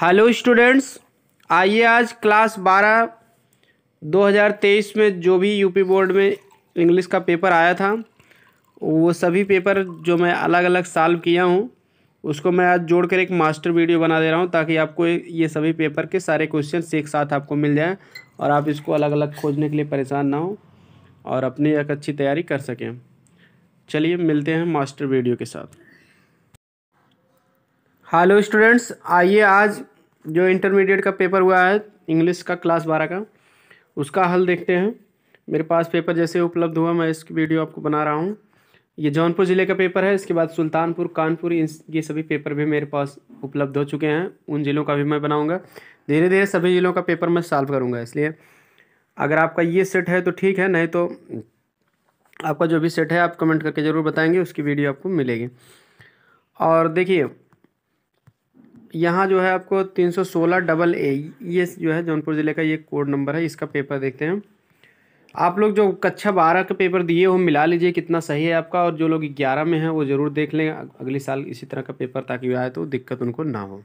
Hello students आइए आज class 12 2023 में जो भी यूपी बोर्ड में इंग्लिश का पेपर आया था वो सभी पेपर जो मैं अलग अलग साल्व किया हूँ उसको मैं आज जोड़कर एक मास्टर वीडियो बना दे रहा हूँ ताकि आपको ये सभी पेपर के सारे क्वेश्चन एक साथ आपको मिल जाए और आप इसको अलग अलग खोजने के लिए परेशान ना हो और अपनी एक अच्छी तैयारी कर सकें चलिए मिलते हैं मास्टर वीडियो के साथ हेलो स्टूडेंट्स आइए आज जो इंटरमीडिएट का पेपर हुआ है इंग्लिश का क्लास बारह का उसका हल देखते हैं मेरे पास पेपर जैसे उपलब्ध हुआ मैं इसकी वीडियो आपको बना रहा हूँ ये जौनपुर ज़िले का पेपर है इसके बाद सुल्तानपुर कानपुर ये सभी पेपर भी मेरे पास उपलब्ध हो चुके हैं उन ज़िलों का भी मैं बनाऊँगा धीरे धीरे सभी ज़िलों का पेपर मैं सॉल्व करूँगा इसलिए अगर आपका ये सेट है तो ठीक है नहीं तो आपका जो भी सेट है आप कमेंट करके ज़रूर बताएंगे उसकी वीडियो आपको मिलेगी और देखिए यहाँ जो है आपको तीन सौ सोलह डबल ए ये जो है जौनपुर ज़िले का ये कोड नंबर है इसका पेपर देखते हैं आप लोग जो कक्षा बारह का पेपर दिए हो मिला लीजिए कितना सही है आपका और जो लोग ग्यारह में हैं वो ज़रूर देख लें अगले साल इसी तरह का पेपर ताकि आए तो दिक्कत उनको ना हो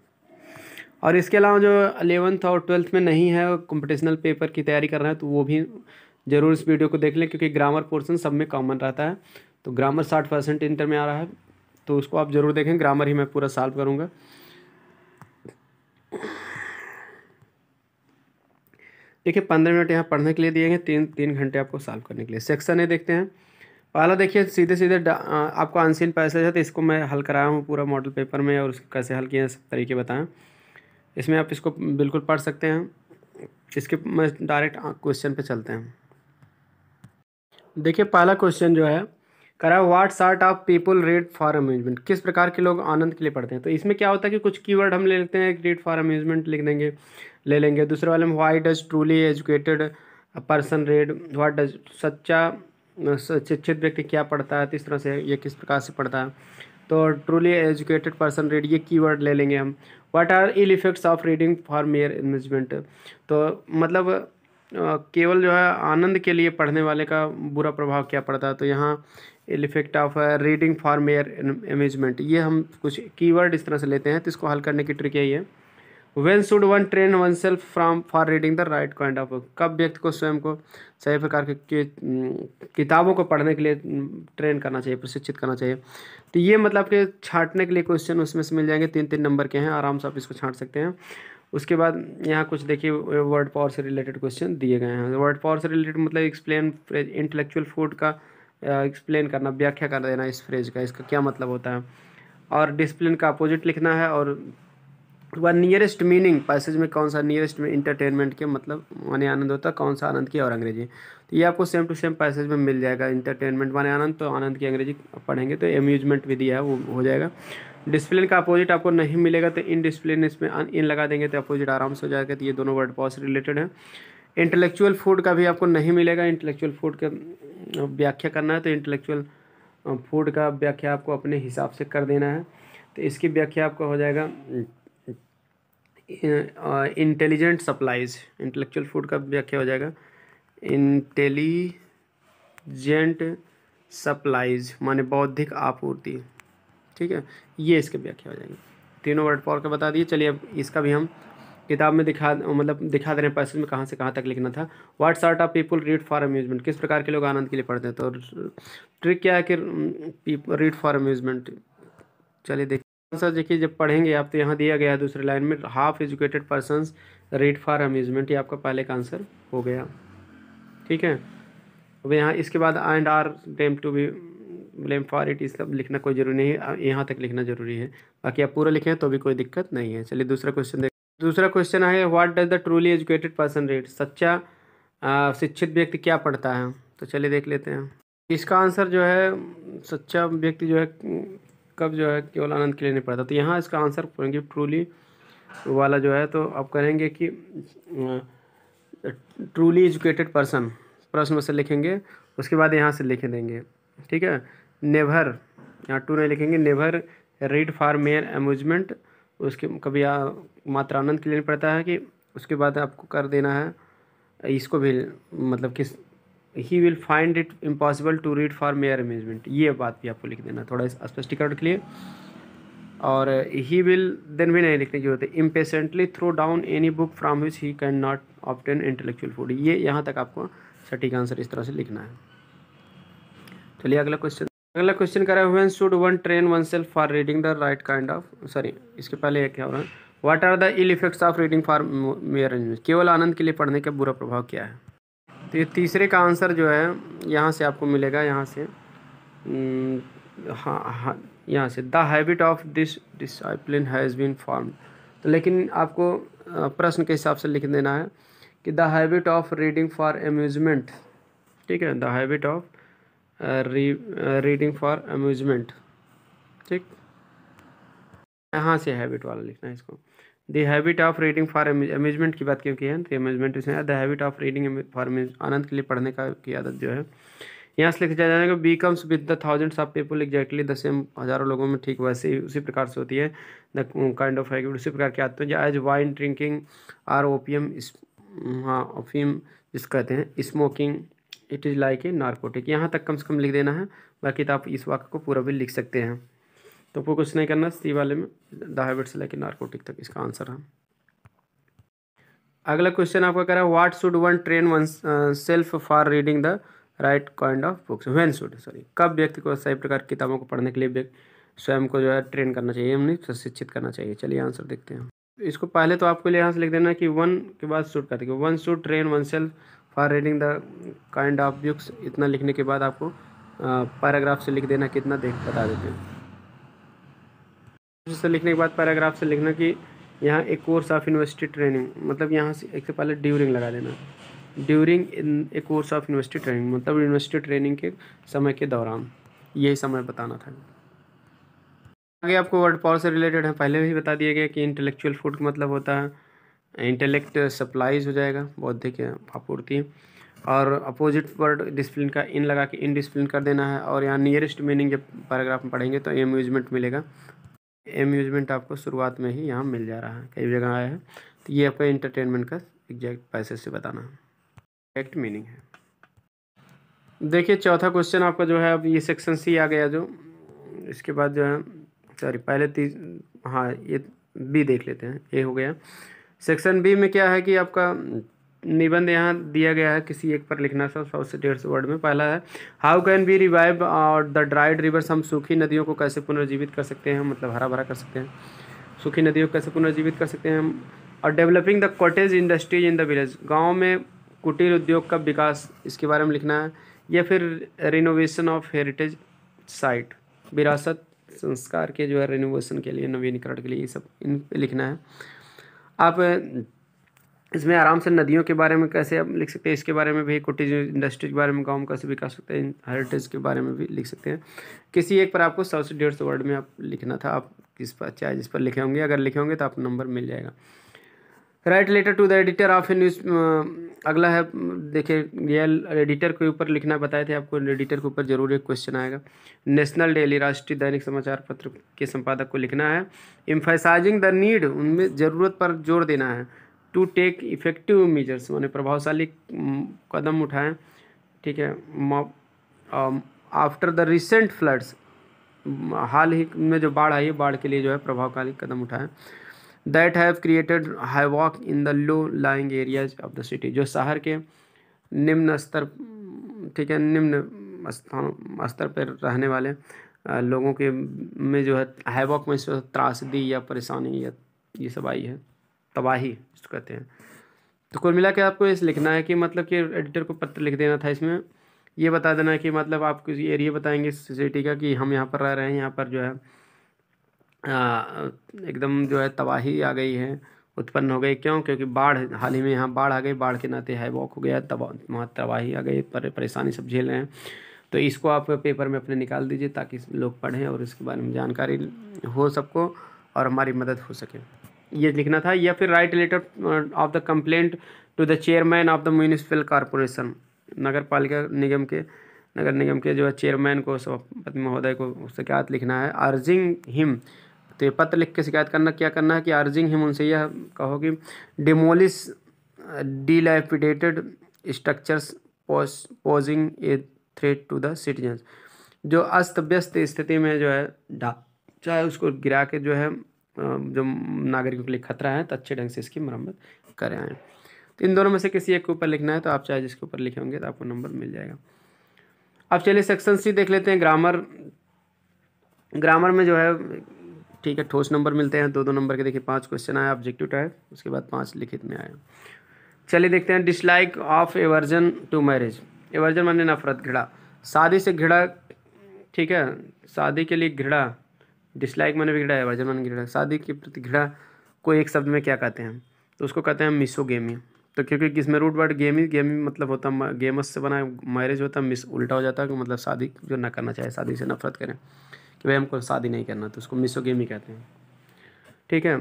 और इसके अलावा जो अलेवंथ और ट्वेल्थ में नहीं है कॉम्पिटिशनल पेपर की तैयारी कर रहे हैं तो वो भी ज़रूर इस वीडियो को देख लें क्योंकि ग्रामर पोर्सन सब में कॉमन रहता है तो ग्रामर साठ परसेंट इंटर में आ रहा है तो उसको आप ज़रूर देखें ग्रामर ही मैं पूरा साल्व करूँगा देखिए पंद्रह मिनट यहाँ पढ़ने के लिए दिए गए तीन तीन घंटे आपको सॉल्व करने के लिए सेक्शन है देखते हैं पहला देखिए सीधे सीधे आपको अनसिन पैसेज है तो इसको मैं हल कराया हूँ पूरा मॉडल पेपर में और उसको कैसे हल किए हैं सब तरीके बताएं इसमें आप इसको बिल्कुल पढ़ सकते हैं इसके मैं डायरेक्ट क्वेश्चन पे चलते हैं देखिए पहला क्वेश्चन जो है करा what sort of people read for amusement किस प्रकार के लोग आनंद के लिए पढ़ते हैं तो इसमें क्या होता है कि कुछ कीवर्ड हम ले लेते हैं रीड फॉर अम्यूजमेंट लिख देंगे ले लेंगे दूसरे वाले में why does truly educated person read what does सच्चा शिक्षित व्यक्ति क्या पढ़ता है तो इस तरह से ये किस प्रकार से पढ़ता है तो ट्रूली एजुकेटेड पर्सन रीड ये कीवर्ड ले लेंगे हम what are ill effects of reading for mere amusement तो मतलब केवल जो है आनंद के लिए पढ़ने वाले का बुरा प्रभाव क्या पड़ता है तो यहाँ effect of reading for mere amusement ये हम कुछ कीवर्ड इस तरह से लेते हैं तो इसको हल करने की ट्रिक यही है when should one train oneself from for reading the right kind of कब व्यक्ति को स्वयं को सही प्रकार के किताबों को पढ़ने के लिए ट्रेन करना चाहिए प्रशिक्षित करना चाहिए तो ये मतलब कि छाँटने के लिए क्वेश्चन उसमें से मिल जाएंगे तीन तीन नंबर के हैं आराम से आप इसको छाँट सकते हैं उसके बाद यहाँ कुछ देखिए वर्ड पावर से रिलेटेड क्वेश्चन दिए गए हैं वर्ड पावर से रिलेटेड मतलब एक्सप्लेन इंटेलेक्चुअल फूड का एक्सप्लेन करना व्याख्या कर देना इस फ्रेज का इसका क्या मतलब होता है और डिसप्लिन का अपोजिट लिखना है और वह नियरेस्ट मीनिंग पैसेज में कौन सा नियरेस्ट में इंटरटेनमेंट के मतलब माने आनंद होता है कौन सा आनंद की और अंग्रेजी तो ये आपको सेम टू सेम पैसेज में मिल जाएगा इंटरटेनमेंट माने आनंद तो आनंद की अंग्रेजी पढ़ेंगे तो एम्यूजमेंट भी दिया है वो हो जाएगा डिसप्लिन का अपोजिट आपको नहीं मिलेगा तो इन डिसप्लिन इसमें इन लगा देंगे तो अपोजिट आराम से हो जाएगा तो ये दोनों वर्ड पॉस रिलेटेड हैं इंटेलेक्चुअल फूड का भी आपको नहीं मिलेगा इंटेलेक्चुअल फूड का व्याख्या करना है तो इंटेलेक्चुअल फूड का व्याख्या आपको अपने हिसाब से कर देना है तो इसकी व्याख्या आपका हो जाएगा इंटेलिजेंट सप्लाइज इंटेलेक्चुअल फूड का व्याख्या हो जाएगा इंटेलिजेंट सप्लाइज माने बौद्धिक आपूर्ति ठीक है ये इसकी व्याख्या हो जाएगी तीनों वर्ड फॉर का बता दिए चलिए अब इसका भी हम किताब में दिखा मतलब दिखा दे रहे हैं पैसेज में कहाँ से कहाँ तक लिखना था what sort of people read for amusement किस प्रकार के लोग आनंद के लिए पढ़ते हैं तो ट्रिक क्या है कि रीड फॉर अम्यूजमेंट चलिए देखिए आंसर देखिए जब पढ़ेंगे आप तो यहाँ दिया गया है दूसरे लाइन में half educated person read for amusement ये आपका पहले का आंसर हो गया ठीक है अब यहाँ इसके बाद and are them to be blame for it इसका लिखना कोई ज़रूरी नहीं है यहाँ तक लिखना ज़रूरी है बाकी आप पूरा लिखें तो भी कोई दिक्कत नहीं है चलिए दूसरा क्वेश्चन देख दूसरा क्वेश्चन है what does the truly educated person read सच्चा शिक्षित व्यक्ति क्या पढ़ता है तो चलिए देख लेते हैं इसका आंसर जो है सच्चा व्यक्ति जो है कब जो है केवल आनंद के लिए नहीं पढ़ता तो यहाँ इसका आंसर करेंगे ट्रूली वाला जो है तो आप करेंगे कि ट्रूली एजुकेटेड पर्सन प्रश्न से लिखेंगे उसके बाद यहाँ से लिखे देंगे ठीक है नेवर यहाँ टू नहीं लिखेंगे never read for mere amusement उसके कभी मात्रानंद के लिए पड़ता है कि उसके बाद आपको कर देना है इसको भी मतलब किस he will find it impossible to read for mere amusement ये बात भी आपको लिख देना थोड़ा इस स्पष्टीकरण के लिए और ही विल देन भी नहीं लिखने की जरूरत है impatiently throw down any book from which he can not obtain intellectual food ये यहाँ तक आपको सटीक आंसर इस तरह से लिखना है चलिए अगला क्वेश्चन अगला क्वेश्चन करा हुआ है should one train oneself for reading the right kind of sorry इसके पहले एक क्या हो रहा है what are the ill effects of reading for mere केवल आनंद के लिए पढ़ने का बुरा प्रभाव क्या है तो ये तीसरे का आंसर जो है यहाँ से आपको मिलेगा यहाँ से हम्म, हाँ हाँ यहाँ से the habit of this discipline has been formed तो लेकिन आपको प्रश्न के हिसाब से लिख देना है कि the habit of reading for amusement ठीक है the habit of reading for amusement ठीक यहाँ से हैबिट वाला लिखना है इसको the habit of reading for amusement की बात क्योंकि है तो अम्यूजमेंट इसमें the habit of reading for आनंद के लिए पढ़ने का की आदत जो है यहाँ से लिख दिया जाएगा becomes with the thousands of people exactly the same हज़ारों लोगों में ठीक वैसे ही उसी प्रकार से होती है द काइंड ऑफ हैबिट उसी प्रकार की हैं जो as wine drinking or opium हाँ ओपियम जिस कहते हैं smoking it is like a narcotic यहाँ तक कम से कम लिख देना है बाकी तो आप इस वाक्य को पूरा भी लिख सकते हैं तो आपको कुछ नहीं करना सी वाले में द हैबिट से लेकर नारकोटिक तक इसका आंसर है अगला क्वेश्चन आपका कह रहा है what should one train oneself for reading the right kind of books when should sorry कब व्यक्ति को सही प्रकार की किताबों को पढ़ने के लिए स्वयं को जो है ट्रेन करना चाहिए हमने प्रशिक्षित करना चाहिए चलिए आंसर देखते हैं इसको पहले तो आपको यहाँ से लिख देना कि वन के बाद शूट कर देखिए one should train oneself for reading the kind of books इतना लिखने के बाद आपको पैराग्राफ से लिख देना कितना देख बता देते हैं से लिखने के बाद पैराग्राफ से लिखना कि यहाँ एक कोर्स ऑफ यूनिवर्सिटी ट्रेनिंग मतलब यहाँ से एक से पहले ड्यूरिंग लगा देना during in a course of university training मतलब यूनिवर्सिटी ट्रेनिंग के समय के दौरान यही समय बताना था आगे आपको वर्ड पावर से रिलेटेड है पहले भी बता दिया गया कि इंटेलेक्चुअल फूड मतलब होता है इंटेलेक्ट सप्लाइज हो जाएगा बौद्धिक आपूर्ति और अपोजिट वर्ड डिसिप्लिन का इन लगा के इन डिसिप्लिन कर देना है और यहाँ नियरेस्ट मीनिंग जब पैराग्राफ में पढ़ेंगे तो एम्यूजमेंट मिलेगा एम्यूजमेंट आपको शुरुआत में ही यहाँ मिल जा रहा है कई जगह आया है तो ये आपको इंटरटेनमेंट का एग्जैक्ट पैसे से बताना है एक्ट मीनिंग है देखिए चौथा क्वेश्चन आपका जो है अब ये सेक्शन सी आ गया जो इसके बाद जो है सॉरी पहले तीस हाँ ये बी देख लेते हैं ए हो गया सेक्शन बी में क्या है कि आपका निबंध यहाँ दिया गया है किसी एक पर लिखना था सौ से डेढ़ सौ वर्ड में पहला है हाउ कैन बी रिवाइव और द ड्राइड रिवर्स हम सूखी नदियों को कैसे पुनर्जीवित कर सकते हैं मतलब हरा भरा कर सकते हैं सूखी नदियों को कैसे पुनर्जीवित कर सकते हैं हम और developing the cottage industries in the village गाँव में कुटीर उद्योग का विकास इसके बारे में लिखना है या फिर रिनोवेशन ऑफ हेरिटेज साइट विरासत संस्कार के जो है रिनोवेशन के लिए नवीनीकरण के लिए ये सब इन लिखना है आप इसमें आराम से नदियों के बारे में कैसे आप लिख सकते हैं इसके बारे में भी कुटीज इंडस्ट्री के बारे में गाँव में कैसे कह सकते हैं हेरिटेज के बारे में भी लिख सकते हैं किसी एक पर आपको सौ से डेढ़ सौ वर्ड में आप लिखना था आप किस पर चाहे जिस पर लिखे होंगे अगर लिखे होंगे तो आप नंबर मिल जाएगा write letter to the editor of a news अगला है देखिए यह एडिटर के ऊपर लिखना बताए थे आपको एडिटर के ऊपर जरूर एक क्वेश्चन आएगा नेशनल डेली राष्ट्रीय दैनिक समाचार पत्र के संपादक को लिखना है इम्फेसाइजिंग द नीड उनमें ज़रूरत पर जोर देना है टू टेक इफेक्टिव मेजर्स मैंने प्रभावशाली कदम उठाएं ठीक है आफ्टर द रिसेंट फ्लड्स हाल ही में जो बाढ़ आई है बाढ़ के लिए जो है प्रभावकारी कदम उठाएं that have created havoc in the low lying areas of the city जो शहर के निम्न स्तर ठीक है निम्न स्तर पर रहने वाले लोगों के में जो है हाई वॉक में त्रासदी या परेशानी या ये सब आई है तबाही इसको कहते हैं तो कुल मिला के आपको इस लिखना है कि मतलब कि एडिटर को पत्र लिख देना था इसमें ये बता देना है कि मतलब आप किसी एरिया बताएंगे सिटी का कि हम यहाँ पर रह रहे हैं यहाँ पर जो है एकदम जो है तबाही आ गई है उत्पन्न हो गई क्यों क्योंकि बाढ़ हाल ही में यहाँ बाढ़ आ गई बाढ़ के नाते वॉक हो गया तबाह वहाँ तबाही आ गई पर परेशानी सब झेल रहे हैं तो इसको आप पेपर में अपने निकाल दीजिए ताकि लोग पढ़ें और इसके बारे में जानकारी हो सबको और हमारी मदद हो सके ये लिखना था या फिर write letter of the complaint to the chairman of the municipal corporation नगर पालिका निगम के नगर निगम के जो है चेयरमैन को सभापति महोदय को शिकायत लिखना है अर्जिंग हिम तो ये पत्र लिख के शिकायत करना क्या करना है कि अर्जिंग हिम उनसे यह कहो कि demolish dilapidated structures posing a threat to the citizens जो अस्त व्यस्त स्थिति में जो है ढा चाहे उसको गिरा के जो है जो नागरिकों के लिए खतरा है तो अच्छे ढंग से इसकी मरम्मत करें आए तो इन दोनों में से किसी एक के ऊपर लिखना है तो आप चाहे जिसके ऊपर लिखे होंगे तो आपको नंबर मिल जाएगा अब चलिए सेक्शन सी देख लेते हैं ग्रामर ग्रामर में जो है ठीक है ठोस नंबर मिलते हैं दो दो नंबर के देखिए पांच क्वेश्चन आया ऑब्जेक्टिव टाइप उसके बाद पांच लिखित में आया चलिए देखते हैं dislike of aversion to marriage aversion मैंने नफरत घृणा शादी से घृणा ठीक है शादी के लिए घृणा डिसलाइक मैंने भी घृणा एवर्जन मैंने घृणा शादी के प्रति घृणा को एक शब्द में क्या कहते हैं तो उसको कहते हैं मिसो तो क्योंकि किसमें रूट वर्ड गेमी गेमी मतलब होता गेमस से बना मैरिज होता है मिस उल्टा हो जाता है मतलब शादी जो ना करना चाहे शादी से नफरत करें कि तो भाई हमको शादी नहीं करना तो उसको मिसोगेमी कहते हैं ठीक है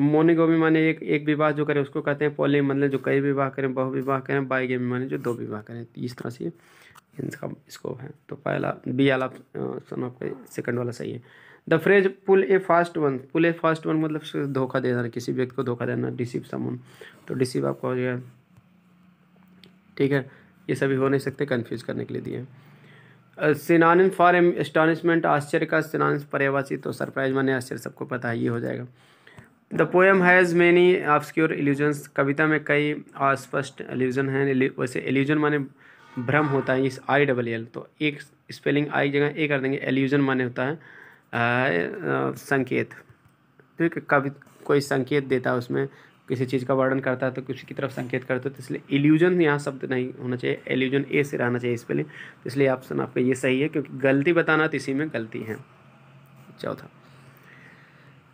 मोनिगोमी माने एक एक विवाह जो करें उसको कहते हैं पोली मतलब जो कई विवाह करें बहु विवाह करें बाईगेमी माने जो दो विवाह करें तो इस तरह से इनका स्कोप है तो पहला बी वाला सुनो आपका सेकंड वाला सही है the phrase pull a fast one pull a fast one मतलब धोखा देना किसी व्यक्ति को धोखा देना डिसीव समन तो डिसीव आपका हो गया ठीक है ये सभी हो नहीं सकते कन्फ्यूज करने के लिए दिए सिनानिम फॉर एम एस्टॉनिशमेंट आश्चर्य का सिनानिम पर्यावासी तो सरप्राइज माने आश्चर्य सबको पता ही ये हो जाएगा the poem has many obscure allusions कविता में कई अस्पष्ट एल्यूजन हैं वैसे एल्यूजन माने भ्रम होता है इस आई डबल एल तो एक स्पेलिंग आई जगह ए कर देंगे एल्यूजन माने होता है आ, संकेत ठीक तो है कवि कोई संकेत देता है उसमें किसी चीज़ का वर्णन करता है तो किसी की तरफ संकेत करता है तो इसलिए एल्यूजन यहाँ शब्द नहीं होना चाहिए एल्यूजन ए से रहना चाहिए इस पहले तो इसलिए ऑप्शन आपका ये सही है क्योंकि गलती बताना तो इसी में गलती है चौथा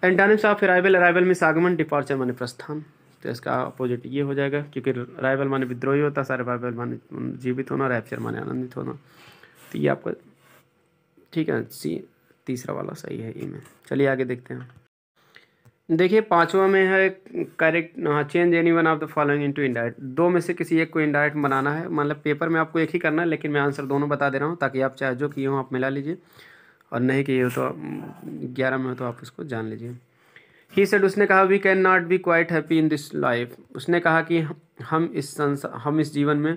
एंटानिम्स ऑफ अराइवल अराइवल में आगमन डिपार्चर माने प्रस्थान तो इसका अपोजिट ये हो जाएगा क्योंकि अराइवल माने विद्रोही होता है अराइवल माने जीवित होना रैप्चर माने आनंदित होना तो ये आपका ठीक है सी तीसरा वाला सही है ई में चलिए आगे देखते हैं देखिए पांचवा में है करेक्ट हाँ change any one of the following into indirect दो में से किसी एक को इनडायरेक्ट बनाना है मतलब पेपर में आपको एक ही करना है लेकिन मैं आंसर दोनों बता दे रहा हूँ ताकि आप चाहे जो किए हो आप मिला लीजिए और नहीं किए हो तो ग्यारह में हो तो आप उसको जान लीजिए ही सेड उसने कहा we can not be quite happy in this life उसने कहा कि हम इस संसार हम इस जीवन में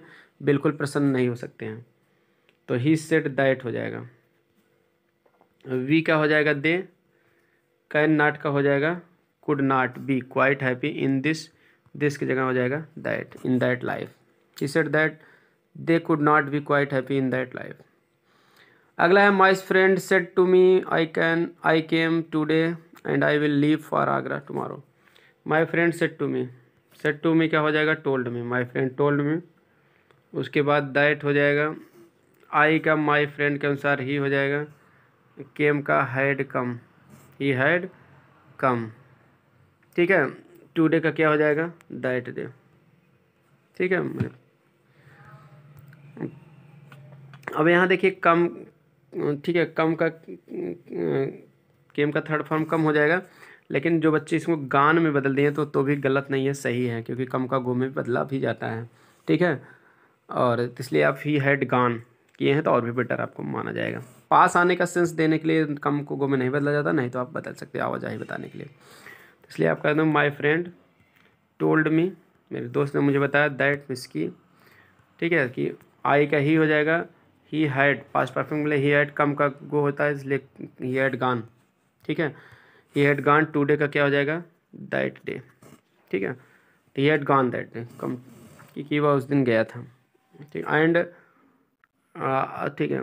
बिल्कुल प्रसन्न नहीं हो सकते हैं तो ही सेट दैट हो जाएगा वी का हो जाएगा दे कैन नाट का हो जाएगा could not be quite happy in this this की जगह हो जाएगा that in that life he said that they could not be quite happy in that life अगला है my friend said to me I can I came today and I will leave for Agra tomorrow my friend said to me said to me क्या हो जाएगा told me my friend told me उसके बाद that हो जाएगा आई का my friend के अनुसार ही हो जाएगा केम का had come he had come ठीक है टुडे का क्या हो जाएगा दैट डे ठीक है अब यहाँ देखिए कम ठीक है कम का केम का थर्ड फॉर्म कम हो जाएगा लेकिन जो बच्चे इसको गान में बदल दिए तो तो भी गलत नहीं है सही है क्योंकि कम का गो में बदला भी जाता है ठीक है और इसलिए आप ही हैड गान किए हैं तो और भी बेटर आपको माना जाएगा पास आने का सेंस देने के लिए कम को गो में नहीं बदला जाता नहीं तो आप बदल सकते आवाजाही बताने के लिए इसलिए आप कहते हो माई फ्रेंड टोल्ड मी मेरे दोस्त ने मुझे बताया दैट मिस की ठीक है कि आई का ही हो जाएगा ही हैड पास्ट परफेक्ट मिले ही हैड कम का गो होता है इसलिए ही हैड गान ठीक है ही हैड गान टुडे का क्या हो जाएगा दैट डे ठीक है he had gone that day come क्योंकि वह उस दिन गया था ठीक एंड ठीक है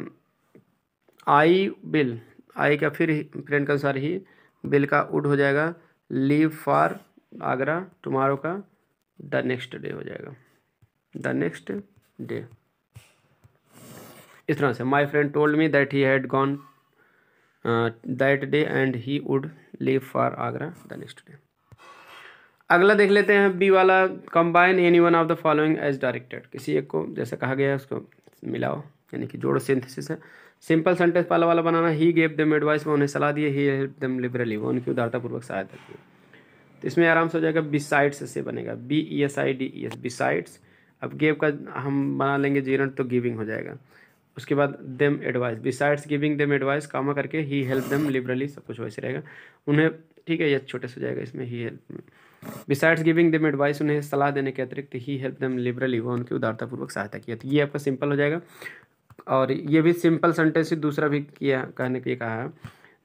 आई बिल आई का फिर फ्रेंड के अनुसार ही बिल का उड हो जाएगा लीव फॉर आगरा टुमारो का द नेक्स्ट डे हो जाएगा द नेक्स्ट डे इस तरह से my friend told me that he had gone that day and he would leave for Agra the next day अगला देख लेते हैं बी वाला combine any one of the following as directed किसी एक को जैसे कहा गया है उसको मिलाओ यानी कि जोड़ो सिंथेसिस है सिंपल सेंटेंस पहला वाला बनाना ही गेव देम एडवाइस वो उन्हें सलाह दिए ही हेल्प देम लिबरली वो उनकी उदारतापूर्वक सहायता की तो इसमें आराम से हो जाएगा बिसाइड्स से बनेगा B E S I D E S besides अब गेव का हम बना लेंगे जीरण तो गिविंग हो जाएगा उसके बाद them advice besides giving them advice comma करके ही हेल्प देम लिबरली सब कुछ वैसे रहेगा उन्हें ठीक है यह छोटे से जाएगा इसमें he help besides giving them advice उन्हें सलाह देने के अतिरिक्त ही हेल्प देम लिबरली वो उनकी उदारतापूर्वक सहायता किया तो ये आपका सिंपल हो जाएगा और ये भी सिंपल सेंटेंस ही दूसरा भी किया कहने के कहा है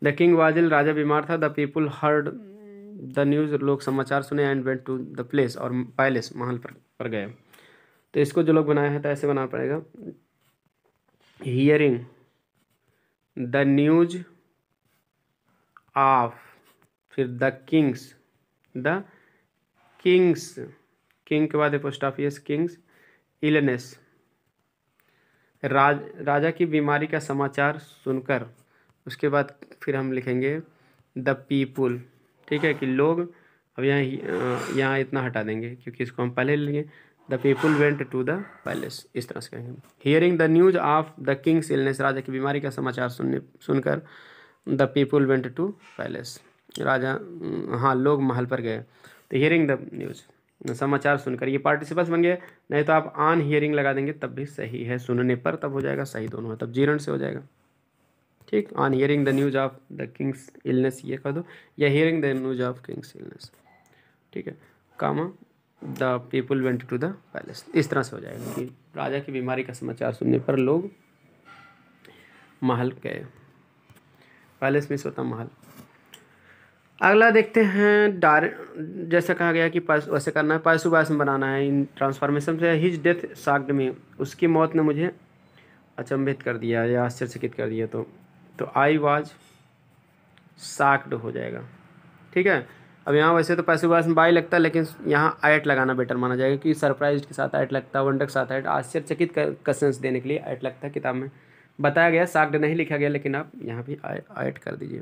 द किंग वाजिल राजा बीमार था the people heard the news लोग समाचार सुने and went to the place और पैलेस महल पर, पर गए तो इसको जो लोग बनाया है तो ऐसे बना पड़ेगा हियरिंग द न्यूज ऑफ फिर the king's the king's king के बाद पोस्ट ऑफिस किंग्स इलनेस राज राजा की बीमारी का समाचार सुनकर उसके बाद फिर हम लिखेंगे द पीपुल ठीक है कि लोग अब यहाँ यहाँ इतना हटा देंगे क्योंकि इसको हम पहले लेंगे the people went to the palace इस तरह से कहेंगे hearing the news of the king's illness राजा की बीमारी का समाचार सुनने सुनकर the people went to palace राजा हाँ लोग महल पर गए तो हियरिंग द न्यूज़ समाचार सुनकर ये पार्टिसिपल्स बन गए नहीं तो आप ऑन हियरिंग लगा देंगे तब भी सही है सुनने पर तब हो जाएगा सही दोनों है तब जीरण से हो जाएगा ठीक on hearing the news of the king's illness ये कह दो या hearing the news of king's illness ठीक है comma the people went to the palace इस तरह से हो जाएगा कि राजा की बीमारी का समाचार सुनने पर लोग महल गए पैलेस में सोता महल अगला देखते हैं डार जैसा कहा गया कि पास वैसे करना है पायसुबासन बनाना है इन ट्रांसफॉर्मेशन से हिज डेथ साग्ड में उसकी मौत ने मुझे अचंभित कर दिया या आश्चर्यचकित कर दिया तो तो आई वाज साक्ड हो जाएगा ठीक है अब यहाँ वैसे तो पायसुबासन बाई लगता है लेकिन यहाँ ऐट लगाना बेटर माना जाएगा क्योंकि सरप्राइज के साथ ऐट लगता है वनडक के साथ ऐट आश्चर्यचकित कसेंस देने के लिए ऐट लगता है किताब में बताया गया साक्ड नहीं लिखा गया लेकिन आप यहाँ भी आयट कर दीजिए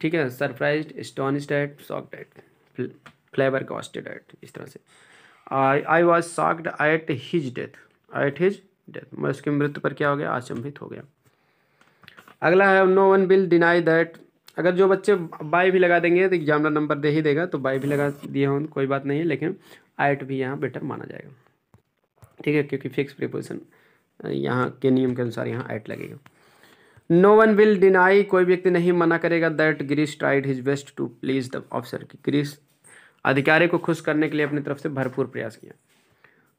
ठीक है surprise astonished at shocked at flavour costed at इस तरह से I I was shocked at his death at his death मैं उसकी मृत्यु पर क्या हो गया अचंभित हो गया अगला है no one will deny that अगर जो बच्चे बाई भी लगा देंगे तो एग्जामिनर नंबर दे ही देगा तो बाई भी लगा दिए हों कोई बात नहीं है लेकिन आइट भी यहाँ बेटर माना जाएगा ठीक है क्योंकि फिक्स प्रिपोजिशन यहाँ के नियम के अनुसार यहाँ आइट लगेगा नो वन विल डिनाई कोई व्यक्ति नहीं मना करेगा that Greece tried his best to please the officer की ग्रीस अधिकारी को खुश करने के लिए अपनी तरफ से भरपूर प्रयास किया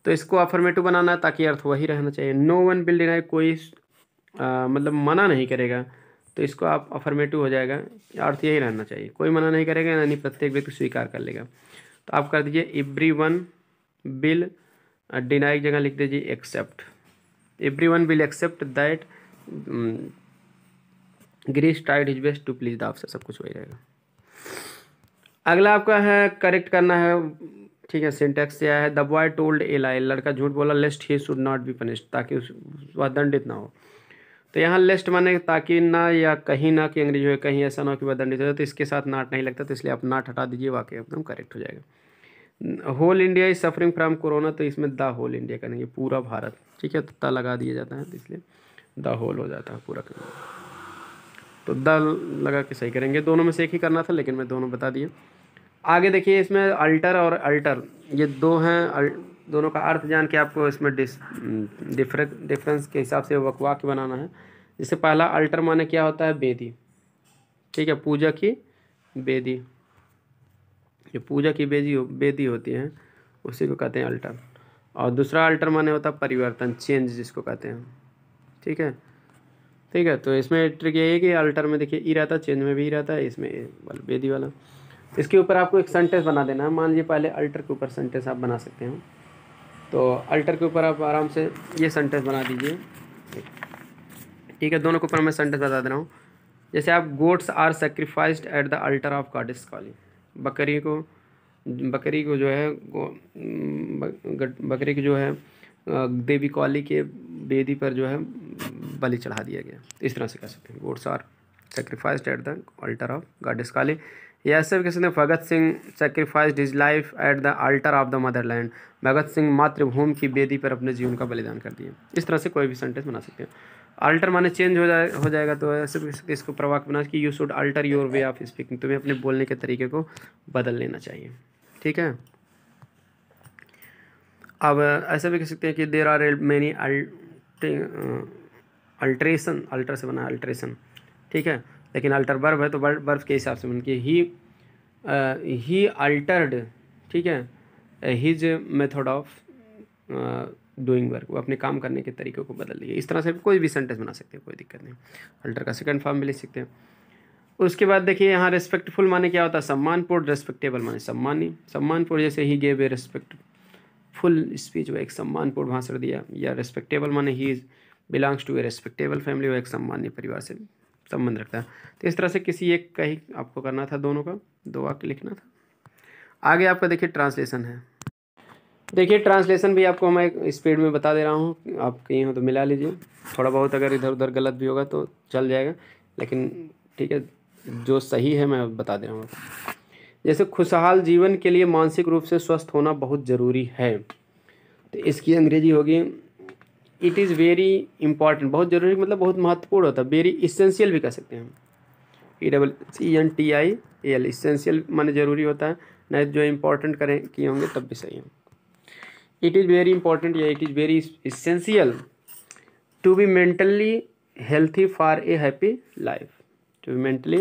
तो इसको अफर्मेटिव बनाना है ताकि अर्थ वही रहना चाहिए नो वन विल डिनाई कोई आ, मतलब मना नहीं करेगा तो इसको आप अफर्मेटिव हो जाएगा अर्थ यही रहना चाहिए कोई मना नहीं करेगा यानी प्रत्येक व्यक्ति स्वीकार कर लेगा तो आप कर दीजिए एवरी वन विल डिनाई की जगह लिख दीजिए except every one will accept that Greece tried is best to please the officer सब कुछ हो जाएगा अगला आपका है करेक्ट करना है ठीक है सिंटेक्स आया है the boy told a lie लड़का झूठ बोला lest he should not be punished ताकि उस वह दंडित ना हो तो यहाँ लेस्ट माने ताकि ना या कहीं ना कि अंग्रेजी हो कहीं ऐसा ना हो कि वह दंडित हो तो इसके साथ नाट नहीं लगता तो इसलिए आप नाट हटा दीजिए वाकई एकदम करेक्ट हो जाएगा whole India is suffering from corona तो इसमें द होल इंडिया करेंगे पूरा भारत ठीक है तो लगा दिया जाता है तो इसलिए द होल हो जाता है पूरा तो द लगा के सही करेंगे दोनों में से एक ही करना था लेकिन मैं दोनों बता दिया आगे देखिए इसमें अल्टर और अल्टर ये दो हैं दोनों का अर्थ जान के आपको इसमें डिस डिफर डिफरेंस के हिसाब से वकवा के बनाना है जैसे पहला अल्टर माने क्या होता है बेदी ठीक है पूजा की बेदी जो पूजा की बेदी हो बेदी होती है उसी को कहते हैं अल्टर और दूसरा अल्टर माने होता है परिवर्तन चेंज जिसको कहते हैं ठीक है ठीक है तो इसमें ट्रिक यही है कि अल्टर में देखिए ई e रहता है चेंज में भी ई e रहता है इसमें बेदी वाला इसके ऊपर आपको एक सेंटेंस बना देना है मान लीजिए पहले अल्टर के ऊपर सेंटेंस आप बना सकते हैं तो अल्टर के ऊपर आप आराम से ये सेंटेंस बना दीजिए ठीक है दोनों के ऊपर मैं सेंटेंस बता दे रहा हूँ जैसे आप gods are sacrificed at the altar of goddess Kali बकरी को बकरी को जो है बकरी को जो है देवी कौली के वेदी पर जो है बलि चढ़ा दिया गया इस तरह से कह सकते हैं gods are sacrificed at the altar या ऐसे भी कह सकते किसने Bhagat Singh sacrificed his life at the altar of the motherland Bhagat Singh मातृभूमि की बेदी पर अपने जीवन का बलिदान कर दिया इस तरह से कोई भी सेंटेंस बना सकते हैं अल्टर माने चेंज हो जाए हो जाएगा तो ऐसे भी इसको प्रवाह बना कि you should alter your way of speaking तुम्हें अपने बोलने के तरीके को बदल लेना चाहिए ठीक है अब ऐसा भी कह सकते हैं कि there are many alteration alter से बना अल्ट्रेशन ठीक है लेकिन अल्टर बर्फ है तो बर्फ के हिसाब से बनती ही ही अल्टर्ड ठीक है his method of doing work वो अपने काम करने के तरीके को बदल दिए इस तरह से कोई भी सेंटेंस बना सकते हैं कोई दिक्कत नहीं अल्टर का सेकंड फॉर्म भी लिख सकते हैं उसके बाद देखिए यहाँ रेस्पेक्टफुल माने क्या होता है सम्मानपूर्ण रेस्पेक्टेबल माने सम्मानी सम्मानपूर्ण जैसे he gave a respectful speech वो एक सम्मानपूर्ण भाषण दिया या रेस्पेक्टेबल माने he is belongs to a respectable family वह एक सम्मान्य परिवार से संबंध रखता है तो इस तरह से किसी एक का ही आपको करना था दोनों का दो वाक्य लिखना था आगे आपका देखिए ट्रांसलेशन है देखिए ट्रांसलेशन भी आपको मैं स्पीड में बता दे रहा हूँ आप कहीं हो तो मिला लीजिए थोड़ा बहुत अगर इधर उधर गलत भी होगा तो चल जाएगा लेकिन ठीक है जो सही है मैं बता दे रहा हूँ जैसे खुशहाल जीवन के लिए मानसिक रूप से स्वस्थ होना बहुत ज़रूरी है तो इसकी अंग्रेजी होगी इट इज़ वेरी इंपॉर्टेंट बहुत ज़रूरी मतलब बहुत महत्वपूर्ण होता है वेरी इसेंशियल भी कह सकते हैं E double C N T I A L essential माने ज़रूरी होता है नहीं तो जो इम्पोर्टेंट करें किए होंगे तब भी सही है इट इज़ वेरी इंपॉर्टेंट या it is very essential to be mentally healthy for a happy life to be mentally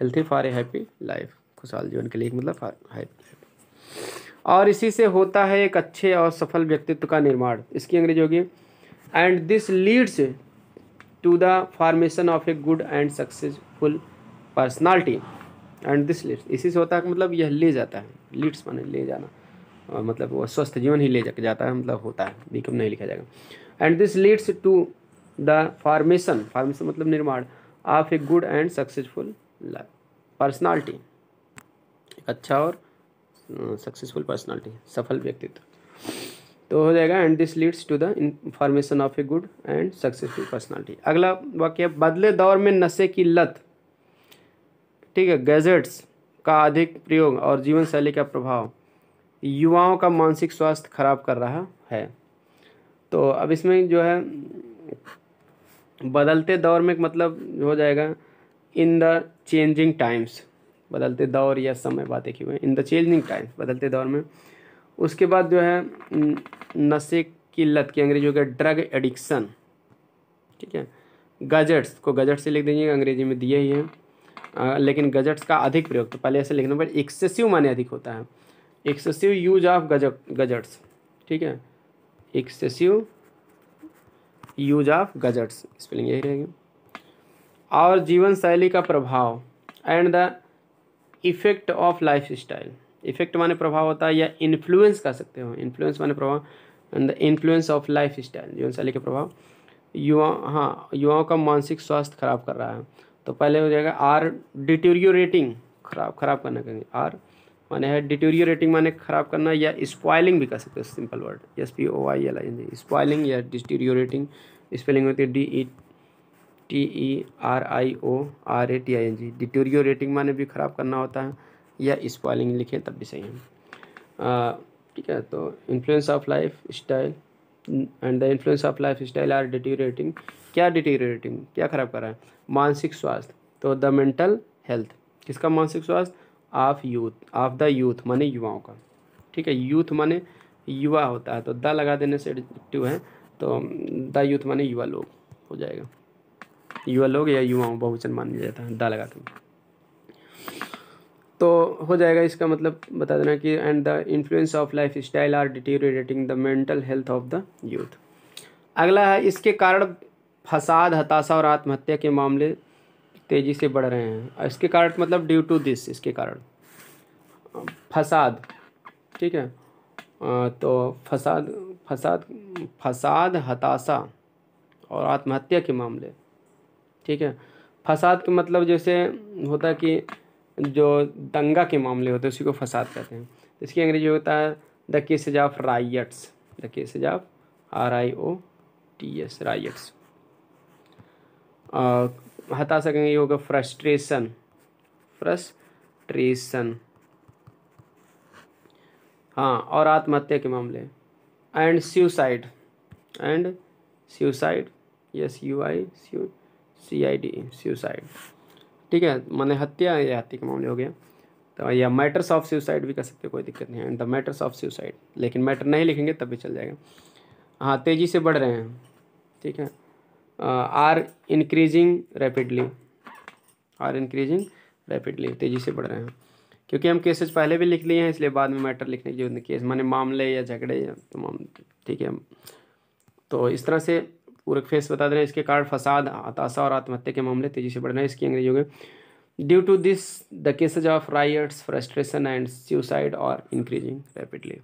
healthy for a happy life खुशहाल जीवन के लिए मतलब और इसी से होता है एक अच्छे और सफल व्यक्तित्व का निर्माण इसकी अंग्रेजी होगी and this leads to the formation of a good and successful personality and this leads इसी से होता है मतलब यह ले जाता है लीड्स माने ले जाना और मतलब वह स्वस्थ जीवन ही ले जाता है मतलब होता है बीकम नहीं लिखा जाएगा and this leads to the formation formation मतलब निर्माण of a good and successful personality अच्छा और सक्सेसफुल पर्सनालिटी सफल व्यक्तित्व तो हो जाएगा and this leads to the information of a good and successful personality अगला वाक्य बदले दौर में नशे की लत ठीक है गैजेट्स का अधिक प्रयोग और जीवन शैली का प्रभाव युवाओं का मानसिक स्वास्थ्य खराब कर रहा है तो अब इसमें जो है बदलते दौर में मतलब हो जाएगा इन द चेंजिंग टाइम्स बदलते दौर या समय बातें की हुई इन द चेंजिंग टाइम बदलते दौर में उसके बाद जो है नशे की लत की अंग्रेजी हो गया ड्रग एडिक्शन ठीक है गजट्स को गजट से लिख देंगे अंग्रेजी में दिए ही है आ, लेकिन गजट्स का अधिक प्रयोग तो पहले ऐसे लिखना पर एक्सेसिव माने अधिक होता है excessive use of gadget gadgets ठीक है excessive use of gadgets spelling यही रहेगा और जीवन शैली का प्रभाव and the effect of lifestyle effect माने प्रभाव होता है या इन्फ्लुएंस कह सकते हो इन्फ्लुएंस माने प्रभाव and the influence of lifestyle जीवन शैली के प्रभाव युवा हाँ युवाओं का मानसिक स्वास्थ्य खराब कर रहा है तो पहले हो जाएगा आर डिटोरियोरेटिंग खराब खराब करना कहेंगे आर माने है डिटोरियोरेटिंग माने खराब करना या स्पॉइलिंग भी कर सकते हो simple word S P O I L I spoiling या डिटोरियोरेटिंग स्पेलिंग होती है D E e T E R I O R A T I N G deteriorating माने भी ख़राब करना होता है या स्पॉलिंग लिखें तब भी सही है ठीक है तो influence of lifestyle and the influence of lifestyle are deteriorating क्या डिटोरेटिंग क्या खराब कर रहा है मानसिक स्वास्थ्य तो द मेंटल हेल्थ किसका मानसिक स्वास्थ्य of youth of the youth माने युवाओं का ठीक है यूथ माने युवा होता है तो द लगा देने से एडिक्टिव है तो द यूथ माने युवा लोग हो जाएगा युवा लोग या युवाओं बहुवचन मान लिया जाता है दा लगा के तो हो जाएगा इसका मतलब बता देना कि and the influence of lifestyle are deteriorating the mental health of the youth अगला है इसके कारण फसाद हताशा और आत्महत्या के मामले तेज़ी से बढ़ रहे हैं इसके कारण मतलब ड्यू टू दिस इसके कारण फसाद ठीक है तो फसाद फसाद फसाद हताशा और आत्महत्या के मामले ठीक है फसाद के मतलब जैसे होता है कि जो दंगा के मामले होते हैं उसी को फसाद कहते हैं इसकी अंग्रेजी होता है the cases of riots the case of R I O T S riots हता सकेंगे ये होगा फ्रस्ट्रेशन फ्रस्ट्रेशन हाँ और आत्महत्या के मामले and suicide and suicide S U I C C I D suicide ठीक है मैंने हत्या या हत्या के मामले हो गया तो या मैटर्स ऑफ सुसाइड भी कर सकते कोई दिक्कत नहीं है द मैटर्स ऑफ सुसाइड लेकिन मैटर नहीं लिखेंगे तब भी चल जाएगा हाँ तेज़ी से बढ़ रहे हैं ठीक है are increasing rapidly are increasing rapidly तेज़ी से बढ़ रहे हैं क्योंकि हम केसेज पहले भी लिख लिए हैं इसलिए बाद में मैटर लिखने की जरूरत नहीं केस माने मामले या झगड़े या तमाम ठीक है तो इस तरह से पूरक फेस बता दे रहे हैं इसके कारण फसाद हताशा और आत्महत्या के मामले तेजी से बढ़ रहे हैं इसकी अंग्रेजी में due to this the cases of riots frustration and suicide और इंक्रीजिंग रैपिडली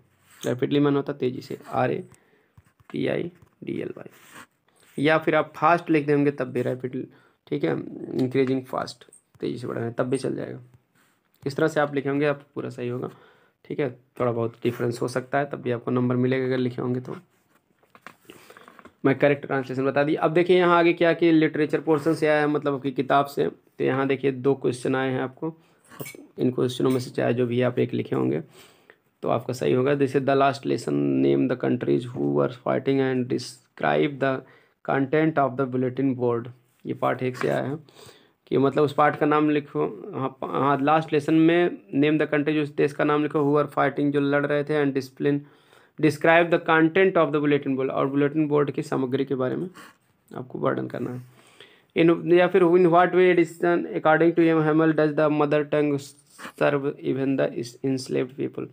रैपिडली मन होता तेजी से R A T I D L Y या फिर आप फास्ट लिख देंगे तब भी रैपिड ठीक है इंक्रीजिंग फास्ट तेजी से बढ़ रहे हैं तब भी चल जाएगा इस तरह से आप लिखे होंगे आप पूरा सही होगा ठीक है थोड़ा बहुत डिफरेंस हो सकता है तब भी आपको नंबर मिलेगा अगर लिखे होंगे तो मैं करेक्ट ट्रांसलेशन बता दी अब देखिए यहाँ आगे क्या कि लिटरेचर पोर्सन से आया है मतलब कि किताब से तो यहाँ देखिए दो क्वेश्चन आए हैं आपको इन क्वेश्चनों में से चाहे जो भी आप एक लिखे होंगे तो आपका सही होगा जैसे the last lesson name the countries who are fighting and describe the content of the bulletin board ये पार्ट एक से आया है कि मतलब उस पार्ट का नाम लिखो हाँ हाँ लास्ट लेसन में नेम द कंट्रीज उस देश का नाम लिखो हु आर फाइटिंग जो लड़ रहे थे and discipline describe the content of the bulletin board और बुलेटिन बोर्ड की सामग्री के बारे में आपको वर्णन करना है इन या फिर in what way addition according to M Hamel does the mother tongue serve even the enslaved people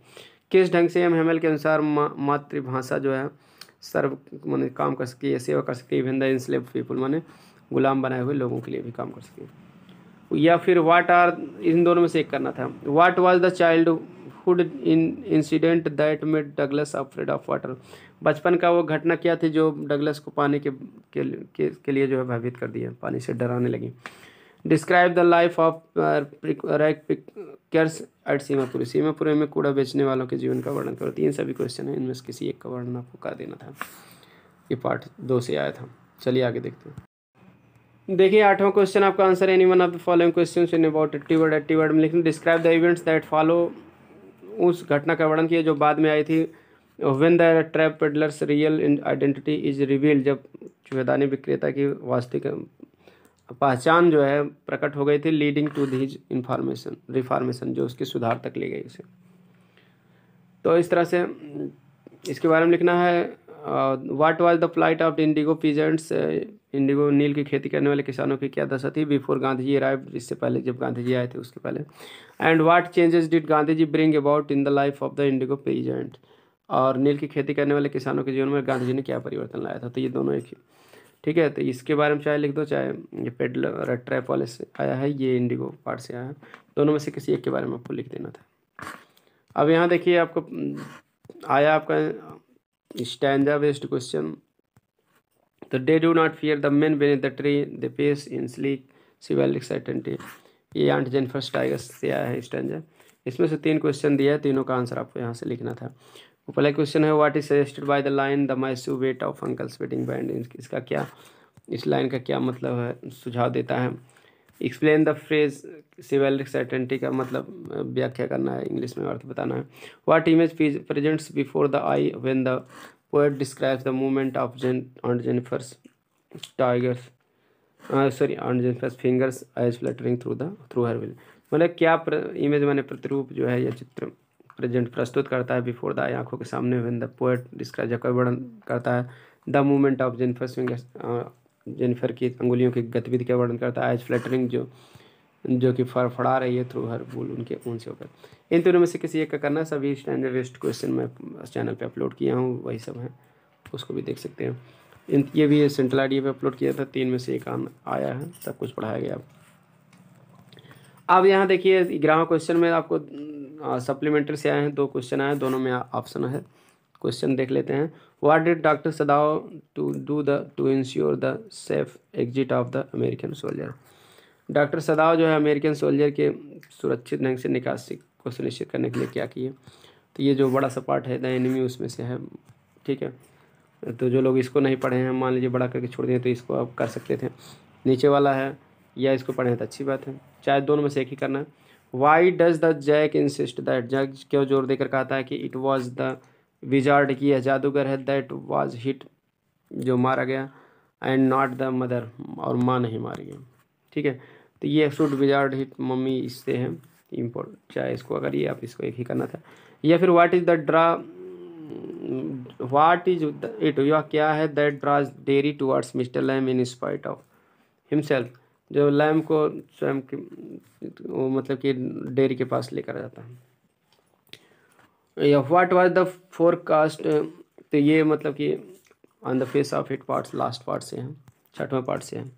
किस ढंग से एम हेमल के अनुसार मा, मातृभाषा जो है सर्व मैंने काम कर सकती है सेवा कर सकती है इवन द इंस्लेव्ड पीपल मैंने गुलाम बनाए हुए लोगों के लिए भी काम कर सकती है या फिर वाट आर इन दोनों में से एक करना था what was the child powerful in incident that made Douglas afraid of water बचपन का वो घटना क्या थी जो डगलस को पानी के के, के, के लिए जो है भयभीत कर दिया पानी से डराने लगी describe the life of rag pickers at Seemapur Seemapuri में कूड़ा बेचने वालों के जीवन का वर्णन करती इन सभी क्वेश्चन है इनमें से किसी एक का वर्णन आपको कर देना था ये पार्ट दो से आया था चलिए आगे देखते हैं देखिए आठवां क्वेश्चन आपका answer any one of the following question in about eighty word eighty word में लिखने describe the events that follow उस घटना का वर्णन किया जो बाद में आई थी when the trap peddler's real identity is reveal जब चुहेदानी विक्रेता की वास्तविक पहचान जो है प्रकट हो गई थी leading to these information reformation जो उसके सुधार तक ले गई उसे तो इस तरह से इसके बारे में लिखना है what was the plight of indigo peasants indigo नील की खेती करने वाले किसानों की क्या दशा थी बिफोर गांधी जी अराइव इससे पहले जब गांधी जी आए थे उसके पहले and what changes did Gandhi ji bring about in the life of the indigo peasant और नील की खेती करने वाले किसानों के जीवन में गांधी जी ने क्या परिवर्तन लाया था तो ये दोनों एक ही ठीक है तो इसके बारे में चाहे लिख दो चाहे ये पेडल ट्रैप वाले से आया है ये इंडिगो पार्ट से आया है दोनों में से किसी एक के बारे में आपको लिख देना था अब यहाँ देखिए आपको आया आपका stanza based question they do not fear the men beneath the tree they pace in sleek chivalric certainty ये आंट जेन फर्स्ट टाइगर्स से आया है स्टैंडा इसमें से तीन क्वेश्चन दिया है तीनों का आंसर आपको यहाँ से लिखना था वो पहला क्वेश्चन है what is suggested by the line the massive weight of uncle's wedding band इसका क्या इस लाइन का क्या मतलब है सुझाव देता है explain the phrase civil certainty का मतलब व्याख्या करना है इंग्लिश में अर्थ बताना है what image presents before the eye when the poet describes the movement of Jen aunt Jennifer's tigers sorry aunt Jennifer's fingers आई fluttering through the through her wool मतलब क्या प्र, इमेज मैंने प्रतिरूप जो है यह चित्र प्रेजेंट प्रस्तुत करता है बिफोर द आई आंखों के सामने वेन द पोएट डिस्क्राइब जब वर्णन करता है the movement of Jennifer's fingers Jennifer की अंगुलियों की गतिविधि का वर्णन करता है आइज फ्लैटरिंग जो जो कि फड़फड़ा रही है थ्रू हर बुल उनके ऊन से होकर इन दोनों में से किसी एक का करना सभी स्टैंडर्ड वेस्ट क्वेश्चन मैं चैनल पे अपलोड किया हूँ वही सब है उसको भी देख सकते हैं इन ये भी सेंट्रल आई पे अपलोड किया था तीन में से एक काम आया है सब कुछ पढ़ाया गया अब यहाँ देखिए ग्राहक क्वेश्चन में आपको सप्लीमेंट्री से आए हैं दो क्वेश्चन आए दोनों में ऑप्शन है क्वेश्चन देख लेते हैं what did doctor Sadao to do the to ensure the safe exit of the American soldier doctor Sadao जो है अमेरिकन सोल्जर के सुरक्षित ढंग से निकासी को सुनिश्चित करने के लिए क्या किए तो ये जो बड़ा सा पार्ट है द एनिमी उसमें से है ठीक है तो जो लोग इसको नहीं पढ़े हैं मान लीजिए बड़ा करके छोड़ दें तो इसको आप कर सकते थे नीचे वाला है या इसको पढ़ें तो अच्छी बात है चाहे दोनों में से एक ही करना है why does the Jack insist that जज क्यों जोर देकर कहता है कि इट वॉज द विजार्ड की जादूगर है दैट वाज हिट जो मारा गया एंड नॉट द मदर और माँ नहीं मारी गई ठीक है तो ये शुड विजार्ड हिट मम्मी इससे है इम्पोर्ट चाहे इसको अगर ये आप इसको एक ही करना था या फिर what is the draw what is it या क्या है that draws Derry towards mister Lamb in spite of himself जो लैम को स्वयं मतलब कि डेरी के पास लेकर जाता है या व्हाट वाज द फोरकास्ट तो ये मतलब कि on the face of it parts last part से हैं छठवें पार्ट से हैं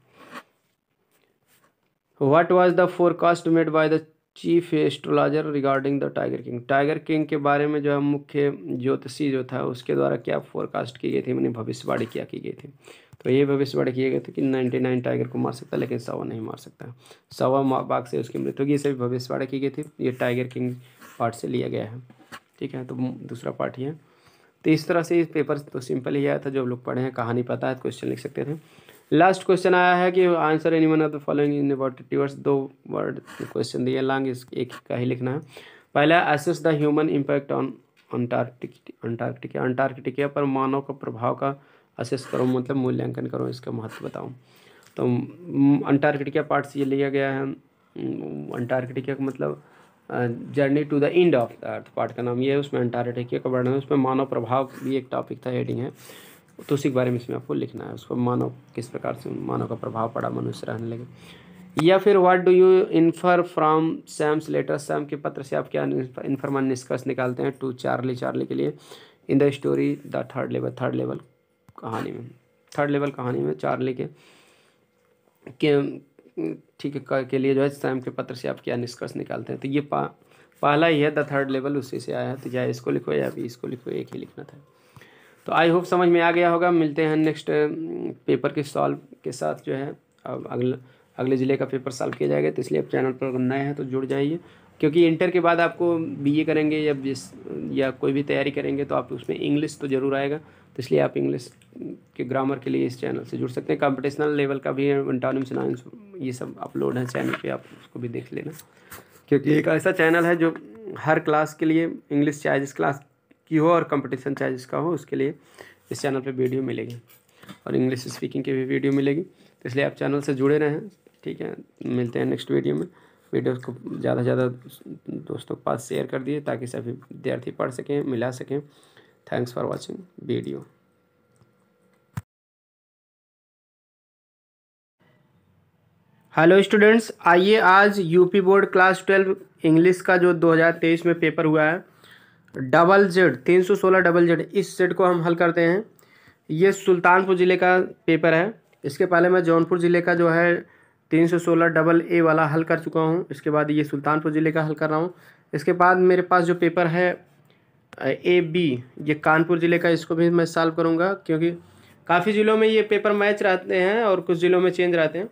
what was the forecast made by the chief astrologer regarding the tiger king tiger king के बारे में जो है मुख्य ज्योतिषी जो था उसके द्वारा क्या फोरकास्ट की गई थी मैंने भविष्यवाणी क्या की गई थी तो ये भविष्यवाणी किए गए थे कि नाइन्टी नाइन टाइगर को मार सकता लेकिन सवा नहीं मार सकता सवा बाग से उसकी मृत्यु की सभी भविष्यवाणी की गई थी ये टाइगर किंग पार्ट से लिया गया है ठीक है तो दूसरा पार्ट ही है तो इस तरह से पेपर तो सिंपल ही आया था जो लोग पढ़े हैं कहानी पता है तो क्वेश्चन लिख सकते थे लास्ट क्वेश्चन आया है कि answer any one of the following in वर्टिवर्स दो वर्ड क्वेश्चन दिए लॉन्ग इस एक का ही लिखना है पहला assess the human impact on Antarctic Antarctic Antarctic पर मानव का प्रभाव का असेस करो मतलब मूल्यांकन करो इसका महत्व बताओ तो अंटार्कटिका पार्ट से ये लिया गया है अंटार्कटिका का मतलब journey to the end of the earth part का नाम ये है उसमें अंटार्कटिका का वर्णन है उसमें मानव प्रभाव भी एक टॉपिक था हेडिंग है तो उसी के बारे में इसमें आपको लिखना है उसको मानव किस प्रकार से मानव का प्रभाव पड़ा मनुष्य रहने लगे या फिर what do you infer from Sam's letter Sam के पत्र से आप क्या इन्फर निष्कर्ष निकालते हैं टू चार्ली चार्ली के लिए in the story the third level third level कहानी में थर्ड लेवल कहानी में चार्ली के, के ठीक है के लिए जो है स्वयं के पत्र से आप क्या निष्कर्ष निकालते हैं तो ये पा पहला ही है द थर्ड लेवल उसी से आया है तो चाहे इसको लिखो या अभी इसको लिखो एक ही लिखना था तो आई होप समझ में आ गया होगा मिलते हैं नेक्स्ट पेपर के सॉल्व के साथ जो है अब अगले अगले ज़िले का पेपर सॉल्व किया जाएगा तो इसलिए आप चैनल पर नए हैं तो जुड़ जाइए क्योंकि इंटर के बाद आपको बीए करेंगे या या कोई भी तैयारी करेंगे तो आप उसमें इंग्लिश तो ज़रूर आएगा तो इसलिए आप इंग्लिश के ग्रामर के लिए इस चैनल से जुड़ सकते हैं कॉम्पिटिशनल लेवल का भी इंटॉनिम सिनाइम्स ये सब अपलोड है चैनल पे आप उसको भी देख लेना क्योंकि एक ऐसा चैनल है जो हर क्लास के लिए इंग्लिश चाहे जिस क्लास की हो और कंपटीशन चाहे जिसका हो उसके लिए इस चैनल पे वीडियो मिलेगी और इंग्लिश स्पीकिंग की भी वीडियो मिलेगी तो इसलिए आप चैनल से जुड़े रहें ठीक है मिलते हैं नेक्स्ट वीडियो में वीडियो को ज़्यादा से ज़्यादा दोस्तों के पास शेयर कर दिए ताकि सभी विद्यार्थी पढ़ सकें मिला सकें thanks for watching video hello students आइए आज UP board class twelve English का जो 2023 में पेपर हुआ है डबल जेड तीन सौ सोलह डबल जेड इस सेट को हम हल करते हैं ये सुल्तानपुर ज़िले का पेपर है इसके पहले मैं जौनपुर ज़िले का जो है तीन सौ सोलह डबल ए वाला हल कर चुका हूँ इसके बाद ये सुल्तानपुर ज़िले का हल कर रहा हूँ इसके बाद मेरे पास जो पेपर है ए बी ये कानपुर ज़िले का इसको भी मैं सॉल्व करूँगा क्योंकि काफ़ी ज़िलों में ये पेपर मैच रहते हैं और कुछ ज़िलों में चेंज रहते हैं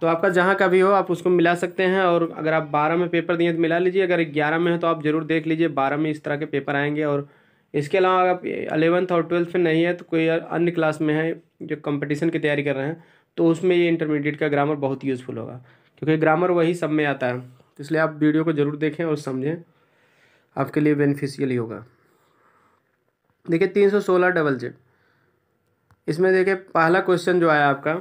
तो आपका जहाँ का भी हो आप उसको मिला सकते हैं और अगर आप बारह में पेपर दिए तो मिला लीजिए अगर ग्यारह में है तो आप ज़रूर देख लीजिए बारह में इस तरह के पेपर आएंगे और इसके अलावा अगर आप अलेवंथ और ट्वेल्थ में नहीं है तो कोई अन्य क्लास में है जो कंपटीशन की तैयारी कर रहे हैं तो उसमें ये इंटरमीडिएट का ग्रामर बहुत यूज़फुल होगा क्योंकि ग्रामर वही सब में आता है इसलिए आप वीडियो को ज़रूर देखें और समझें आपके लिए बेनिफिशियल ही होगा देखिए तीन सौ सोलह डबल जेड इसमें देखिए पहला क्वेश्चन जो आया आपका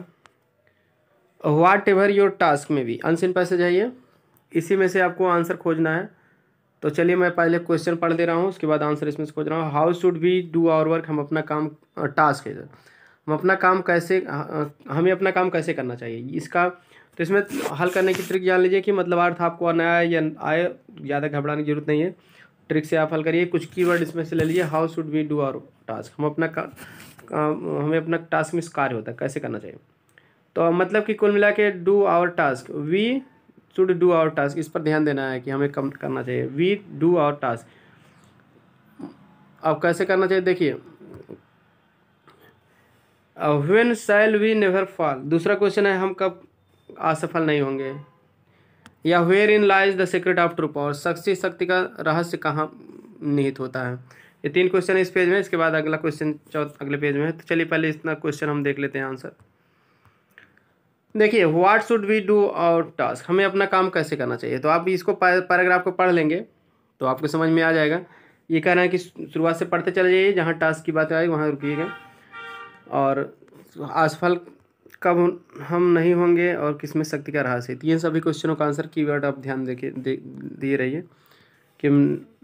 वाट एवर योर टास्क में भी अनसिन पैसे है इसी में से आपको आंसर खोजना है तो चलिए मैं पहले क्वेश्चन पढ़ दे रहा हूँ उसके बाद आंसर इसमें से खोज रहा हूँ how should be do our work हम अपना काम टास्क है हम अपना काम कैसे हमें अपना काम कैसे करना चाहिए इसका तो इसमें हल करने की ट्रिक जान लीजिए कि मतलब अर्थ आपको नया या आए ज़्यादा घबराने की जरूरत नहीं है ट्रिक से आप हल करिए कुछ कीवर्ड इसमें से ले लीजिए how should we do our task हम अपना का, हमें अपना टास्क में कार्य होता है कैसे करना चाहिए तो मतलब कि कुल मिला के do our task we should do our task इस पर ध्यान देना है कि हमें कम करना चाहिए वी डू आवर टास्क अब कैसे करना चाहिए देखिए when shall we never fall दूसरा क्वेश्चन है हम कब असफल नहीं होंगे या wherein lies the secret of true power शक्ति शक्ति का रहस्य कहाँ निहित होता है ये तीन क्वेश्चन इस पेज में इसके बाद अगला क्वेश्चन चौथ अगले पेज में है तो चलिए पहले इतना क्वेश्चन हम देख लेते हैं आंसर देखिए what should we do our task हमें अपना काम कैसे करना चाहिए तो आप इसको पैराग्राफ को पढ़ लेंगे तो आपको समझ में आ जाएगा ये कह रहे हैं कि शुरुआत से पढ़ते चले जाइए जहाँ टास्क की बात आएगी वहाँ रुकीगा और असफल कब हम नहीं होंगे और किस में शक्ति का रहस्य तो ये सभी क्वेश्चनों का आंसर की वर्ड आप ध्यान देखिए दे दिए रहिए कि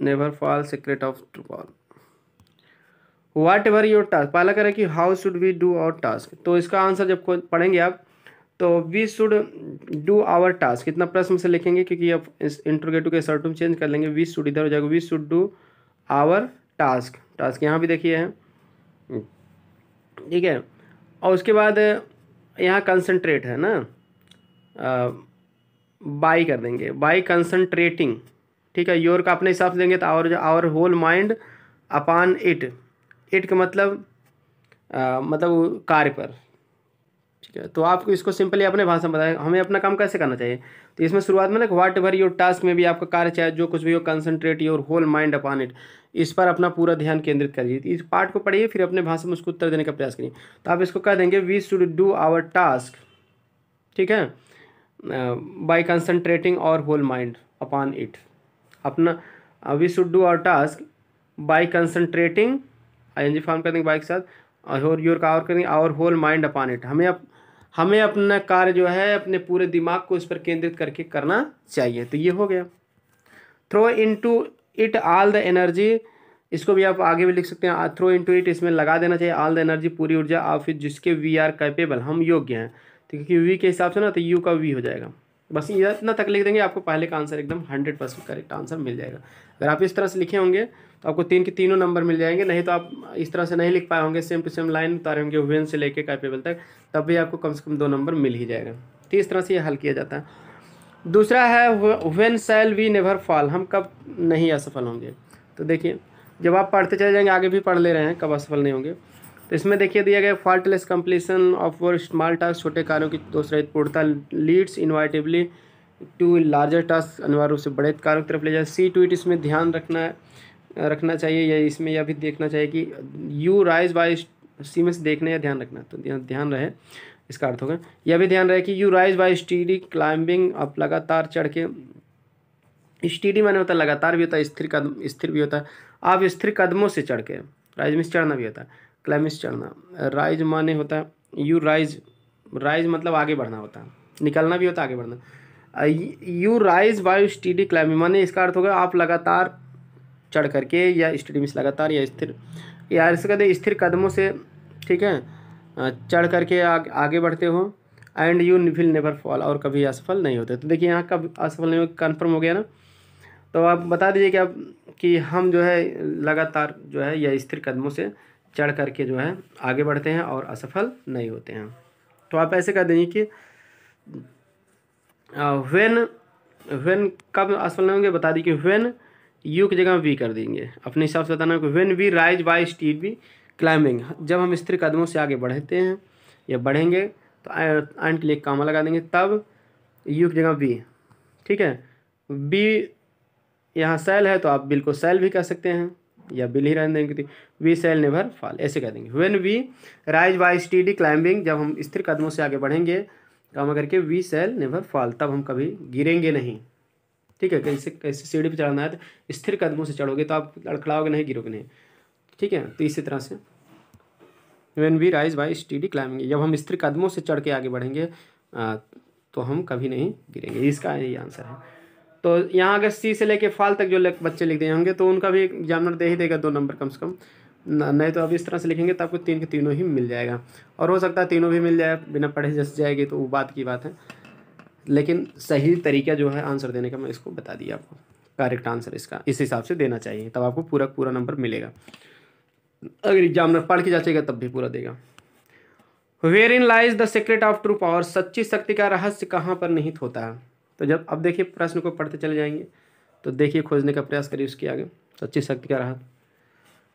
never fall secret of to fall whatever your task पहला करें कि how should we do our task तो इसका आंसर जब पढ़ेंगे आप तो we should do our task इतना प्रश्न से लिखेंगे क्योंकि अब इस इंटरगेटिव के शॉर्ट चेंज कर लेंगे वी शुड इधर हो जाएगा we should do our task task यहाँ भी देखिए है ठीक है और उसके बाद यहाँ कंसनट्रेट है ना बाई कर देंगे बाई कंसनट्रेटिंग ठीक है योर का अपने हिसाब से देंगे तो our our whole mind upon it it का मतलब आ, मतलब कार्य पर ठीक है तो आपको इसको सिंपली अपने भाषा में बताएं हमें अपना काम कैसे करना चाहिए तो इसमें शुरुआत में ना वाट एवर योर टास्क में भी आपका कार्य चाहे जो कुछ भी हो concentrate your whole mind upon it इस पर अपना पूरा ध्यान केंद्रित करिए तो इस पार्ट को पढ़िए फिर अपने भाषा में उसको उत्तर देने का प्रयास करिए तो आप इसको कह देंगे we should do our task ठीक है by concentrating our whole mind upon it अपना we should do our task by concentrating I N G form कर देंगे बाइक के साथ और योर का और करेंगे our whole mind upon it हमें अप, हमें अपना कार्य जो है अपने पूरे दिमाग को इस पर केंद्रित करके करना चाहिए तो ये हो गया throw into it all the energy इसको भी आप आगे भी लिख सकते हैं थ्रो इन टू इट इसमें लगा देना चाहिए ऑल द एनर्जी पूरी ऊर्जा ऑफ जिसके वी आर कैपेबल हम योग्य हैं तो क्योंकि वी के हिसाब से ना तो यू का वी हो जाएगा बस इतना तक लिख देंगे आपको पहले का आंसर एकदम हंड्रेड परसेंट करेक्ट आंसर मिल जाएगा अगर आप इस तरह से लिखे होंगे तो आपको तीन के तीनों नंबर मिल जाएंगे नहीं तो आप इस तरह से नहीं लिख पाए होंगे सेम टू सेम लाइन उतारे होंगे वेन से लेके कैपेबल तक तब भी आपको कम से कम दो नंबर मिल ही जाएगा तो इस तरह से ये हल किया जाता है दूसरा है when shall we never fall हम कब नहीं असफल होंगे तो देखिए जब आप पढ़ते चले जाएंगे आगे भी पढ़ ले रहे हैं कब असफल नहीं होंगे तो इसमें देखिए दिया गया faultless completion of our small task छोटे कार्यों की दोष रहित पूर्णता leads inevitably to larger task अनिवार्य रूप से बड़े कार्यों की तरफ ले जाए सी टू इट इसमें ध्यान रखना है रखना चाहिए या इसमें यह भी देखना चाहिए कि यू राइज बाय सीमेंस देखने या ध्यान रखना तो ध्यान रहे इसका अर्थ होगा यह भी ध्यान रहे कि you rise by steady climbing आप लगातार चढ़ के स्टीडी माने होता है लगातार भी होता है स्थिर कदम स्थिर भी होता है आप स्थिर कदमों से चढ़ के राइज में चढ़ना भी होता है क्लाइमिस चढ़ना राइज माने होता है यू राइज राइज मतलब आगे बढ़ना होता है निकलना भी होता है आगे बढ़ना you rise by steady climbing माने इसका अर्थ होगा आप लगातार चढ़ करके या स्टडी में लगातार या स्थिर या ऐसे कहते स्थिर कदमों से ठीक है चढ़ करके आ, आगे बढ़ते हो and you will never fall और कभी असफल नहीं होते तो देखिए यहाँ कब असफल नहीं हो कन्फर्म हो गया ना तो आप बता दीजिए कि आप कि हम जो है लगातार जो है या स्थिर कदमों से चढ़ करके जो है आगे बढ़ते हैं और असफल नहीं होते हैं तो आप ऐसे कह देंगे कि वेन वेन कब असफल नहीं होंगे बता दी कि वेन यू की जगह वी कर देंगे अपने हिसाब से बताना when we rise by steady we climbing जब हम स्त्री कदमों से आगे बढ़ते हैं या बढ़ेंगे तो एंड के लिए कामा लगा देंगे तब यू की जगह वी ठीक है बी यहाँ सेल है तो आप बिल को सेल भी कह सकते हैं या बिल ही रहने देंगे वी सेल नेवर फॉल ऐसे कह देंगे when we rise by steady climbing जब हम स्थिर कदमों से आगे बढ़ेंगे काम करके वी सेल नेवर फॉल तब हम कभी गिरेंगे नहीं ठीक है कैसे कैसे सीढ़ी पर चढ़ना है तो स्थिर कदमों से चढ़ोगे तो आप लड़खड़ाओगे नहीं गिरोगे नहीं ठीक है तो इसी तरह से when we rise by steady climbing जब हम स्थिर कदमों से चढ़ के आगे बढ़ेंगे तो हम कभी नहीं गिरेंगे इसका यही आंसर है तो यहाँ अगर सी से लेके फाल तक जो बच्चे लिख दिए होंगे तो उनका भी एग्जामिनर दे ही देगा दो नंबर कम से कम नहीं तो अब इस तरह से लिखेंगे तो आपको तीन के तीनों ही मिल जाएगा और हो सकता है तीनों भी मिल जाए बिना पढ़े जस जाएगी तो वो बात की बात है लेकिन सही तरीका जो है आंसर देने का मैं इसको बता दिया आपको करेक्ट आंसर इसका इस हिसाब से देना चाहिए तब आपको पूरा पूरा नंबर मिलेगा अगर एग्जाम में पढ़ के जाचेगा तब भी पूरा देगा wherein lies the secret of true power सच्ची शक्ति का रहस्य कहाँ पर निहित होता है तो जब अब देखिए प्रश्न को पढ़ते चले जाएंगे तो देखिए खोजने का प्रयास करिए उसके आगे सच्ची शक्ति का रहस्य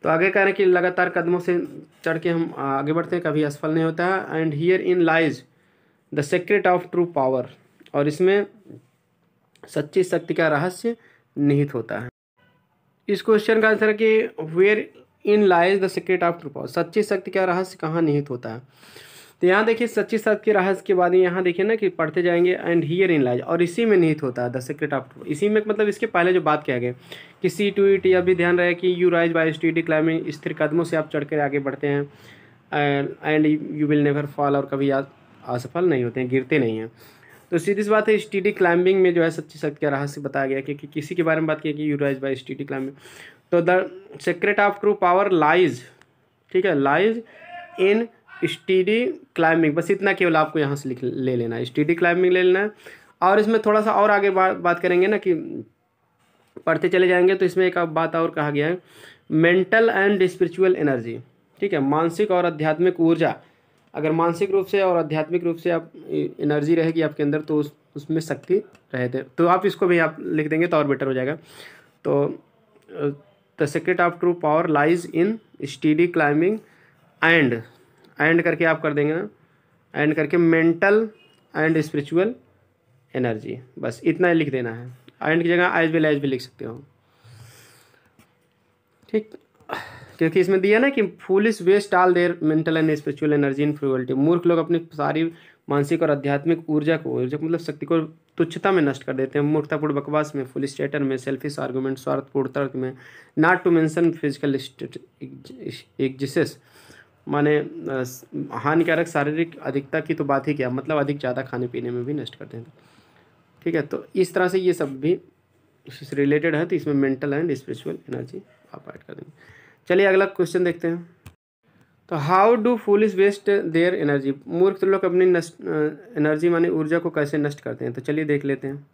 तो आगे कह रहे हैं कि लगातार कदमों से चढ़ के हम आगे बढ़ते हैं कभी असफल नहीं होता है and herein lies the secret of true power और इसमें सच्ची शक्ति का रहस्य निहित होता है इस क्वेश्चन का आंसर है कि wherein lies the secret of true power सच्ची शक्ति का रहस्य कहाँ निहित होता है तो यहाँ देखिए सच्ची शक्ति के रहस्य के बाद यहाँ देखिए ना कि पढ़ते जाएंगे एंड हियर इन लाइज और इसी में निहित होता है द सीक्रेट ऑफ ट्रू इसी में मतलब इसके पहले जो बात किया गया कि सी टू ई टी भी ध्यान रहे कि you rise by steady climbing स्थिर कदमों से आप चढ़ कर आगे बढ़ते हैं and you will never fall और कभी असफल नहीं होते हैं गिरते नहीं हैं तो सीधी सी बात है स्टीडी क्लाइंबिंग में जो है सच्ची सत्य का रहस्य बताया गया कि, कि किसी के बारे में बात की कि यूराइज बाई स्टीडी क्लाइंबिंग तो the secret of true power lies ठीक है लाइज इन स्टीडी क्लाइंबिंग बस इतना केवल आपको यहाँ से लिख ले लेना है स्टीडी क्लाइंबिंग ले लेना है और इसमें थोड़ा सा और आगे बा, बात करेंगे ना कि पढ़ते चले जाएंगे तो इसमें एक बात और कहा गया है मेंटल एंड स्पिरिचुअल एनर्जी ठीक है मानसिक और आध्यात्मिक ऊर्जा अगर मानसिक रूप से और आध्यात्मिक रूप से आप एनर्जी रहेगी आपके अंदर तो उस उसमें शक्ति रहते तो आप इसको भी आप लिख देंगे तो और बेटर हो जाएगा तो the secret of true power lies in steady climbing and and करके आप कर देंगे ना एंड करके मेंटल एंड स्पिरिचुअल एनर्जी बस इतना ही लिख देना है एंड की जगह आइज भी एज भी लिख सकते हो ठीक क्योंकि इसमें दिया ना कि is waste all their mental and spiritual energy in frivolity मूर्ख लोग अपनी सारी मानसिक और आध्यात्मिक ऊर्जा को ऊर्जा मतलब शक्ति को तुच्छता में नष्ट कर देते हैं मूर्खतापूर्ण बकवास में फुल स्टेटर में सेल्फिश आर्गूमेंट स्वार्थपूर्ण तर्क में not to mention physical excesses माने हानिकारक शारीरिक अधिकता की तो बात ही क्या मतलब अधिक ज़्यादा खाने पीने में भी नष्ट करते हैं ठीक है तो इस तरह से ये सब भी उससे रिलेटेड है तो इसमें मेंटल एंड स्पिरिचुअल एनर्जी आप ऐड कर देंगे चलिए अगला क्वेश्चन देखते हैं तो how do fools waste their energy मूर्ख लोग अपनी नष्ट एनर्जी मानी ऊर्जा को कैसे नष्ट करते हैं तो चलिए देख लेते हैं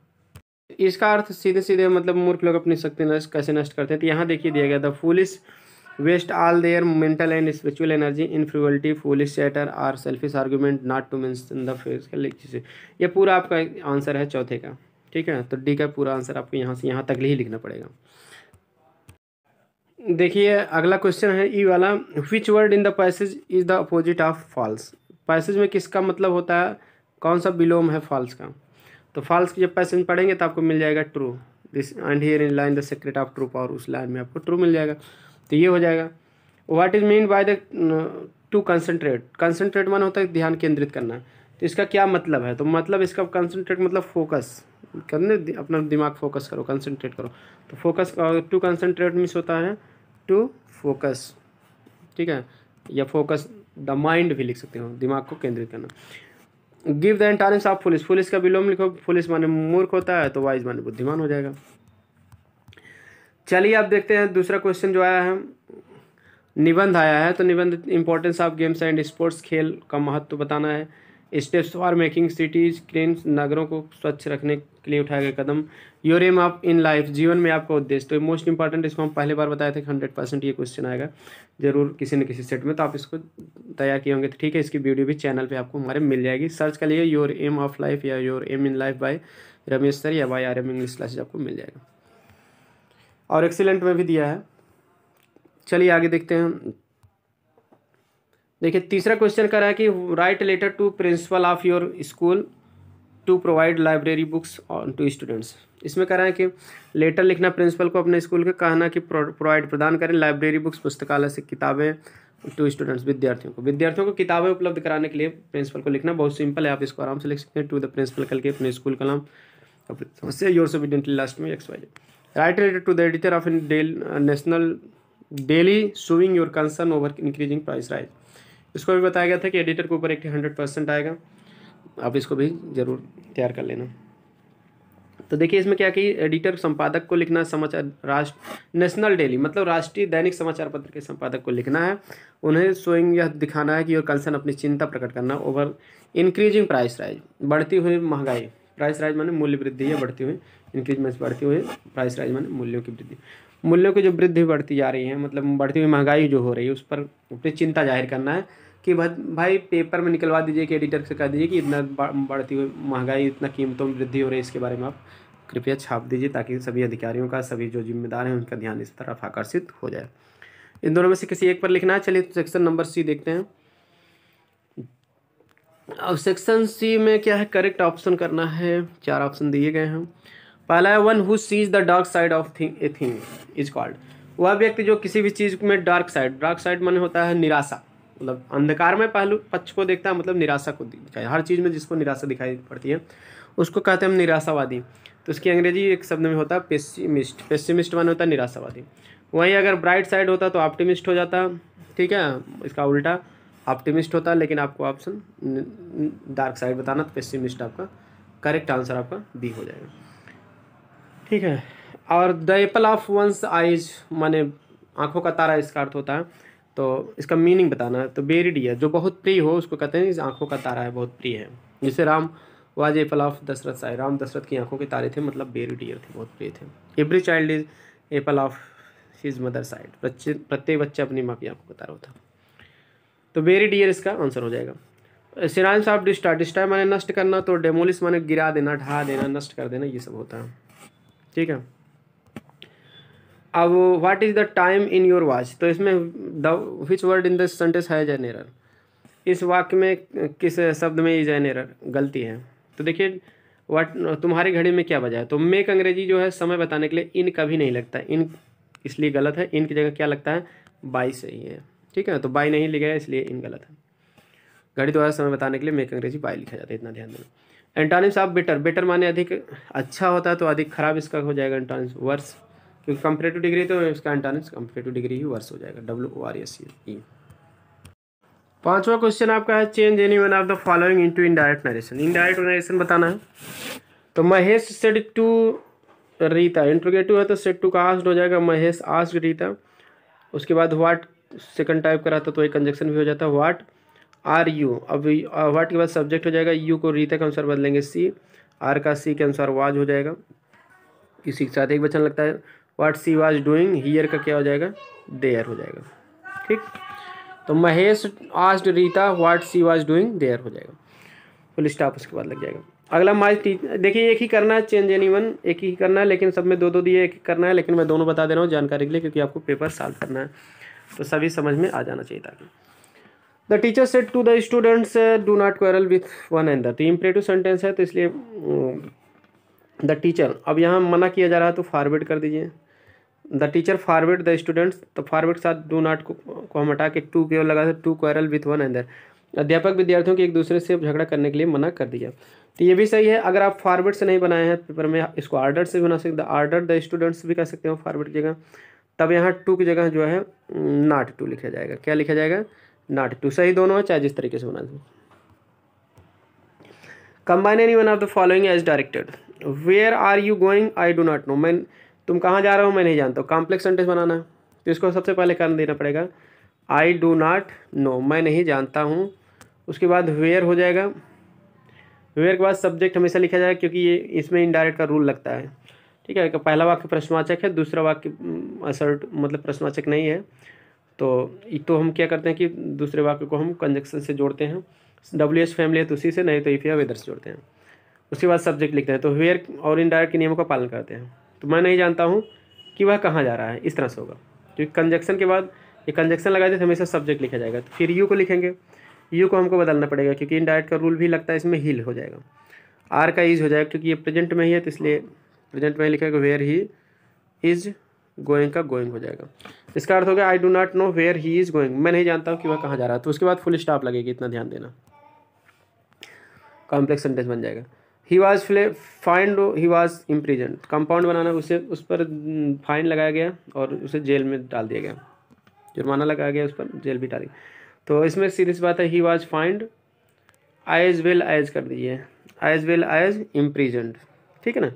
इसका अर्थ सीधे सीधे मतलब मूर्ख लोग अपनी शक्ति नष्ट कैसे नष्ट करते हैं तो यहाँ देखिए दिया गया the is waste all their mental and spiritual energy in फूल इज chatter are selfish argument not to मैं फेस ये पूरा आपका आंसर है चौथे का ठीक है तो डी का पूरा आंसर आपको यहाँ से यहाँ तक ही लिखना पड़ेगा देखिए अगला क्वेश्चन है ई e वाला which word in the passage is the opposite of false passage में किसका मतलब होता है कौन सा विलोम है फॉल्स का तो फॉल्स की जब पैसेज पढ़ेंगे तो आपको मिल जाएगा true this and herein line the secret of true power उस लाइन में आपको ट्रू मिल जाएगा तो ये हो जाएगा what is mean by the to concentrate concentrate मन होता है ध्यान केंद्रित करना तो इसका क्या मतलब है तो मतलब इसका कंसनट्रेट मतलब फोकस करने अपना दिमाग फोकस करो कंसनट्रेट करो तो फोकस टू कंसनट्रेट मिस होता है टू फोकस ठीक है या फोकस द माइंड भी लिख सकते हो दिमाग को केंद्रित करना give the antonyms of police police का विलोम लिखो पुलिस माने मूर्ख होता है तो वाइज माने बुद्धिमान हो जाएगा चलिए आप देखते हैं दूसरा क्वेश्चन जो आया है निबंध आया है तो निबंध importance of games and sports खेल का महत्व तो बताना है steps for making cities clean नगरों को स्वच्छ रखने के लिए उठाए गए कदम योर एम आप इन लाइफ जीवन में आपका उद्देश्य तो मोस्ट इंपॉर्टेंट इसको हम पहले बार बताए थे हंड्रेड परसेंट ये क्वेश्चन आएगा जरूर किसी न किसी सेट में तो आप इसको तैयार किए होंगे तो ठीक है इसकी वीडियो भी चैनल पे आपको हमारे मिल जाएगी सर्च कर लिए योर एम ऑफ लाइफ या your aim in life by Ramesh sir या by R M English classes आपको मिल जाएगा और एक्सीलेंट में भी दिया है चलिए आगे देखते हैं देखिए तीसरा क्वेश्चन कर रहा है कि write letter to principal of your school to provide library books to students इसमें कह रहा है कि लेटर लिखना प्रिंसिपल को अपने स्कूल के कहना कि प्रोवाइड प्रदान करें लाइब्रेरी बुक्स पुस्तकालय से किताबें टू स्टूडेंट्स विद्यार्थियों को विद्यार्थियों को किताबें उपलब्ध कराने के लिए प्रिंसिपल को लिखना बहुत सिंपल है आप इसको आराम से लिख सकते हैं टू द प्रिंसिपल करके अपने स्कूल का नाम समस्या योर से लास्ट में X Y write related to the editor of in national daily voicing your concern over increasing price rise इसको भी बताया गया था कि एडिटर के ऊपर एक हंड्रेड परसेंट आएगा आप इसको भी ज़रूर तैयार कर लेना तो देखिए इसमें क्या कि एडिटर संपादक को लिखना समाचार राष्ट्र नेशनल डेली मतलब राष्ट्रीय दैनिक समाचार पत्र के संपादक को लिखना है उन्हें स्वयं यह दिखाना है कि योर कंसर्न अपनी चिंता प्रकट करना ओवर इंक्रीजिंग प्राइस राइज बढ़ती हुई महंगाई प्राइस राइज माने मूल्य वृद्धि या बढ़ती हुई इंक्रीजमेंट बढ़ती हुई प्राइस राइज माने मूल्यों की वृद्धि मूल्यों की जो वृद्धि बढ़ती जा रही है मतलब बढ़ती हुई महंगाई जो हो रही है उस पर अपनी चिंता जाहिर करना है कि भाई पेपर में निकलवा दीजिए कि एडिटर से कह दीजिए कि इतना बढ़ती हुई महंगाई इतना कीमतों में वृद्धि हो रही है इसके बारे में आप कृपया छाप दीजिए ताकि सभी अधिकारियों का सभी जो जिम्मेदार हैं उनका ध्यान इस तरफ आकर्षित हो जाए इन दोनों में से किसी एक पर लिखना है चलिए तो सेक्शन नंबर सी देखते हैं अब सेक्शन सी में क्या है करेक्ट ऑप्शन करना है चार ऑप्शन दिए गए हैं पहला है one who sees the dark side of thing a thing is called वह व्यक्ति जो किसी भी चीज़ में डार्क साइड डार्क साइड मन होता है निराशा मतलब अंधकार में पहलू पक्ष को देखता है मतलब निराशा को दिखाई हर चीज़ में जिसको निराशा दिखाई पड़ती है उसको कहते हैं हम निराशावादी तो इसकी अंग्रेजी एक शब्द में होता है पेसिमिस्ट पेसिमिस्ट माने होता है निराशावादी वहीं अगर ब्राइट साइड होता तो ऑप्टिमिस्ट हो जाता ठीक है इसका उल्टा ऑप्टिमिस्ट होता लेकिन आपको ऑप्शन डार्क साइड बताना तो पेसिमिस्ट आपका करेक्ट आंसर आपका बी हो जाएगा ठीक है और the apple of one's eyes माने आँखों का तारा इसका अर्थ होता है तो इसका मीनिंग बताना है तो बेरिड है जो बहुत प्रिय हो उसको कहते हैं आँखों का तारा है बहुत प्रिय है जैसे Ram was apple of Dashrath साई राम दशरथ की आंखों के तारे थे मतलब बेरी डियर थे बहुत प्रिय थे every child is apple of his mother side प्रत्येक बच्चा अपनी माँ की आंखों का तारा होता तो बेरी डियर इसका आंसर हो जाएगा सिराज साहब डिस्टा डिस्टा माने नष्ट करना तो डेमोलिस माने गिरा देना ढा देना नष्ट कर देना ये सब होता है ठीक है अब what is the time in your watch तो इसमें the which word in this sentence है जैन इस वाक्य में किस शब्द में ये जैन गलती है तो देखिए वाट तुम्हारी घड़ी में क्या बजा है तो मेक अंग्रेजी जो है समय बताने के लिए इन कभी नहीं लगता इन इसलिए गलत है इन की जगह क्या लगता है बाई सही है ठीक है तो बाई नहीं लिखा है इसलिए इन गलत है घड़ी द्वारा समय बताने के लिए मेक अंग्रेजी बाई लिखा जाता है इतना ध्यान देना एंटानिम्स आप बेटर बेटर माने अधिक अच्छा होता है तो अधिक खराब इसका हो जाएगा एंटानिम्स वर्स क्योंकि कंपरेटिव डिग्री तो इसका एंटानिम्स कंपरेटिव डिग्री ही वर्स हो जाएगा डब्ल्यू आर एस ई पांचवा क्वेश्चन आपका है change any one of the following into indirect narration indirect narration बताना है तो Mahesh said to Rita interrogative है तो सेट टू का आस्ट हो जाएगा महेश आस्ट रीता उसके बाद व्हाट सेकंड टाइप का रहता तो एक कंजक्शन भी हो जाता है व्हाट आर यू अब वाट के बाद सब्जेक्ट हो जाएगा यू को रीता के अनुसार बदलेंगे सी आर का सी के अनुसार वाज हो जाएगा इसी के साथ एक वचन लगता है what she was doing here का क्या हो जाएगा देयर हो जाएगा ठीक तो Mahesh asked Rita what she was doing there हो जाएगा फुल स्टॉप उसके बाद लग जाएगा अगला माई देखिए एक ही करना है चेंज एनी वन एक ही करना है लेकिन सब में दो दो दिए एक ही करना है लेकिन मैं दोनों बता दे रहा हूँ जानकारी के लिए क्योंकि आपको पेपर सॉल्व करना है तो सभी समझ में आ जाना चाहिए ताकि the teacher said to the students do not quarrel with one and तो इम्परेटिव सेंटेंस है तो इसलिए द mm, टीचर अब यहाँ मना किया जा रहा है तो फॉरवर्ड कर दीजिए the teacher forward the students तो फारवर्ड के साथ डू नॉट को, हम हटा के टू के लगा था टू क्वारल विथ वन अंदर अध्यापक विद्यार्थियों के एक दूसरे से झगड़ा करने के लिए मना कर दिया तो ये भी सही है अगर आप फॉरवर्ड से नहीं बनाए हैं पेपर में इसको आर्डर से भी बना सकते आर्डर द स्टूडेंट्स भी कह सकते हो फॉरवर्ड की जगह तब यहाँ टू की जगह जो है नाट टू लिखा जाएगा क्या लिखा जाएगा नाट टू सही दोनों है चाहे जिस तरीके से बना दें combine any one of the following as directed where are you going I do not know मैं तुम कहाँ जा रहे हो मैं नहीं जानता कॉम्प्लेक्स सेंटेंस बनाना है तो इसको सबसे पहले कारण देना पड़ेगा आई डू नाट नो मैं नहीं जानता हूँ उसके बाद वेयर हो जाएगा वेयर के बाद सब्जेक्ट हमेशा लिखा जाएगा क्योंकि ये इसमें इनडायरेक्ट का रूल लगता है ठीक है पहला वाक्य प्रश्नवाचक है दूसरा वाक्य हम्म, असर्ट मतलब प्रश्नवाचक नहीं है तो तो हम क्या करते हैं कि दूसरे वाक्य को हम कंजक्शन से जोड़ते हैं डब्ल्यू एच फैमिली है तो उसी से नहीं तो ईफिया वेदर से जोड़ते हैं उसके बाद सब्जेक्ट लिखते हैं तो वेयर और इनडायरेक्ट के नियमों का पालन करते हैं तो मैं नहीं जानता हूँ कि वह कहाँ जा रहा है इस तरह से होगा क्योंकि कंजक्शन के बाद ये कंजक्शन लगाए तो हमेशा सब्जेक्ट लिखा जाएगा तो फिर यू को लिखेंगे यू को हमको बदलना पड़ेगा क्योंकि इनडायरेक्ट का रूल भी लगता है इसमें हील हो जाएगा आर का इज हो जाएगा क्योंकि ये प्रेजेंट में ही है तो इसलिए प्रेजेंट में लिखेगा वेयर ही इज गोइंग का गोइंग हो जाएगा इसका अर्थ हो गया I do not know where he is going मैं नहीं जानता हूँ कि वह कहाँ जा रहा है तो उसके बाद फुल स्टॉप लगेगी इतना ध्यान देना कॉम्प्लेक्स सेंटेंस बन जाएगा ही वाज फ्ले fined he was imprisoned compound बनाना उसे उस पर फाइन लगाया गया और उसे जेल में डाल दिया गया जुर्माना लगाया गया उस पर जेल भी डाली तो इसमें सीरियस बात है he was fined as well as कर दीजिए आइज वेल आइज इम्प्रीजेंट ठीक है ना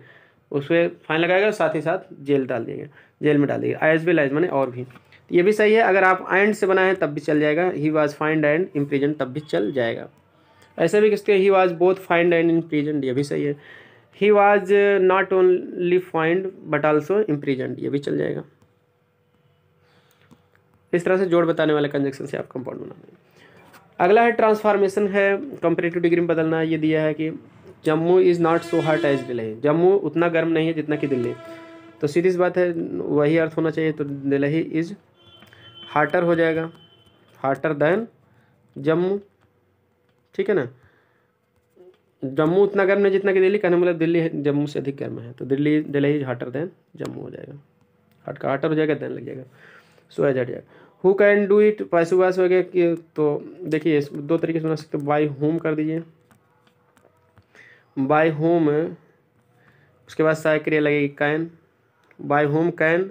उस पर फाइन गया साथ ही साथ जेल डाल दिया गया जेल में डाल दिया एज वेल आइज मैंने और भी तो ये भी सही है अगर आप एंड से बनाएं तब भी चल जाएगा he was fined and imprisoned तब भी चल जाएगा ऐसे भी किसके he was both fined and imprisoned ये भी सही है he was not only fined but also imprisoned ये भी चल जाएगा इस तरह से जोड़ बताने वाले कंजेक्शन से आप कंपाउंड बना हैं अगला है ट्रांसफॉर्मेशन है कंपेरेटिव डिग्री में बदलना ये दिया है कि Jammu is not so hot as Delhi Jammu उतना गर्म नहीं है जितना कि दिल्ली तो सीधी बात है वही अर्थ होना चाहिए तो दिल्ली इज़ हार्टर हो जाएगा हार्टर दैन जम्मू ठीक है ना जम्मू उतना गर्म है जितना कि दिल्ली कहने मतलब दिल्ली जम्मू से अधिक गर्म है तो दिल्ली दिल्ली हाटर देन जम्मू हो जाएगा हट का हाटर हो जाएगा देन लग जाएगा सोया हट जाएगा हु कैन डू इट पैसे वैसे हो गया कि तो देखिए दो तरीके से बना सकते बाई होम कर दीजिए बाय होम उसके बाद साय क्रिया लगेगी can by whom can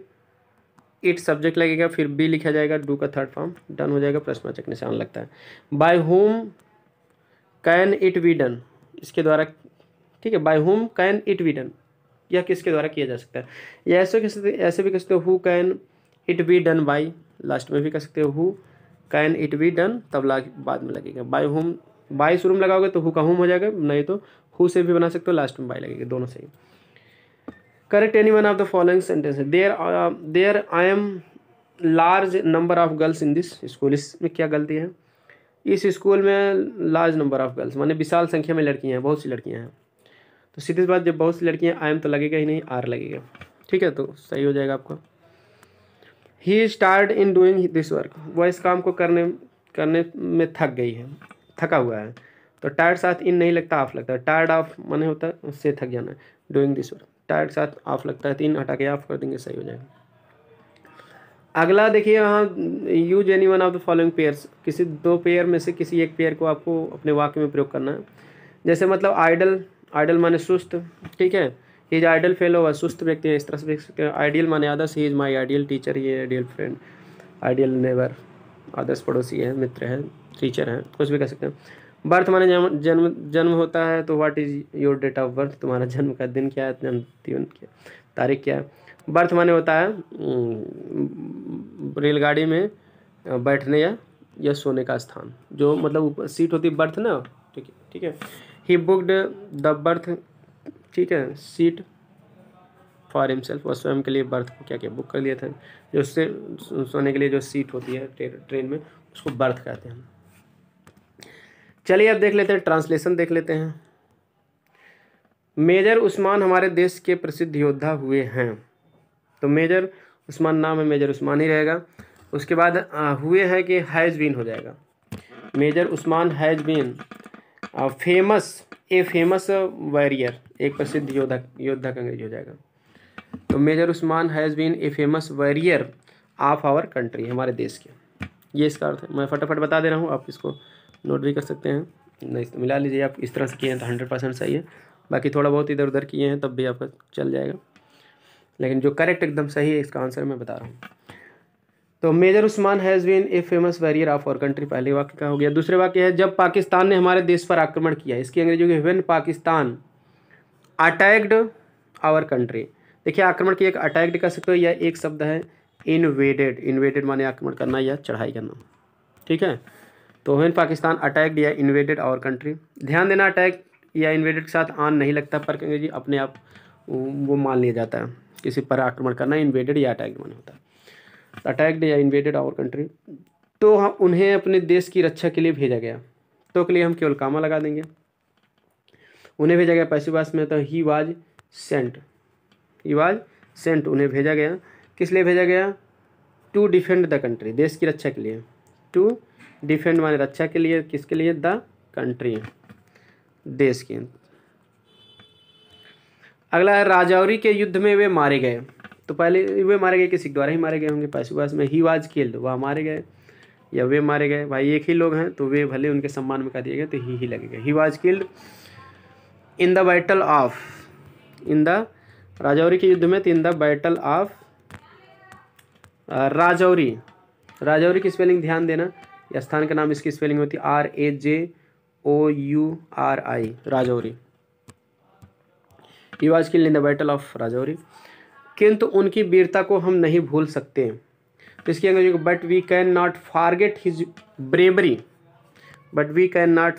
it subject लगेगा फिर बी लिखा जाएगा डू का थर्ड फॉर्म डन हो जाएगा प्रश्नवाचक निशान लगता है by whom can it be done इसके द्वारा ठीक है by whom can it be done या किसके द्वारा किया जा सकता है या ऐसे कह सकते ऐसे भी कह सकते हो who can it be done by last में भी कह सकते हो who can it be done तब ला बाद में लगेगा बाय होम बाई शुरू में लगाओगे तो हु का होम हो जाएगा नहीं तो हु से भी बना सकते हो लास्ट में बाई लगेगा दोनों ही correct any one of the following sentence there there I am large number of girls in this school इसमें क्या गलती है इस स्कूल में लार्ज नंबर ऑफ गर्ल्स माने विशाल संख्या में लड़कियाँ हैं बहुत सी लड़कियाँ हैं तो सीधी बात जब बहुत सी लड़कियाँ आई एम तो लगेगा ही नहीं आर लगेगा ठीक है तो सही हो जाएगा आपका he start in doing this work वह इस काम को करने करने में थक गई है थका हुआ है तो टायर्ड साथ इन नहीं लगता ऑफ लगता है टायर्ड ऑफ मैंने होता है उससे थक जाना डूइंग दिस वर्क टायर्ड साथ ऑफ लगता है तीन तो हटा के ऑफ कर देंगे सही हो जाएगा अगला देखिए यहाँ use any one of the following pairs किसी दो पेयर में से किसी एक पेयर को आपको अपने वाक्य में प्रयोग करना है जैसे मतलब आइडल आइडल माने सुस्त ठीक है ही इज आइडल फेलो हुआ सुस्त व्यक्ति है इस तरह से देख सकते हैं आइडियल माने आदर्श he is my ideal teacher ये आइडियल फ्रेंड आइडियल नेबर आदर्श पड़ोसी है मित्र है टीचर है कुछ भी कह सकते हैं बर्थ माने जन्म जन्म होता है तो what is your date of birth तुम्हारा जन्म का दिन क्या है जन्म जीवन क्या तारीख क्या है बर्थ माने होता है रेलगाड़ी में बैठने या या सोने का स्थान जो मतलब सीट होती है बर्थ ना ठीक है ठीक है ही बुकड द बर्थ ठीक है सीट फॉर हिमसेल्फ और स्वयं के लिए बर्थ को क्या क्या बुक कर लिया था जो उससे सोने के लिए जो सीट होती है ट्रे, ट्रेन में उसको बर्थ कहते हैं चलिए अब देख लेते हैं ट्रांसलेशन देख लेते हैं मेजर उस्मान हमारे देश के प्रसिद्ध योद्धा हुए हैं तो मेजर उस्मान नाम है मेजर उस्मान ही रहेगा उसके बाद आ, हुए हैं कि हैज़ बीन हो जाएगा major Usman has been famous a famous warrior एक प्रसिद्ध योद्धा योद्धा का अंग्रेजी हो जाएगा तो major Usman has been a famous warrior of our country हमारे देश के ये इसका अर्थ है मैं फटाफट बता दे रहा हूँ आप इसको नोट भी कर सकते हैं नहीं तो मिला लीजिए आप इस तरह से किए हैं तो हंड्रेड परसेंट सही है बाकी थोड़ा बहुत इधर उधर किए हैं तब भी आपका चल जाएगा लेकिन जो करेक्ट एकदम सही है इसका आंसर मैं बता रहा हूँ तो major Usman has been a famous warrior of our country पहले वाक्य का हो गया दूसरे वाक्य है जब पाकिस्तान ने हमारे देश पर आक्रमण किया इसकी अंग्रेजी की when Pakistan attacked our country देखिए आक्रमण की एक अटैक्ड कर सकते हो या एक शब्द है इन्वेडेड इन्वेडेड माने आक्रमण करना या चढ़ाई करना ठीक है तो वेन पाकिस्तान अटैक्ड या इन्वेडेड आवर कंट्री ध्यान देना अटैक या इन्वेडेड के साथ आन नहीं लगता पर अंग्रेजी अपने आप वो मान लिया जाता है किसी पर आक्रमण करना इन्वेडेड या अटैक्ड माना होता है अटैक्ड या इन्वेडेड आवर कंट्री तो हम उन्हें अपने देश की रक्षा के लिए भेजा गया तो के लिए हम केवल कामा लगा देंगे उन्हें भेजा गया पैसे पास में तो he was sent he was sent उन्हें भेजा गया किस लिए भेजा गया टू डिफेंड द कंट्री देश की रक्षा के लिए टू डिफेंड माने रक्षा के लिए किसके लिए द कंट्री देश की अगला है राजौरी के युद्ध में वे मारे गए तो पहले वे मारे गए किसी द्वारा ही मारे गए होंगे पास में ही वाज किल्ड वह मारे गए या वे मारे गए भाई एक ही लोग हैं तो वे भले उनके सम्मान में कह दिए गए तो ही ही लगेगा he was killed in the battle of in the Rajouri के युद्ध में तो in the battle of Rajouri Rajouri की स्पेलिंग ध्यान देना स्थान का नाम इसकी स्पेलिंग होती है R A J O U R I Rajouri he was killed in the battle of Rajouri किंतु उनकी वीरता को हम नहीं भूल सकते तो इसकी अंग्रेजी को but we can not forget his bravery but we can not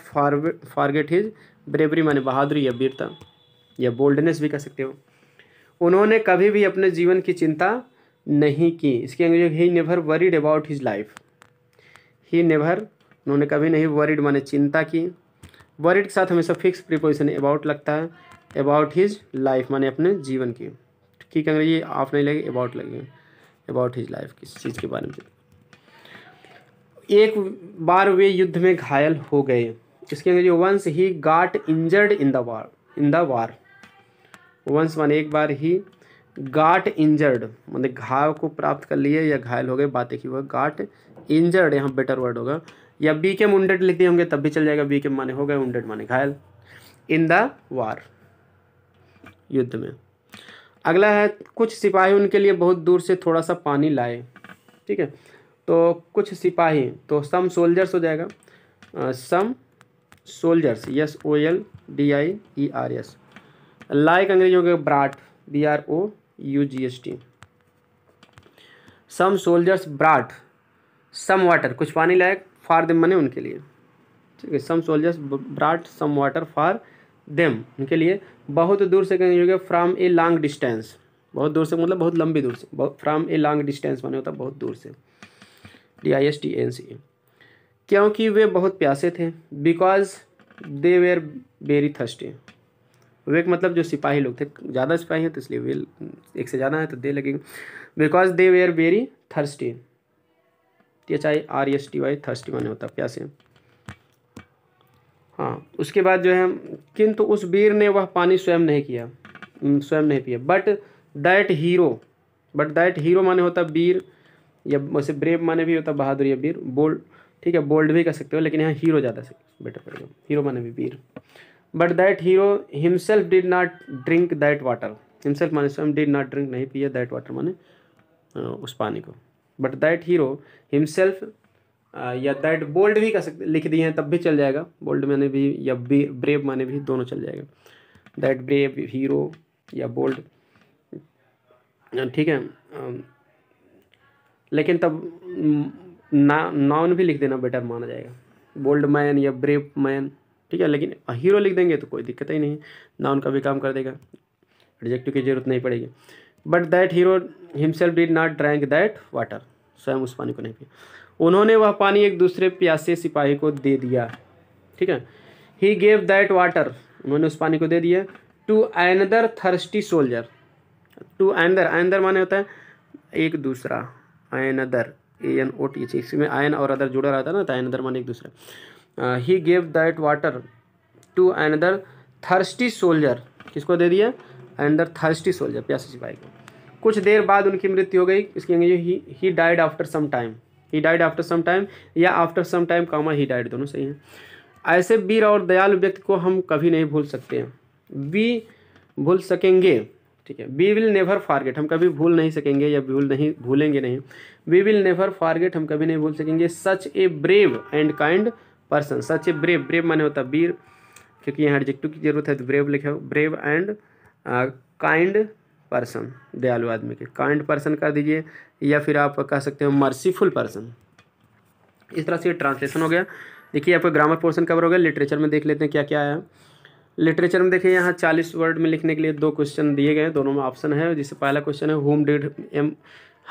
forget his bravery माने बहादुरी या वीरता या बोल्डनेस भी कह सकते हो उन्होंने कभी भी अपने जीवन की चिंता नहीं की इसकी अंग्रेजी he never worried about his life he never उन्होंने कभी नहीं वरीड माने चिंता की वरीड के साथ हमेशा फिक्स प्रिपोजिशन अबाउट लगता है अबाउट हिज लाइफ माने अपने जीवन की ठीक है अंग्रेजी ऑफ नहीं लगे अबाउट लगे अबाउट हिज लाइफ किस चीज़ के बारे में एक बार वे युद्ध में घायल हो गए इसके अंग्रेजी once he got injured in the war in the war once माने एक बार ही गाट इंजर्ड मतलब घाव को प्राप्त कर लिए या घायल हो गए बातें ही हुआ गाट इंजर्ड यहाँ बेटर वर्ड होगा या बी के मुंडेड लिख दिए होंगे तब भी चल जाएगा बी के माने हो गए मुंडेड माने घायल इन द वार युद्ध में अगला है कुछ सिपाही उनके लिए बहुत दूर से थोड़ा सा पानी लाए ठीक है तो कुछ सिपाही तो सम सोल्जर्स हो जाएगा some soldiers S O L D I E R S like अंग्रेजों के brought B R O U G S T some soldiers brought some water कुछ पानी लाए फॉर द मने उनके लिए ठीक है some soldiers brought some water for them उनके लिए बहुत दूर से कहीं हो फ्राम ए लॉन्ग डिस्टेंस बहुत दूर से मतलब बहुत लंबी दूर से फ्राम ए लॉन्ग डिस्टेंस माने होता बहुत दूर से D I S T N C क्योंकि वे बहुत प्यासे थे because they were very thirsty वे मतलब जो सिपाही लोग थे ज़्यादा सिपाही हैं तो इसलिए वे एक से ज़्यादा है तो दे लगेंगे because they were very thirsty T H I R S T Y thirsty माने होता प्यासे हाँ उसके बाद जो है किंतु उस वीर ने वह पानी स्वयं नहीं किया स्वयं नहीं पिया but that hero but that hero माने होता वीर या वैसे ब्रेव माने भी होता बहादुर या वीर बोल्ड ठीक है बोल्ड भी कर सकते हो लेकिन यहाँ हीरो ज़्यादा बेटर पड़ेगा हीरो माने भी वीर but that hero himself did not drink that water himself माने स्वयं डिड नॉट ड्रिंक नहीं पिया दैट वाटर माने उस पानी को बट दैट हीरो हिमसेल्फ या दैट बोल्ड भी कर सकते लिख दिए हैं तब भी चल जाएगा बोल्ड माने भी या बी ब्रेव माने भी दोनों चल जाएगा दैट ब्रेव हीरो या बोल्ड ठीक है लेकिन तब ना नाउन भी लिख देना बेटर माना जाएगा बोल्ड मैन या ब्रेव मैन ठीक है लेकिन हीरो लिख देंगे तो कोई दिक्कत ही नहीं नाउन का भी काम कर देगा एडजेक्टिव की जरूरत नहीं पड़ेगी but that hero himself did not drank that water स्वयं उस पानी को नहीं पिया उन्होंने वह पानी एक दूसरे प्यासे सिपाही को दे दिया ठीक है ही गेव दैट वाटर उन्होंने उस पानी को दे दिया to another thirsty soldier to another another माने होता है एक दूसरा another A N O T C इसमें आयन और अदर जुड़ा रहता है ना तो एनदर माने एक दूसरा he gave that water to another thirsty soldier किसको दे दिया एनदर थर्स्टी सोल्जर प्यासे सिपाही को कुछ देर बाद उनकी मृत्यु हो गई इसकी अंग्रेजी he died after some time he died after some time या after some time comma he died दोनों सही हैं ऐसे वीर और दयालु व्यक्ति को हम कभी नहीं भूल सकते हैं वी भूल सकेंगे ठीक है वी विल नेवर फारगेट हम कभी भूल नहीं सकेंगे या भूल नहीं भूलेंगे नहीं वी विल नेवर फारगेट हम कभी नहीं भूल सकेंगे such a brave and kind person such a brave brave माने होता है वीर क्योंकि यहाँ एडजेक्टिव की जरूरत है तो ब्रेव लिखा हो ब्रेव एंड काइंड पर्सन दयालु आदमी के काइंड पर्सन कर दीजिए या फिर आप कह सकते हो मर्सीफुल पर्सन इस तरह से ट्रांसलेशन हो गया देखिए आपका ग्रामर पोर्सन कवर हो गया लिटरेचर में देख लेते हैं क्या क्या आया लिटरेचर में देखिए यहाँ चालीस वर्ड में लिखने के लिए दो क्वेश्चन दिए गए दोनों में ऑप्शन है जिससे पहला क्वेश्चन है whom did M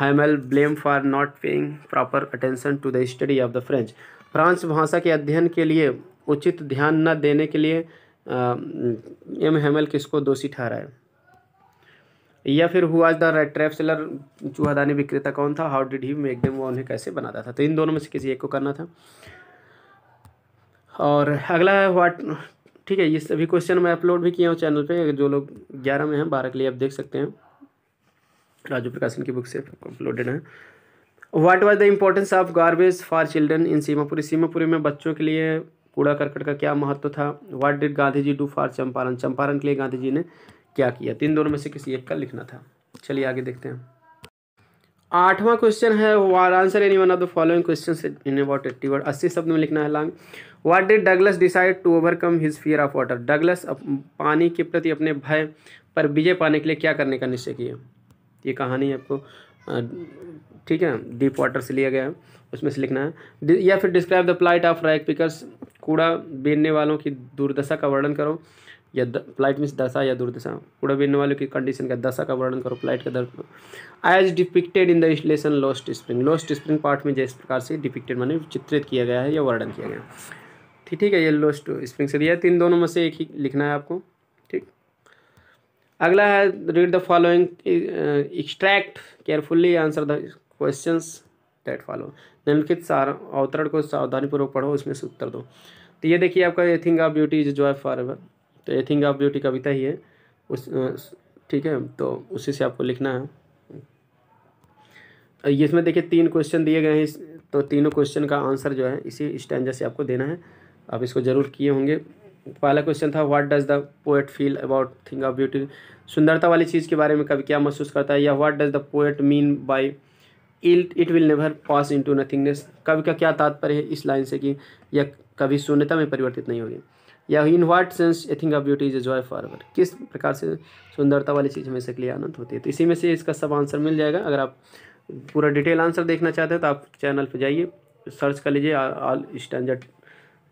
Hamel blame for not paying proper attention to the study of the French France भाषा के अध्ययन के लिए उचित ध्यान न देने के लिए एम हैमल किसको दोषी ठहरा है या फिर हुआ द ट्रैप सेलर चूहादानी विक्रेता कौन था how did he make them वो उन्हें कैसे बनाता था तो इन दोनों में से किसी एक को करना था और अगला है व्हाट ठीक है ये सभी क्वेश्चन मैं अपलोड भी किया हूँ चैनल पे जो लोग ग्यारह में हैं बारह के लिए आप देख सकते हैं राजू प्रकाशन की बुक से अपलोडेड है what was the importance of garbage for children in Seemapuri Seemapuri में बच्चों के लिए कूड़ा करकट का क्या महत्व था what did Gandhi ji do for Champaran Champaran के लिए गांधी जी ने क्या किया तीन दोनों में से किसी एक का लिखना था चलिए आगे देखते हैं आठवां क्वेश्चन है वार answer any one of the following question in about eighty word अस्सी शब्द में लिखना है long what did Douglas decide to overcome his fear of water Douglas पानी के प्रति अपने भय पर विजय पाने के लिए क्या करने का निश्चय किया ये कहानी आपको ठीक है डीप वाटर से लिया गया है उसमें से लिखना है या फिर describe the plight of rag pickers कूड़ा बीनने वालों की दुर्दशा का वर्णन करो या फ्लाइट मीन्स दशा या दुर्दशा उड़ाबिड़ने वालों की कंडीशन का दशा का वर्णन करो फ्लाइट का दर्द as depicted in the installation lost spring lost spring part में जिस प्रकार से डिपिक्टेड मैंने चित्रित किया गया है या वर्णन किया गया ठीक ठीक है ये लोस्ट स्प्रिंग से दिया तीन दोनों में से एक ही लिखना है आपको ठीक अगला है read the following extract carefully answer the question that follow निम्नलिखित सार अवतरण को सावधानीपूर्वक पढ़ो उसमें से उत्तर दो तो ये देखिए आपका ये thing of beauty is joy for ever तो ये थिंग ऑफ ब्यूटी कविता ही है उस ठीक है तो उसी से आपको लिखना है इसमें देखिए तीन क्वेश्चन दिए गए हैं तो तीनों क्वेश्चन का आंसर जो है इसी स्टैंड से आपको देना है आप इसको ज़रूर किए होंगे पहला क्वेश्चन था what does the poet feel about thing of beauty सुंदरता वाली चीज़ के बारे में कभी क्या महसूस करता है या what does the poet mean by it it will never pass into nothingness कवि का क्या तात्पर्य है इस लाइन से कि यह कभी शून्यता में परिवर्तित नहीं होगी या in what sense a thing of beauty is a joy forever किस प्रकार से सुंदरता वाली चीज़ हमेशा के लिए आनंद होती है तो इसी में से इसका सब आंसर मिल जाएगा अगर आप पूरा डिटेल आंसर देखना चाहते हैं तो आप चैनल पर जाइए सर्च कर लीजिए all standard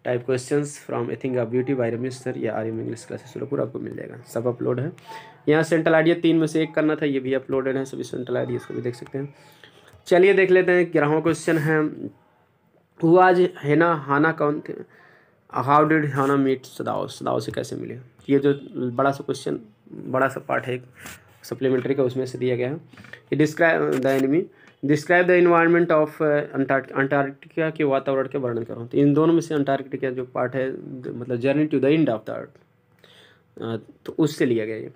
type question from a thing of beauty by Ramesh sir या आर एम इंग्लिश क्लासेस पूरा आपको मिल जाएगा सब अपलोड है यहाँ सेंट्रल आइडिया तीन में से एक करना था ये भी अपलोडेड है सभी सेंट्रल आइडिया इसको भी देख सकते हैं चलिए देख लेते हैं ग्यारहवा क्वेश्चन है हुआ आज हैना हाना कौन थे how did Hana meet Sadao Sadao से कैसे मिले ये जो बड़ा सा क्वेश्चन बड़ा सा पार्ट है सप्लीमेंट्री का उसमें से दिया गया है describe the enemy describe the environment of Antarctica के वातावरण के वर्णन करो तो इन दोनों में से अंटार्कटिका जो पार्ट है मतलब journey to the end of the earth तो उससे लिया गया ये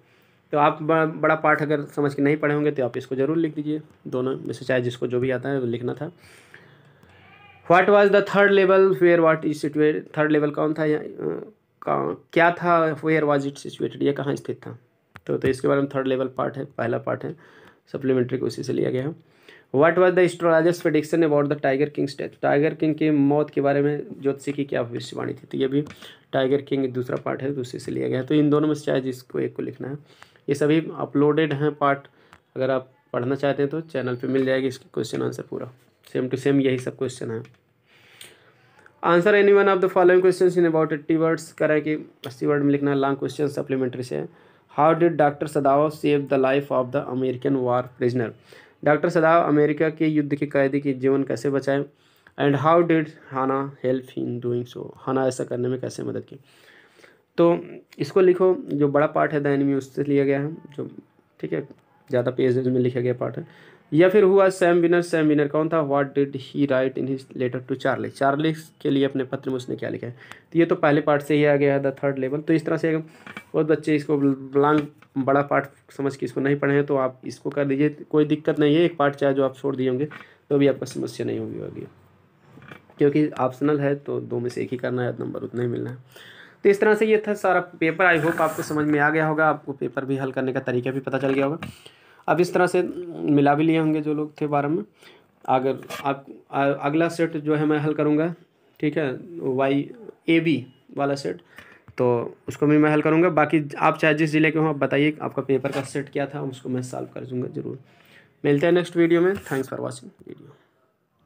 तो आप बड़ा बड़ा पार्ट अगर समझ के नहीं पढ़े होंगे तो आप इसको ज़रूर लिख दीजिए दोनों में से चाहे जिसको जो भी आता है लिखना था what was the third level where what is situate third level कौन था या, क्या था वेयर वाज इट सिचुएटेड ये कहाँ स्थित था तो, तो इसके बारे में थर्ड लेवल पार्ट है पहला पार्ट है सप्लीमेंट्री को उसी से लिया गया है what was the astrologer's prediction about the tiger king's death tiger king की मौत के बारे में ज्योतिषी की क्या भविष्यवाणी थी तो ये भी टाइगर किंग दूसरा पार्ट है दूसरे तो से लिया गया तो इन दोनों में से चाहे जिसको एक को लिखना है ये सभी अपलोडेड हैं पार्ट अगर आप पढ़ना चाहते हैं तो चैनल पे मिल जाएगी इसके क्वेश्चन आंसर पूरा सेम टू सेम यही सब क्वेश्चन है answer any one of the following question in about eighty words करे कि अस्सी वर्ड में लिखना है लॉन्ग क्वेश्चन सप्लीमेंट्री से how did doctor Sadao save the life of the American war prisoner doctor Sadao America के युद्ध के कैदी के जीवन कैसे बचाए and how did Hana help in doing so Hana ऐसा करने में कैसे मदद की तो इसको लिखो जो बड़ा पार्ट है द एनिमी उससे लिया गया है जो ठीक है ज़्यादा पेजेज में लिखा गया पार्ट है या फिर हुआ सैम विनर सैम विनर कौन था what did he write in his letter to Charley Charlie के लिए अपने पत्र में उसने क्या लिखा है तो ये तो पहले पार्ट से ही आ गया है द थर्ड लेवल तो इस तरह से बहुत बच्चे इसको लॉन्ग बड़ा पार्ट समझ के इसको नहीं पढ़े हैं तो आप इसको कर दीजिए कोई दिक्कत नहीं है एक पार्ट चाहे जो आप छोड़ दिए होंगे तो भी आपका समस्या नहीं होगी होगी क्योंकि ऑप्शनल है तो दो में से एक ही करना है नंबर उतना ही मिलना है तो इस तरह से ये था सारा पेपर आई होप आपको समझ में आ गया होगा आपको पेपर भी हल करने का तरीका भी पता चल गया होगा अब इस तरह से मिला भी लिए होंगे जो लोग थे बारह में अगर आप अगला सेट जो है मैं हल करूँगा ठीक है वाई ए बी वाला सेट तो उसको भी मैं हल करूँगा बाकी आप चाहे जिस ज़िले के हों आप बताइए आपका पेपर का सेट क्या था उसको मैं सॉल्व कर दूँगा ज़रूर मिलते हैं नेक्स्ट वीडियो में thanks for watching video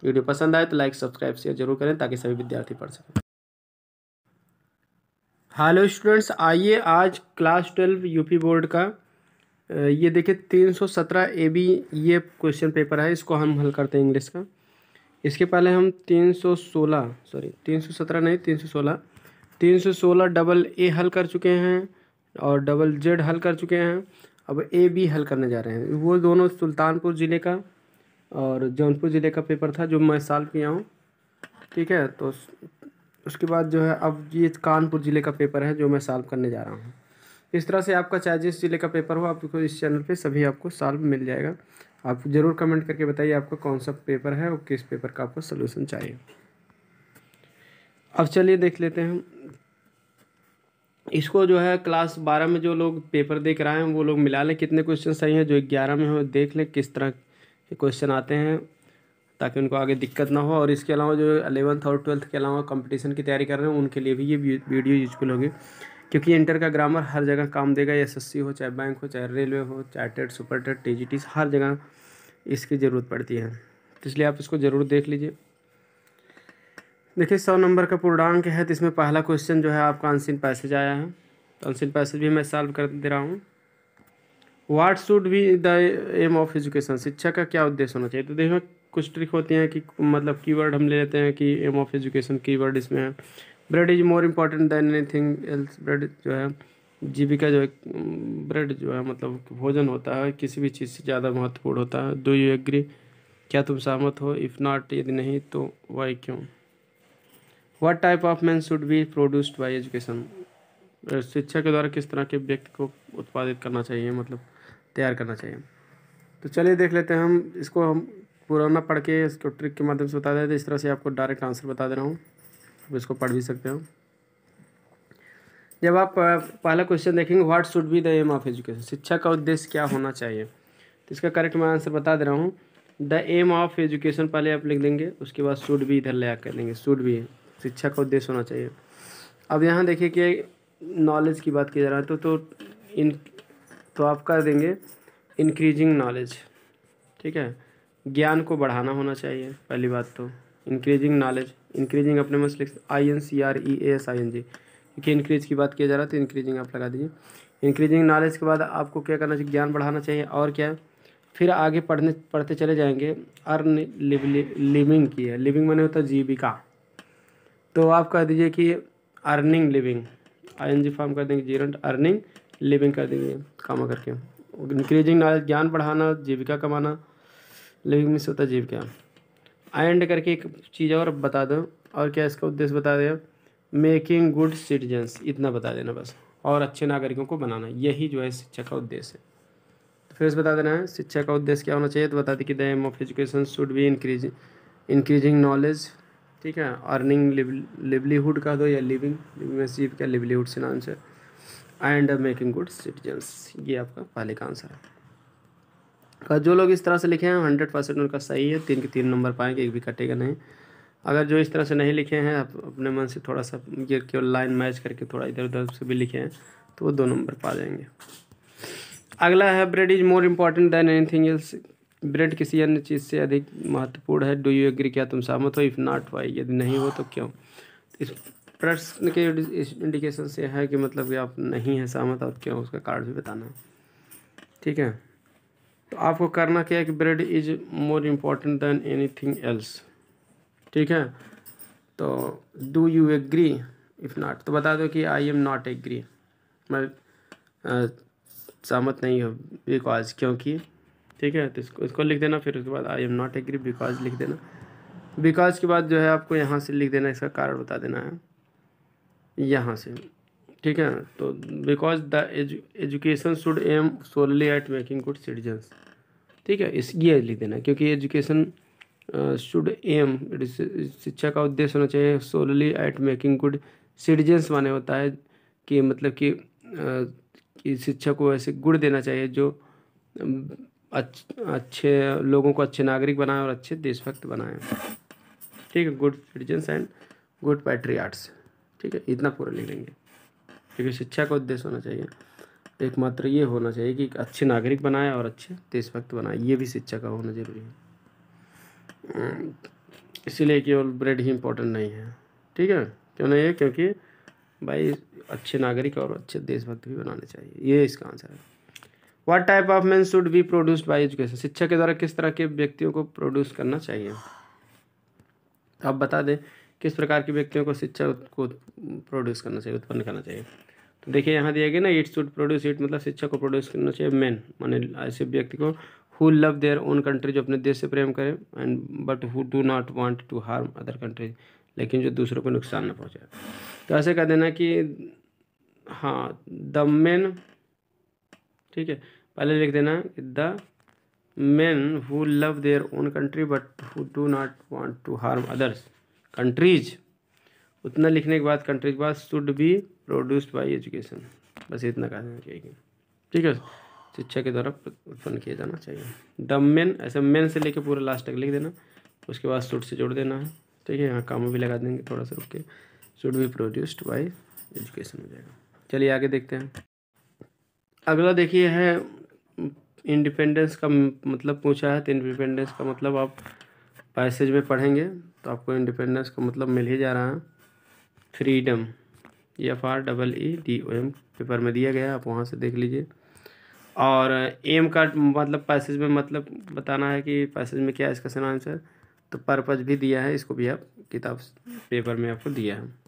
video पसंद आए तो लाइक सब्सक्राइब शेयर जरूर करें ताकि सभी विद्यार्थी पढ़ सकें हेलो स्टूडेंट्स आइए आज क्लास ट्वेल्व यूपी बोर्ड का ये देखिए तीन सौ सत्रह ए बी ये क्वेश्चन पेपर है इसको हम हल करते हैं इंग्लिश का इसके पहले हम तीन सौ सोलह सॉरी तीन सौ सत्रह नहीं तीन सौ सोलह तीन सौ सोलह डबल ए हल कर चुके हैं और डबल जेड हल कर चुके हैं अब ए बी हल करने जा रहे हैं वो दोनों सुल्तानपुर ज़िले का और जौनपुर ज़िले का पेपर था जो मैं साल किया हूँ ठीक है तो उसके बाद जो है अब ये कानपुर ज़िले का पेपर है जो मैं सॉल्व करने जा रहा हूँ इस तरह से आपका चाहे जिस जिले का पेपर हो आपको इस चैनल पे सभी आपको सॉल्व मिल जाएगा आप ज़रूर कमेंट करके बताइए आपका कौन सा पेपर है और किस पेपर का आपको सलूशन चाहिए अब चलिए देख लेते हैं इसको जो है क्लास बारह में जो लोग पेपर देख रहे हैं वो लोग मिला लें कितने क्वेश्चन सही हैं जो ग्यारह में हो देख लें किस तरह के क्वेश्चन आते हैं ताकि उनको आगे दिक्कत ना हो और इसके अलावा जो अलेवंथ और ट्वेल्थ के अलावा कंपटीशन की तैयारी कर रहे हैं उनके लिए भी ये वीडियो यूजफुल होगी क्योंकि इंटर का ग्रामर हर जगह काम देगा एसएससी हो चाहे बैंक हो चाहे रेलवे हो चाहे टेट सुपर टेट टी हर जगह इसकी ज़रूरत पड़ती है तो इसलिए आप इसको ज़रूर देख लीजिए देखिए सौ नंबर का पूर्णांक है तो इसमें पहला क्वेश्चन जो है आपका अनसिन पैसेज आया है तो अनसिन पैसेज भी मैं सॉल्व कर दे रहा हूँ what should be the aim of education शिक्षा का क्या उद्देश्य होना चाहिए तो देखो कुछ ट्रिक होती हैं कि मतलब कीवर्ड हम ले लेते हैं कि एम ऑफ एजुकेशन कीवर्ड इसमें है bread is more important than thing else bread जो है जीविका जो है ब्रेड जो है मतलब भोजन होता है किसी भी चीज़ से ज़्यादा महत्वपूर्ण होता है डू यू एग्री क्या तुम सहमत हो इफ़ नॉट यदि नहीं तो वाई क्यों what type of man should be produced by education शिक्षा के द्वारा किस तरह के व्यक्ति को उत्पादित करना चाहिए मतलब तैयार करना चाहिए तो चलिए देख लेते हैं हम इसको हम पुराना पढ़ के इसको ट्रिक के माध्यम से बता देते इस तरह से आपको डायरेक्ट आंसर बता दे रहा हूँ इसको पढ़ भी सकते हो जब आप पहला क्वेश्चन देखेंगे what should be the aim of education शिक्षा का उद्देश्य क्या होना चाहिए तो इसका करेक्ट मैं आंसर बता दे रहा हूँ द एम ऑफ एजुकेशन पहले आप लिख देंगे उसके बाद शुड भी इधर ले कर देंगे शुड भी शिक्षा का उद्देश्य होना चाहिए अब यहाँ देखिए कि नॉलेज की बात की जा रहा है तो तो इन तो आप कर देंगे इंक्रीजिंग नॉलेज ठीक है ज्ञान को बढ़ाना होना चाहिए पहली बात तो इंक्रीजिंग नॉलेज इंक्रीजिंग अपने मस्ट लिख I N C R E S I N G क्योंकि इंक्रीज की बात किया जा रहा है तो इंक्रीजिंग आप लगा दीजिए इंक्रीजिंग नॉलेज के बाद आपको क्या करना चाहिए ज्ञान बढ़ाना चाहिए और क्या है फिर आगे पढ़ने पढ़ते चले जाएंगे अर्न लिविंग की है लिविंग मैंने होता है जीविका तो आप कह दीजिए कि earning living I N G form कर देंगे जीरेंट अर्निंग लिविंग कर देंगे काम करके इंक्रीजिंग नॉलेज ज्ञान बढ़ाना जीविका कमाना लिविंग में से होता है जीविका आई एंड करके एक चीज़ और बता दो और क्या इसका उद्देश्य बता दें मेकिंग गुड सिटीजन्स इतना बता देना बस और अच्छे नागरिकों को बनाना यही जो है शिक्षा का उद्देश्य है तो फिर से बता देना है शिक्षा का उद्देश्य क्या होना चाहिए तो बता दें कि the aim of education should be increase increasing knowledge ठीक है अर्निंग लिवलीहुड का दो या लिविंग में का लिवलीहुड से नाम से एंड मेकिंग गुड सिटीजन्स ये आपका पहले का आंसर है अगर जो लोग इस तरह से लिखे हैं हंड्रेड परसेंट उनका सही है तीन के तीन नंबर पाएंगे एक भी कटेगा नहीं अगर जो इस तरह से नहीं लिखे हैं आप अपने मन से थोड़ा सा ये केवल लाइन मैच करके थोड़ा इधर उधर से भी लिखे हैं तो वो दो नंबर पा जाएंगे अगला है bread is more important than anything else bread किसी अन्य चीज़ से अधिक महत्वपूर्ण है डू यू एग्री क्या तुम सहमत हो इफ़ नॉट वाई यदि नहीं हो तो क्यों इस प्रश्न के इस इंडिकेशन से है कि मतलब कि आप नहीं है सहमत और क्यों उसका कारण भी बताना ठीक है तो आपको करना क्या है कि bread is more important than anything else ठीक है तो do you agree if not तो बता दो कि आई एम नॉट एग्री मैं सहमत नहीं हूँ बिकॉज क्योंकि ठीक है तो इसको इसको लिख देना फिर उसके बाद I am not agree because लिख देना बिकॉज के बाद जो है आपको यहाँ से लिख देना इसका कारण बता देना है यहाँ से ठीक है तो because the education should aim solely at making good citizens ठीक है इस ये लिख देना क्योंकि एजुकेशन शुड एम शिक्षा का उद्देश्य होना चाहिए solely at making good citizens माने होता है कि मतलब कि, कि शिक्षा को ऐसे गुड देना चाहिए जो अच्छ, अच्छे लोगों को अच्छे नागरिक बनाए और अच्छे देशभक्त बनाए ठीक है good citizens and good patriots ठीक है इतना पूरा लिख लेंगे क्योंकि शिक्षा का उद्देश्य होना चाहिए एकमात्र ये होना चाहिए कि अच्छे नागरिक बनाए और अच्छे देशभक्त बनाए ये भी शिक्षा का होना जरूरी है हम्म, इसीलिए केवल ब्रेड ही इम्पोर्टेंट नहीं है ठीक है क्यों नहीं है क्योंकि भाई अच्छे नागरिक और अच्छे देशभक्त भी बनाने चाहिए ये इसका आंसर है what type of man should be produced by education शिक्षा के द्वारा किस तरह के व्यक्तियों को प्रोड्यूस करना चाहिए आप बता दें किस प्रकार के व्यक्तियों को शिक्षा को प्रोड्यूस करना चाहिए उत्पन्न करना चाहिए तो देखिए यहाँ दिया गया ना इट शुड प्रोड्यूस इट मतलब शिक्षा को प्रोड्यूस करना चाहिए मैन माने ऐसे व्यक्ति को who love their own country जो अपने देश से प्रेम करें and but who do not want to harm other countries लेकिन जो दूसरों को नुकसान ना पहुँचाए तो ऐसे कह देना कि हाँ द मैन ठीक है पहले लिख देना कि the man who love their own country but who do not want to harm others countries उतना लिखने के बाद कंट्रीज के बाद should be produced by education बस इतना कहा जाना चाहिए ठीक है शिक्षा के द्वारा उत्पन्न किया जाना चाहिए द मेन ऐसे मेन से लेके पूरा लास्ट तक लिख देना उसके बाद शुड से जोड़ देना है ठीक है यहाँ काम भी लगा देंगे थोड़ा सा रुक के should be produced by education हो जाएगा चलिए आगे देखते हैं अगला देखिए है इंडिपेंडेंस का मतलब पूछा है तो इंडिपेंडेंस का मतलब आप पैसेज में पढ़ेंगे तो आपको इंडिपेंडेंस का मतलब मिल ही जा रहा है फ्रीडम ये F R double E D O M paper में दिया गया आप वहाँ से देख लीजिए और एम का मतलब पैसेज में मतलब बताना है कि पैसेज में क्या है इसका सना आंसर तो पर्पज भी दिया है इसको भी आप किताब पेपर में आपको दिया है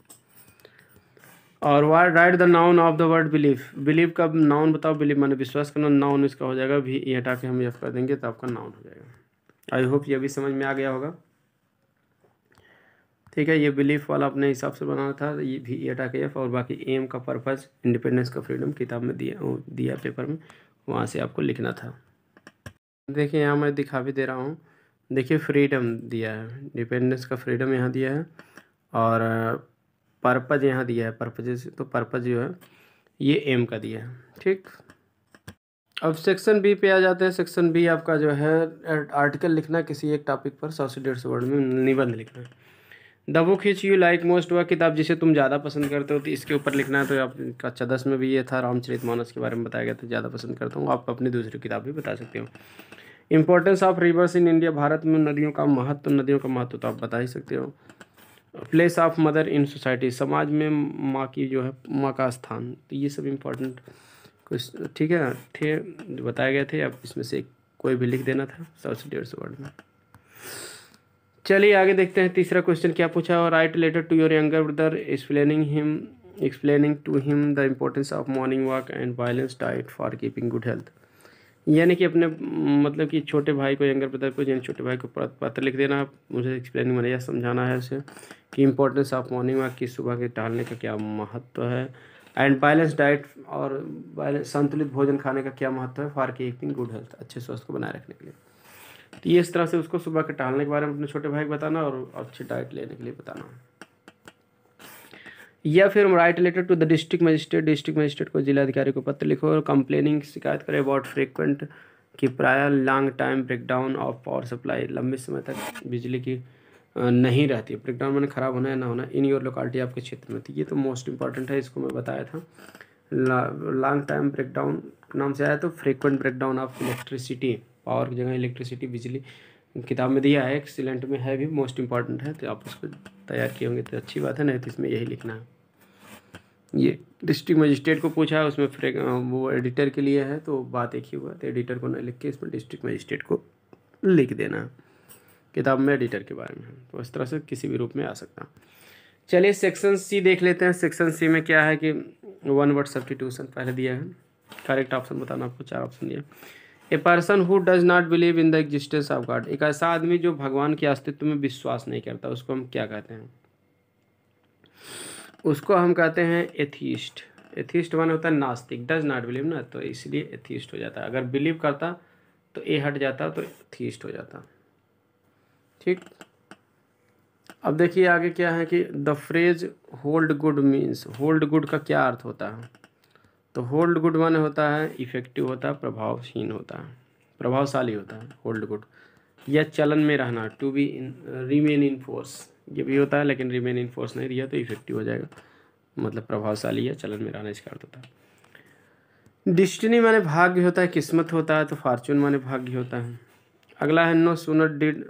और why write the noun of the word belief believe का नाउन बताओ बिलीव मैंने विश्वास करना नाउन इसका हो जाएगा भी ये हटा के हम यफ कर देंगे तो आपका नाउन हो जाएगा आई होप ये भी समझ में आ गया होगा ठीक है ये बिलीफ वाला अपने हिसाब से बनाना था ये भी ये हटा के एफ और बाकी एम का पर्पज़ इंडिपेंडेंस का फ्रीडम किताब में दिया दिया पेपर में वहाँ से आपको लिखना था देखिए यहाँ मैं दिखा भी दे रहा हूँ देखिए फ्रीडम दिया है डिपेंडेंस का फ्रीडम यहाँ दिया है और पर्पज़ यहाँ दिया है पर्पज तो पर्पज़ जो है ये एम का दिया है ठीक अब सेक्शन बी पे आ जाते हैं सेक्शन बी आपका जो है आर्टिकल लिखना किसी एक टॉपिक पर सौ से डेढ़ सौ वर्ड में निबंध लिखना है the book which you like most वह किताब जिसे तुम ज़्यादा पसंद करते हो तो इसके ऊपर लिखना है तो आपका चदस दस में भी ये था रामचरित मानस के बारे में बताया गया था ज़्यादा पसंद करता हूँ आप अपनी दूसरी किताब भी बता सकते हो importance of rivers in India भारत में नदियों का महत्व नदियों का महत्व तो आप बता ही सकते हो place of mother in society समाज में माँ की जो है माँ का स्थान तो ये सब इम्पोर्टेंट कुछ ठीक है थे बताए गए थे आप इसमें से कोई भी लिख देना था सबसे डेढ़ सौ वर्ड में चलिए आगे देखते हैं तीसरा क्वेश्चन क्या पूछा और write letter to your younger brother explaining him explaining to him the importance of morning walk and balance diet for keeping good health यानी कि अपने मतलब कि छोटे भाई को यंगर ब्रदर को यानी छोटे भाई को पत्र लिख देना मुझे एक्सप्लेनिंग मैंने यह समझाना है उसे कि इम्पोर्टेंस ऑफ मॉर्निंग वॉक की सुबह के टहलने का क्या महत्व है एंड बैलेंस डाइट और संतुलित भोजन खाने का क्या महत्व है फॉर कीपिंग गुड हेल्थ अच्छे स्वास्थ्य को बनाए रखने के लिए तो ये इस तरह से उसको सुबह के टहलने के बारे में अपने छोटे भाई को बताना और अच्छी डाइट लेने के लिए बताना या फिर write related to the district magistrate district magistrate को जिलाधिकारी को पत्र लिखो और कंप्लेनिंग शिकायत करें अबाउट फ्रीक्वेंट कि प्राय long time breakdown of power supply लंबे समय तक बिजली की नहीं रहती है ब्रेकडाउन मैंने ख़राब होना या ना होना इन योर लोकालिटी आपके क्षेत्र में थी ये तो मोस्ट इंपॉर्टेंट है इसको मैं बताया था लॉन्ग टाइम ब्रेकडाउन नाम से आया तो frequent breakdown of electricity power की जगह इलेक्ट्रिसिटी बिजली किताब में दिया है एक्सीलेंट में है भी मोस्ट इम्पॉर्टेंट है तो आप उसको तैयार किए होंगे तो अच्छी बात है नहीं तो इसमें यही लिखना है ये डिस्ट्रिक्ट मजिस्ट्रेट को पूछा है उसमें फ्रे वो एडिटर के लिए है तो बात एक ही हुआ तो एडिटर को ना लिख के इसमें डिस्ट्रिक्ट मजिस्ट्रेट को लिख देना है किताब में एडिटर के बारे में तो इस तरह से किसी भी रूप में आ सकता चलिए सेक्शन सी देख लेते हैं सेक्शन सी में क्या है कि वन वर्ड सब्टीट्यूशन पहले दिया है करेक्ट ऑप्शन बताना आपको चार ऑप्शन दिया a person who does not believe in the existence of God एक ऐसा आदमी जो भगवान के अस्तित्व में विश्वास नहीं करता उसको हम क्या कहते हैं उसको हम कहते हैं एथीस्ट एथीस्ट वन होता है नास्तिक डज नॉट बिलीव ना तो इसलिए एथीस्ट हो जाता है अगर बिलीव करता तो ए हट जाता तो एथीस्ट हो जाता ठीक अब देखिए आगे क्या है कि the phrase hold good means hold good का क्या अर्थ होता है तो होल्ड गुड माने होता है इफेक्टिव होता है प्रभावहीन होता है प्रभावशाली होता है होल्ड गुड या चलन में रहना to be in remain in force ये भी होता है लेकिन रिमेन इन फोर्स नहीं दिया तो इफेक्टिव हो जाएगा मतलब प्रभावशाली या चलन में रहना इसका अर्थ होता है डिस्टिनी माने भाग्य होता है किस्मत होता है तो फार्चून माने भाग्य होता है अगला है no sooner did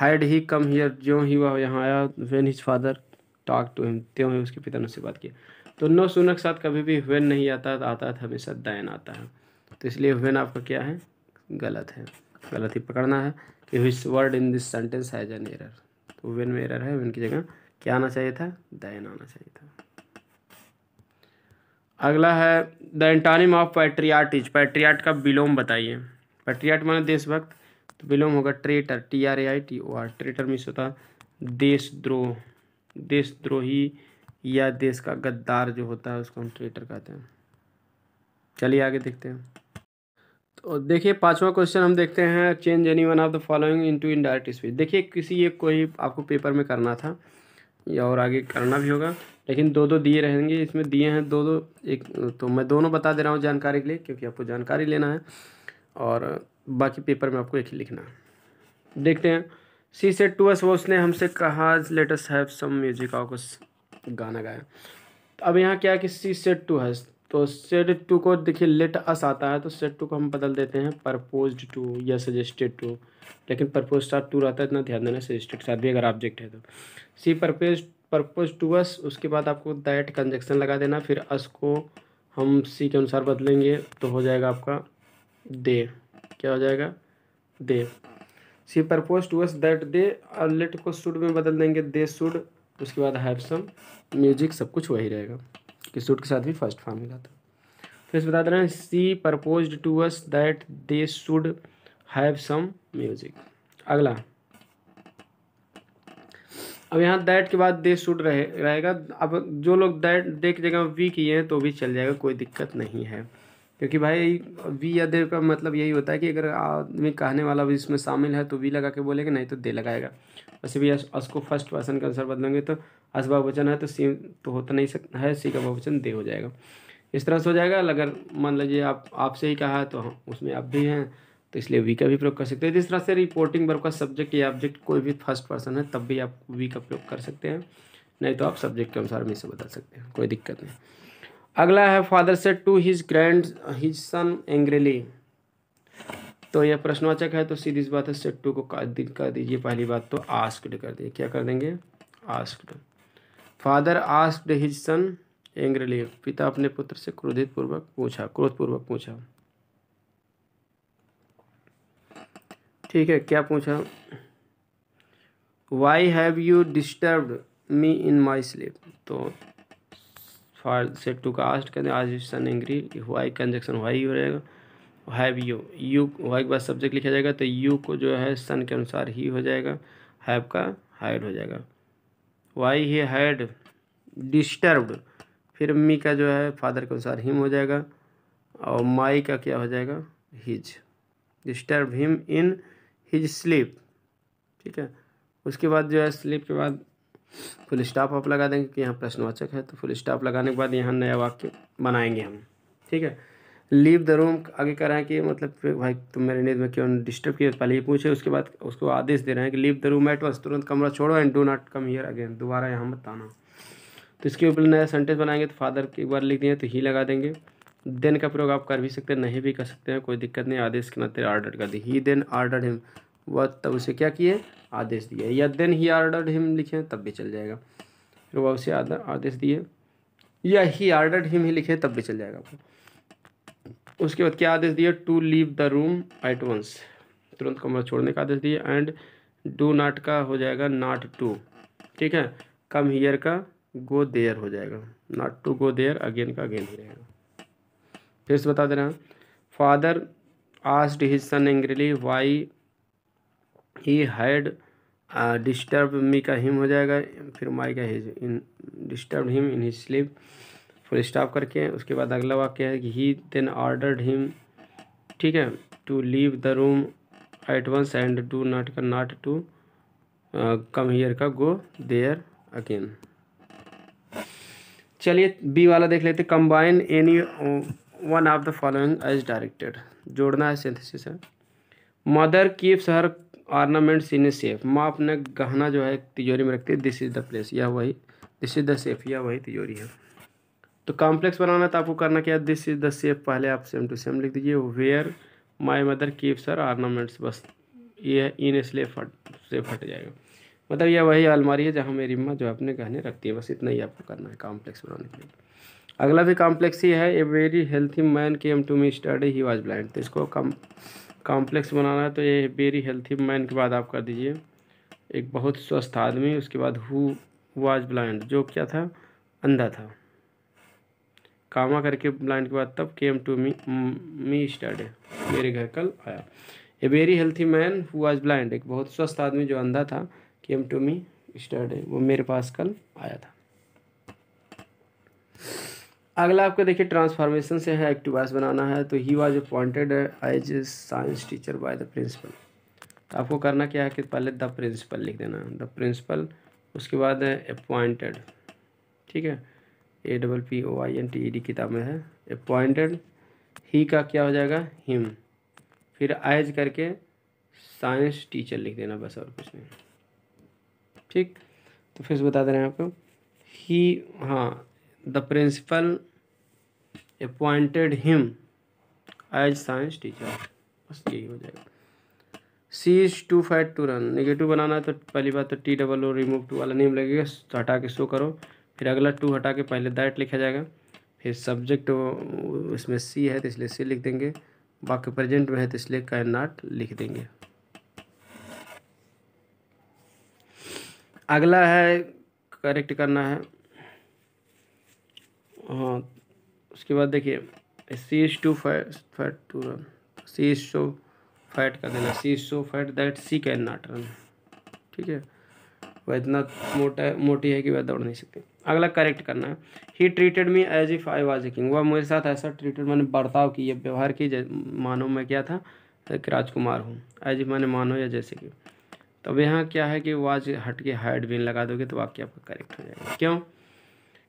hide he come here जो ही वह यहाँ आया when his father talk to him त्यों ही उसके पिता ने उससे बात किया तो नो सून के साथ कभी भी हुएन नहीं आता आता था हमेशा दैन आता है तो इसलिए हुएन आपका क्या है गलत है गलत ही पकड़ना है कि which word in this sentence has an error तो वेन में एरर है वेन की जगह क्या आना चाहिए था दैन आना चाहिए था अगला है the antonym of patriot is patriot का विलोम बताइए पैट्रियाट माने देशभक्त तो विलोम होगा traitor T R A I T O R traitor मिस होता देशद्रोह देशद्रोही या देश का गद्दार जो होता है उसको हम ट्रेटर कहते हैं चलिए आगे देखते हैं तो देखिए पांचवा क्वेश्चन हम देखते हैं change any one of the following into indirect speech देखिए किसी एक कोई आपको पेपर में करना था या और आगे करना भी होगा लेकिन दो दो दिए रहेंगे इसमें दिए हैं दो दो एक तो मैं दोनों बता दे रहा हूँ जानकारी के लिए क्योंकि आपको जानकारी लेना है और बाकी पेपर में आपको एक ही लिखना है देखते हैं सी सेट टू एस वो उसने हमसे कहा let us have some music of गाना गाया तो अब यहाँ क्या कि सी सेट टू है तो सेट टू को देखिए लेट अस आता है तो सेट टू को हम बदल देते हैं परपोज टू या सजेस्टेड टू लेकिन परपोज स्टार टू रहता है इतना ध्यान देना सजेस्टेड साथ भी अगर ऑब्जेक्ट है तो सी परपेज परपोज टू अस उसके बाद आपको दैट कंजक्शन लगा देना फिर अस को हम सी के अनुसार बदलेंगे तो हो जाएगा आपका दे क्या हो जाएगा they see propose to us that they और लेट को सुड में बदल देंगे दे सुड उसके बाद हैव सम म्यूजिक सब कुछ वही रहेगा कि सूट के साथ भी फर्स्ट फार्मूला था फिर बता दे रहे हैं see propose to us that they should have some music अगला अब यहाँ दैट के बाद दे शुड रहे रहेगा अब जो लोग दैट दे की जगह वी किए हैं तो भी चल जाएगा कोई दिक्कत नहीं है क्योंकि भाई वी या दे का मतलब यही होता है कि अगर आदमी कहने वाला भी इसमें शामिल है तो वी लगा के बोलेगा नहीं तो दे लगाएगा वैसे भी उसको फर्स्ट पर्सन का आंसर बदलेंगे तो अस बहुवचन है तो सी तो होता नहीं सकता है सी का बहुवचन दे हो जाएगा इस तरह से हो जाएगा अगर मान लीजिए आप आपसे ही कहा है तो उसमें आप भी हैं तो इसलिए वी का भी प्रयोग कर सकते हैं जिस तरह से रिपोर्टिंग वर्ग का सब्जेक्ट या ऑब्जेक्ट कोई भी फर्स्ट पर्सन है तब भी आप वी का प्रयोग कर सकते हैं नहीं तो आप सब्जेक्ट के अनुसार में इसे बता सकते हैं कोई दिक्कत नहीं अगला है father said to his grand his son angrily तो यह प्रश्नवाचक है तो सीधी इस बात है सेट टू को कर दीजिए पहली बात तो आस्क्ड कर दीजिए क्या कर देंगे asked father asked his son angrily पिता अपने पुत्र से क्रोधित पूर्वक पूछा क्रोधपूर्वक पूछा ठीक है क्या पूछा why have you disturb me in my sleep तो फार सेट टू कास्ट कहते हैं आज son angry why conjunction why हो जाएगा हैव यू यू वाई के बाद सब्जेक्ट लिखा जाएगा तो यू को जो है सन के अनुसार ही हो जाएगा हैव का हाइड हो जाएगा वाई ही हैड डिस्टर्ब्ड फिर मी का जो है फादर के अनुसार हिम हो जाएगा और माई का क्या हो जाएगा his disturb him in his sleep ठीक है उसके बाद जो है स्लीप के बाद फुल स्टॉप आप लगा देंगे कि यहाँ प्रश्नवाचक है तो फुल स्टॉप लगाने के बाद यहाँ नया वाक्य बनाएंगे हम ठीक है लीव द रूम आगे कह रहे हैं कि मतलब भाई तुम मेरे नींद में क्यों डिस्टर्ब किया पहले ये पूछे उसके बाद उसको आदेश दे रहे हैं कि leave the room at once तुरंत कमरा छोड़ो and do not come here again दोबारा यहाँ मत आना तो इसके ऊपर नया सेंटेंस बनाएंगे तो फादर एक बार लिख दिए तो ही लगा देंगे देन का प्रयोग आप कर भी सकते हैं नहीं भी कर सकते हैं कोई दिक्कत नहीं आदेश के नाते आर्डर कर दी ही देन आर्डर हिम व तब उसे क्या किए आदेश दिए या देन ही आर्डर हिम लिखें तब भी चल जाएगा फिर वह उसे आदेश दिए या ही आर्डर हिम ही लिखें तब भी चल जाएगा आपको उसके बाद क्या आदेश दिए to leave the room at once तुरंत कमरा छोड़ने का आदेश दिए एंड डू नाट का हो जाएगा नाट टू ठीक है कम हीयर का गो देयर हो जाएगा not to go there again का अगेन ही रहेगा फिर से बता दे रहा हूँ father asked his son angrily why he had disturb me का हिम हो जाएगा फिर माई का his in disturb him in his sleep full stop करके उसके बाद अगला वाक्य है कि ही देन ऑर्डर्ड हिम ठीक है to leave the room at once and do not का नॉट टू कम हीयर का गो देयर अगेन चलिए बी वाला देख लेते combine any one of the following as directed जोड़ना है सिंथेसिस है mother keeps her ornaments in a safe माँ अपना गहना जो है तिजोरी में रखती है दिस इज़ द प्लेस या वही दिस इज़ द सेफ या वही तिजोरी है तो कॉम्प्लेक्स बनाना तो आपको करना क्या दिस इज द सेप पहले आप सेम टू सेम लिख दीजिए where my mother keeps her ornaments बस ये इन इसलिए फट से फट जाएगा मतलब यह वही अलमारी है जहाँ मेरी माँ जो अपने गहने रखती है बस इतना ही आपको करना है कॉम्प्लेक्स बनाने के लिए अगला भी कॉम्प्लेक्स ही है a very healthy man came to me study he was blind तो इसको कम कॉम्प्लेक्स बनाना है तो ये वेरी हेल्थी मैन के बाद आप कर दीजिए एक बहुत स्वस्थ आदमी उसके बाद हु वॉज ब्लाइंड जो क्या था अंधा था कामा करके लाइन के बाद तब केम टू मी मी स्टार्ट मेरे घर कल आया a very healthy man who was blind एक बहुत स्वस्थ आदमी जो अंधा था केम टू मी स्टार्ट वो मेरे पास कल आया था अगला आपको देखिए ट्रांसफॉर्मेशन से है वॉइस बनाना है तो he was appointed as science teacher by the principal तो आपको करना क्या है कि पहले द प्रिंसिपल लिख देना द प्रिंसिपल उसके बाद अपॉइंटेड ठीक है A double P O I N T E D किताब में है अपॉइंटेड ही का क्या हो जाएगा हिम फिर आइज करके साइंस टीचर लिख देना बस और कुछ नहीं ठीक तो फिर बता दे रहे हैं आपको ही हाँ the principal appointed him as science teacher बस यही हो जाएगा she is too fight to run negative बनाना है तो पहली बात तो T double O remove too वाला नेम लगेगा तो हटा के शो करो फिर अगला टू हटा के पहले दैट लिखा जाएगा फिर सब्जेक्ट इसमें सी है तो इसलिए सी लिख देंगे बाकी प्रेजेंट में है तो इसलिए कैन नाट लिख देंगे अगला है करेक्ट करना है हाँ उसके बाद देखिए she is too fat fat to run she is so fat कर देना she is so fat that she can not run ठीक है वह इतना मोटा मोटी है कि वह दौड़ नहीं सकती अगला करेक्ट करना है he treated me as if I was a king वह मेरे साथ ऐसा ट्रीटेड मैंने बर्ताव किया व्यवहार की मानो मैं क्या था कि राजकुमार हूँ एज इफ मैंने मानो या जैसे कि तो अब यहाँ क्या है कि वाज हट के हाइड बीन लगा दोगे तो वाक्य आपका करेक्ट हो जाएगा क्यों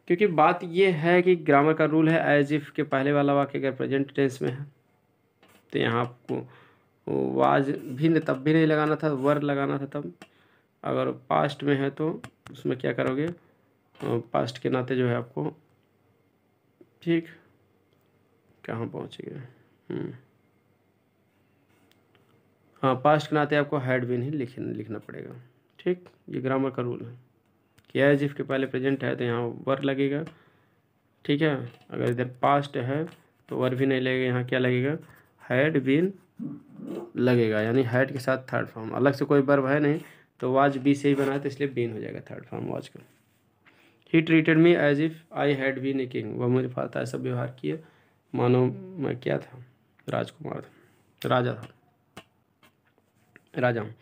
क्योंकि बात ये है कि ग्रामर का रूल है एज इफ के पहले वाला वाक्य अगर प्रेजेंट टेंस में है तो यहाँ आपको वाज भी तब भी नहीं लगाना था वर लगाना था तब अगर पास्ट में है तो उसमें क्या करोगे पास्ट के नाते जो है आपको ठीक कहाँ पहुँच गए हम्म। हाँ पास्ट के नाते आपको हैड बिन ही लिख लिखना पड़ेगा ठीक ये ग्रामर का रूल है कि एज इफ के पहले प्रेजेंट है तो यहाँ वर लगेगा ठीक है अगर इधर पास्ट है तो वर भी नहीं लगेगा यहाँ क्या लगेगा हैड बिन लगेगा यानी हैड के साथ थर्ड फॉर्म अलग से कोई वर्ब है नहीं तो वाज बी से ही बना है तो इसलिए बीन हो जाएगा थर्ड फॉर्म वाज का he treated me as if I had been a king वह मेरे पास ऐसा व्यवहार किया मानो मैं क्या था राजकुमार था राजा था राजा हूँ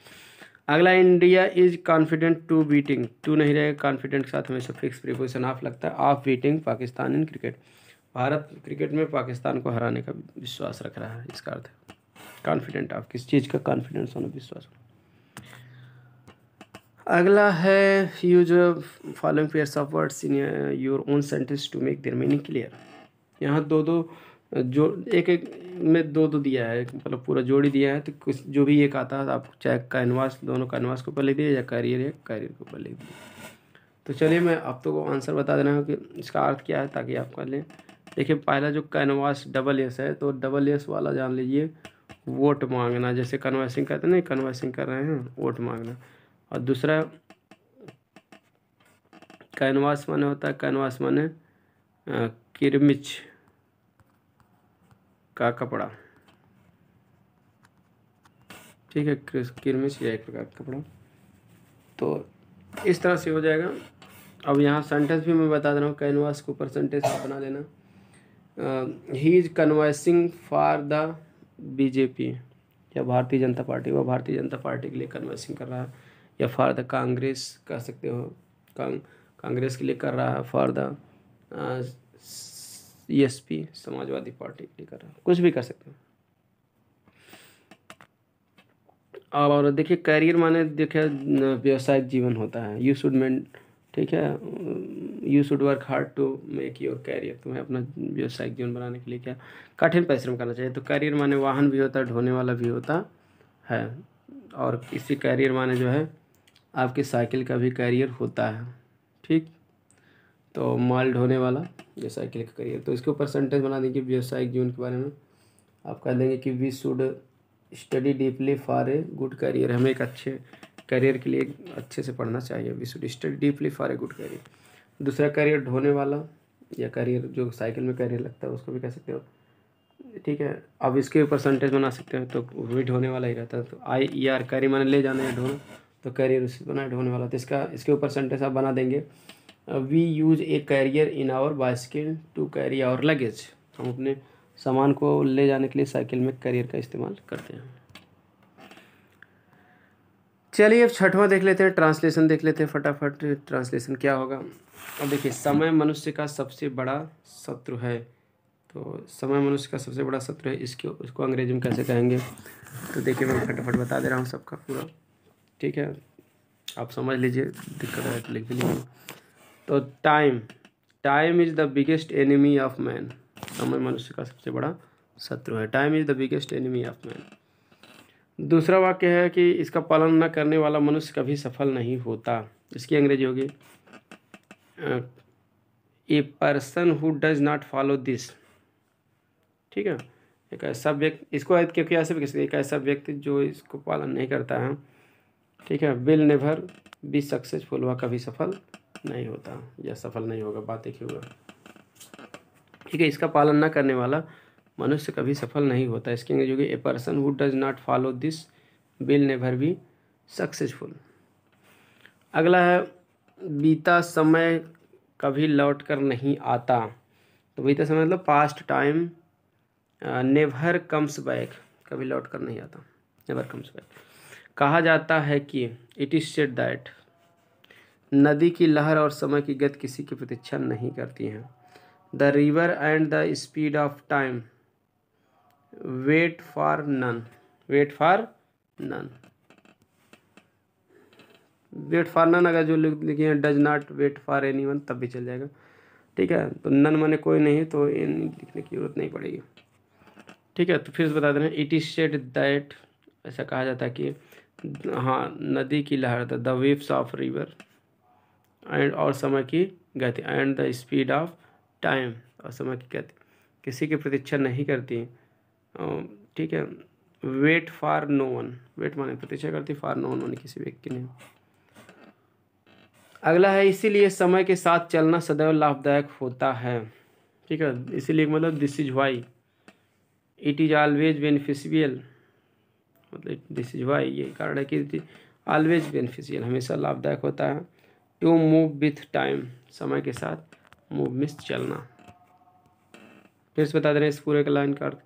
अगला India is confident to beating to नहीं रहेगा कॉन्फिडेंट के साथ हमेशा फिक्स प्रिपोजिशन ऑफ लगता है of beating Pakistan in cricket भारत क्रिकेट में पाकिस्तान को हराने का विश्वास रख रहा है इसका अर्थ कॉन्फिडेंट ऑफ किस चीज़ का कॉन्फिडेंस होना विश्वास होना अगला है use following pair of words in your own sentence to make their meaning clear यहाँ दो दो जो एक एक में दो दो दिया है मतलब पूरा जोड़ी दिया है तो कुछ जो भी एक आता है आप चाहे कैनवास दोनों कैनवास के ऊपर लिख दिया या करियर एक करियर के ऊपर लिख दिया तो चलिए मैं आप तो आंसर बता देना हूँ कि इसका अर्थ क्या है ताकि आप कर लें देखिए पहला जो कैनवास डबल एस है तो डबल एस वाला जान लीजिए वोट मांगना जैसे कन्वर्सिंग करते ना कन्वर्सिंग कर रहे हैं वोट मांगना और दूसरा कैनवास माने होता है कैनवास माने किरमिच का कपड़ा ठीक है किरमिच या एक प्रकार का कपड़ा तो इस तरह से हो जाएगा अब यहाँ सेंटेंस भी मैं बता दे रहा हूँ कैनवास के ऊपर सेंटेंस बना लेना ही is canvassing for the BJP या भारतीय जनता पार्टी वह भारतीय जनता पार्टी के लिए कन्वर्सिंग कर रहा है या फॉर द कांग्रेस कह सकते हो कांग कांग्रेस के लिए कर रहा है for the P Samajwadi party के लिए कर रहा है कुछ भी कर सकते हो और देखिए करियर माने देखिए व्यावसायिक जीवन होता है यू शुड मेन ठीक है you should work hard to make your career तुम्हें अपना व्यवसायिक जीवन बनाने के लिए क्या कठिन परिश्रम करना चाहिए तो कैरियर माने वाहन भी होता है ढोने वाला भी होता है और इसी कैरियर माने जो है आपकी साइकिल का भी करियर होता है ठीक तो माल ढोने वाला ये साइकिल का करियर तो इसके ऊपर सेंटेंस बना देंगे व्यवसायिक जीवन के बारे में आप कह देंगे कि we should study deeply for a good career हमें एक अच्छे करियर के लिए अच्छे से पढ़ना चाहिए we should study deeply for a good career दूसरा करियर ढोने वाला या करियर जो साइकिल में करियर लगता है उसको भी कह सकते हो ठीक है अब इसके ऊपर सेंटेंस बना सकते हैं तो वो ढोने वाला ही रहता है तो आई ई आर कैरी मैंने ले जाना है ढोना तो कैरियर पर तो होने वाला था इसका इसके ऊपर सेंटेंस आप बना देंगे we use a carrier in our bicycle to carry our luggage हम अपने सामान को ले जाने के लिए साइकिल में करियर का इस्तेमाल करते हैं चलिए अब छठवां देख लेते हैं ट्रांसलेशन देख लेते हैं फटाफट ट्रांसलेशन क्या होगा अब देखिए समय मनुष्य का सबसे बड़ा शत्रु है तो समय मनुष्य का सबसे बड़ा शत्रु है इसके उसको अंग्रेजी में कैसे कहेंगे तो देखिए मैं फटाफट बता दे रहा हूँ सबका पूरा ठीक है आप समझ लीजिए दिक्कत है तो लिख लीजिए तो time time is the biggest enemy of man समय मनुष्य का सबसे बड़ा शत्रु है time is the biggest enemy of man दूसरा वाक्य है कि इसका पालन न करने वाला मनुष्य कभी सफल नहीं होता इसकी अंग्रेजी होगी a person who does not follow this ठीक है एक ऐसा व्यक्ति इसको क्योंकि ऐसे भी एक ऐसा व्यक्ति जो इसको पालन नहीं करता है ठीक है विल नेवर बी सक्सेसफुल वह कभी सफल नहीं होता या सफल नहीं होगा बात देखिए होगा ठीक है इसका पालन ना करने वाला मनुष्य कभी सफल नहीं होता इसके अंग्रेजी कि a person who does not follow this will never be successful अगला है बीता समय कभी लौट कर नहीं आता तो बीता समय मतलब past time never comes back कभी लौट कर नहीं आता नेवर कम्स बैक कहा जाता है कि इट इज़ सेट दैट नदी की लहर और समय की गति किसी की प्रतीक्षा नहीं करती हैं the river and the speed of time wait for none wait for none wait for none अगर जो लिखे हैं does not wait for anyone तब भी चल जाएगा ठीक है तो नन मैंने कोई नहीं तो इन लिखने की जरूरत नहीं पड़ेगी ठीक है तो फिर बता देना इट इज सेट दैट ऐसा कहा जाता है कि हाँ नदी की लहर था the waves of river and और समय की गति and the speed of time और समय की गति किसी की प्रतीक्षा नहीं करती ठीक है wait for no one wait माने प्रतीक्षा करती फॉर नो वन माने किसी व्यक्ति ने अगला है इसीलिए समय के साथ चलना सदैव लाभदायक होता है ठीक है इसीलिए मतलब this is why it is always beneficial मतलब दिस इज वाई यही कारण है कि ऑलवेज बेनिफिशियल हमेशा लाभदायक होता है टू मूव विथ टाइम समय के साथ मूव मिस चलना फिर से बता दे रहे हैं इस पूरे का लाइन का अर्थ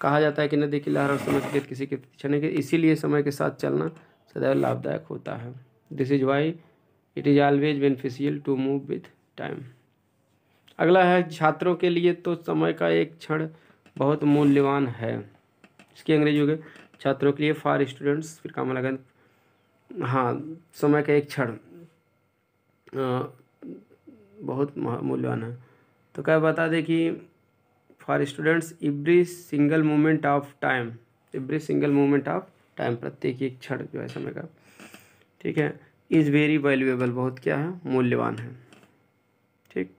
कहा जाता है कि नदी की लहर और समय के किसी के क्षण के इसीलिए समय के साथ चलना सदैव लाभदायक होता है this is why it is always beneficial to move with time अगला है छात्रों के लिए तो समय का एक क्षण बहुत मूल्यवान है इसकी अंग्रेजी हो गई छात्रों के लिए फॉर स्टूडेंट्स फिर काम लगा हाँ समय का एक क्षण बहुत मूल्यवान है तो क्या बता दें कि for students every single moment of time every single moment of time प्रत्येक एक क्षण जो है समय का ठीक है इज़ वेरी वैल्यूएबल बहुत क्या है मूल्यवान है ठीक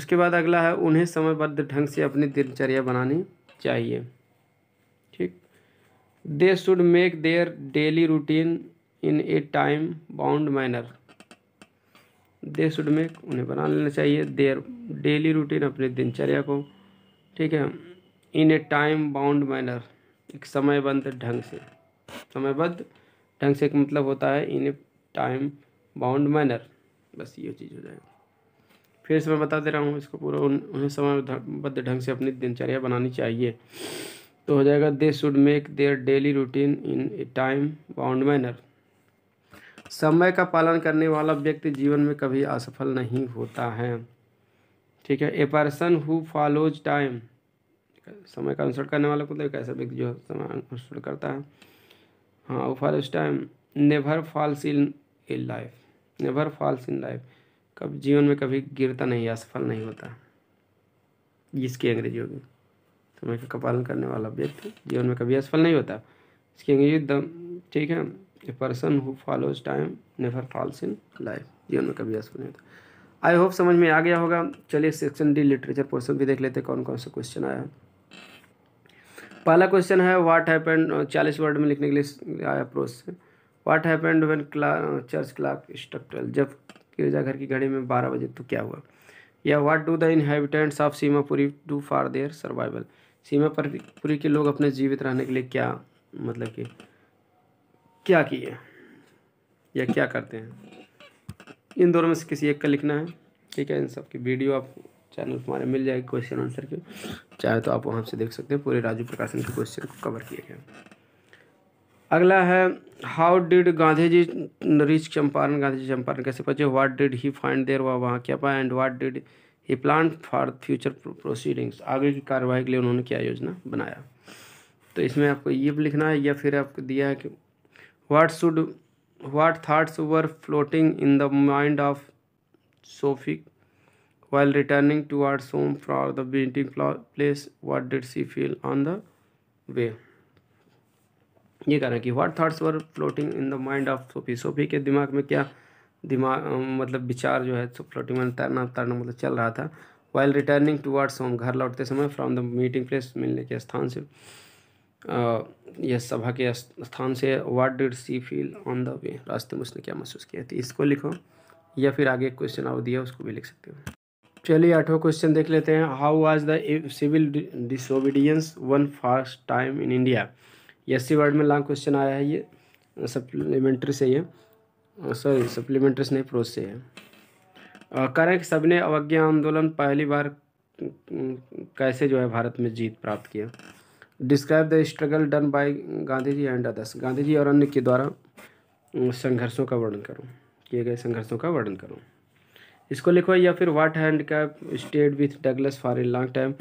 उसके बाद अगला है उन्हें समयबद्ध ढंग से अपनी दिनचर्या बनानी चाहिए they should make their daily routine in a time bound manner they should make उन्हें बना लेना चाहिए देयर डेली रूटीन अपने दिनचर्या को ठीक है in a time bound manner एक समयबद्ध ढंग से समयबद्ध ढंग से एक मतलब होता है in a time bound manner बस ये चीज़ हो जाए फिर से मैं बता दे रहा हूँ इसको पूरा उन्हें समयबद्ध ढंग से अपनी दिनचर्या बनानी चाहिए तो हो जाएगा they should make their daily routine in a time bound manner समय का पालन करने वाला व्यक्ति जीवन में कभी असफल नहीं होता है ठीक है a person who follows time समय का अनुसरण करने वाला मतलब एक ऐसा व्यक्ति जो समय अनुसरण करता है हाँ वो follows time never falls in a life never falls in life कब जीवन में कभी गिरता नहीं असफल नहीं होता जिसकी अंग्रेजी होगी समय का पालन करने वाला व्यक्ति जीवन में कभी असफल नहीं होता इसकी अंग्रेजी दम ठीक है a person who follows time never falls in life जीवन में कभी असफल नहीं होता आई होप समझ में आ गया होगा चलिए सेक्शन डी लिटरेचर पोर्सन भी देख लेते कौन कौन सा क्वेश्चन आया पहला क्वेश्चन है व्हाट हैपेंड चालीस वर्ड में लिखने के लिए आया प्रोस से what happened when church clock structural जब गिरजाघर की घड़ी में बारह बजे तो क्या हुआ या what do the inhabitants of Seemapuri do for their survival सीमा पर पूरी के लोग अपने जीवित रहने के लिए क्या मतलब कि क्या किए या क्या करते हैं इन दोनों में से किसी एक का लिखना है ठीक है इन सब की वीडियो आप चैनल पर हमारे मिल जाएगी क्वेश्चन आंसर के चाहे तो आप वहाँ से देख सकते हैं पूरे राजू प्रकाशन के क्वेश्चन को कवर किए गए अगला है how did Gandhi ji reach Champaran Gandhi ji Champaran कैसे पहुंचे what did he find there वहाँ क्या पाया and what did a plan for future proceedings आगे की कार्रवाई के लिए उन्होंने क्या योजना बनाया तो इसमें आपको ये भी लिखना है या फिर आपको दिया है कि what should what thoughts were floating in the mind of while returning to our some from the meeting place what did she feel on the way ये कह रहे है कि what thoughts were floating in the mind of Sophie Sophie के दिमाग में क्या दिमाग मतलब विचार जो है तो फ्लोटिंग मैंने तैरना तैरना मतलब चल रहा था while returning towards home घर लौटते समय फ्रॉम द मीटिंग प्लेस मिलने के स्थान से यह सभा के स्थान से what did she feel on the way रास्ते में उसने क्या महसूस किया थी तो इसको लिखो या फिर आगे क्वेश्चन आप दिया उसको भी लिख सकते हो चलिए आठवां क्वेश्चन देख लेते हैं how was the civil disobedience won first time in India S C word में लॉन्ग क्वेश्चन आया है ये सप्लीमेंट्री से ये सॉरी सप्लीमेंट्री नहीं प्रोसे से है कि सबने अवज्ञा आंदोलन पहली बार कैसे जो है भारत में जीत प्राप्त किया describe the struggle done by Gandhi ji and others Gandhi ji और अन्य के द्वारा संघर्षों का वर्णन करूँ किए गए संघर्षों का वर्णन करूँ इसको लिखो या फिर what handicap stayed with Douglas for a long time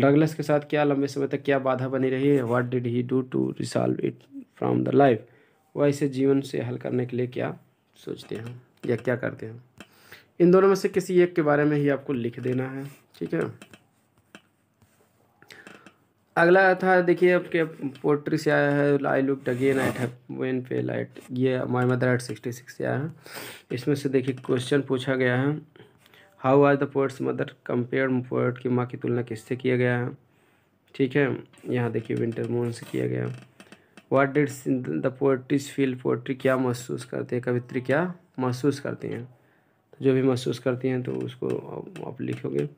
Douglas के साथ क्या लंबे समय तक क्या बाधा बनी रही है what did he do to resolve it from the life वह इसे जीवन से हल करने के लिए क्या सोचते हैं या क्या करते हैं इन दोनों में से किसी एक के बारे में ही आपको लिख देना है ठीक है अगला था देखिए आपके पोट्री से आया है I look again at wan pale light ये my mother at sixty six से आया है इसमें से देखिए क्वेश्चन पूछा गया है how are the poet's mother compare poet की माँ की तुलना किससे किया गया है ठीक है यहाँ देखिए विंटर मून से किया गया है what did the poetries feel poetry क्या महसूस करते हैं कवित्री क्या महसूस करती हैं तो जो भी महसूस करती हैं तो उसको आप लिखोगे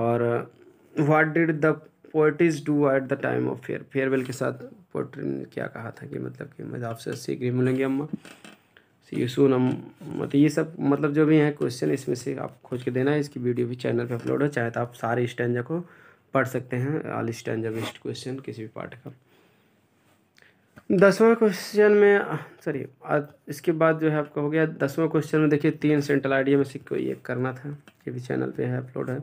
और what did the poetries do at the time of fair farewell के साथ पोइट्री ने क्या कहा था कि मतलब कि मैं आपसे शीघ्र ही मिलेंगे अम्मा सी सून हम मतलब ये सब मतलब जो भी हैं क्वेश्चन इसमें से आप खोज के देना है इसकी वीडियो भी चैनल पे अपलोड है चाहे तो आप सारे स्टेंजा को पढ़ सकते हैं ऑल स्टैंड बेस्ट क्वेश्चन किसी भी पार्ट का दसवां क्वेश्चन में सॉरी इसके बाद जो है आपका हो गया दसवां क्वेश्चन में देखिए तीन सेंट्रल आइडिया में से कोई एक करना था ये भी चैनल पे है अपलोड है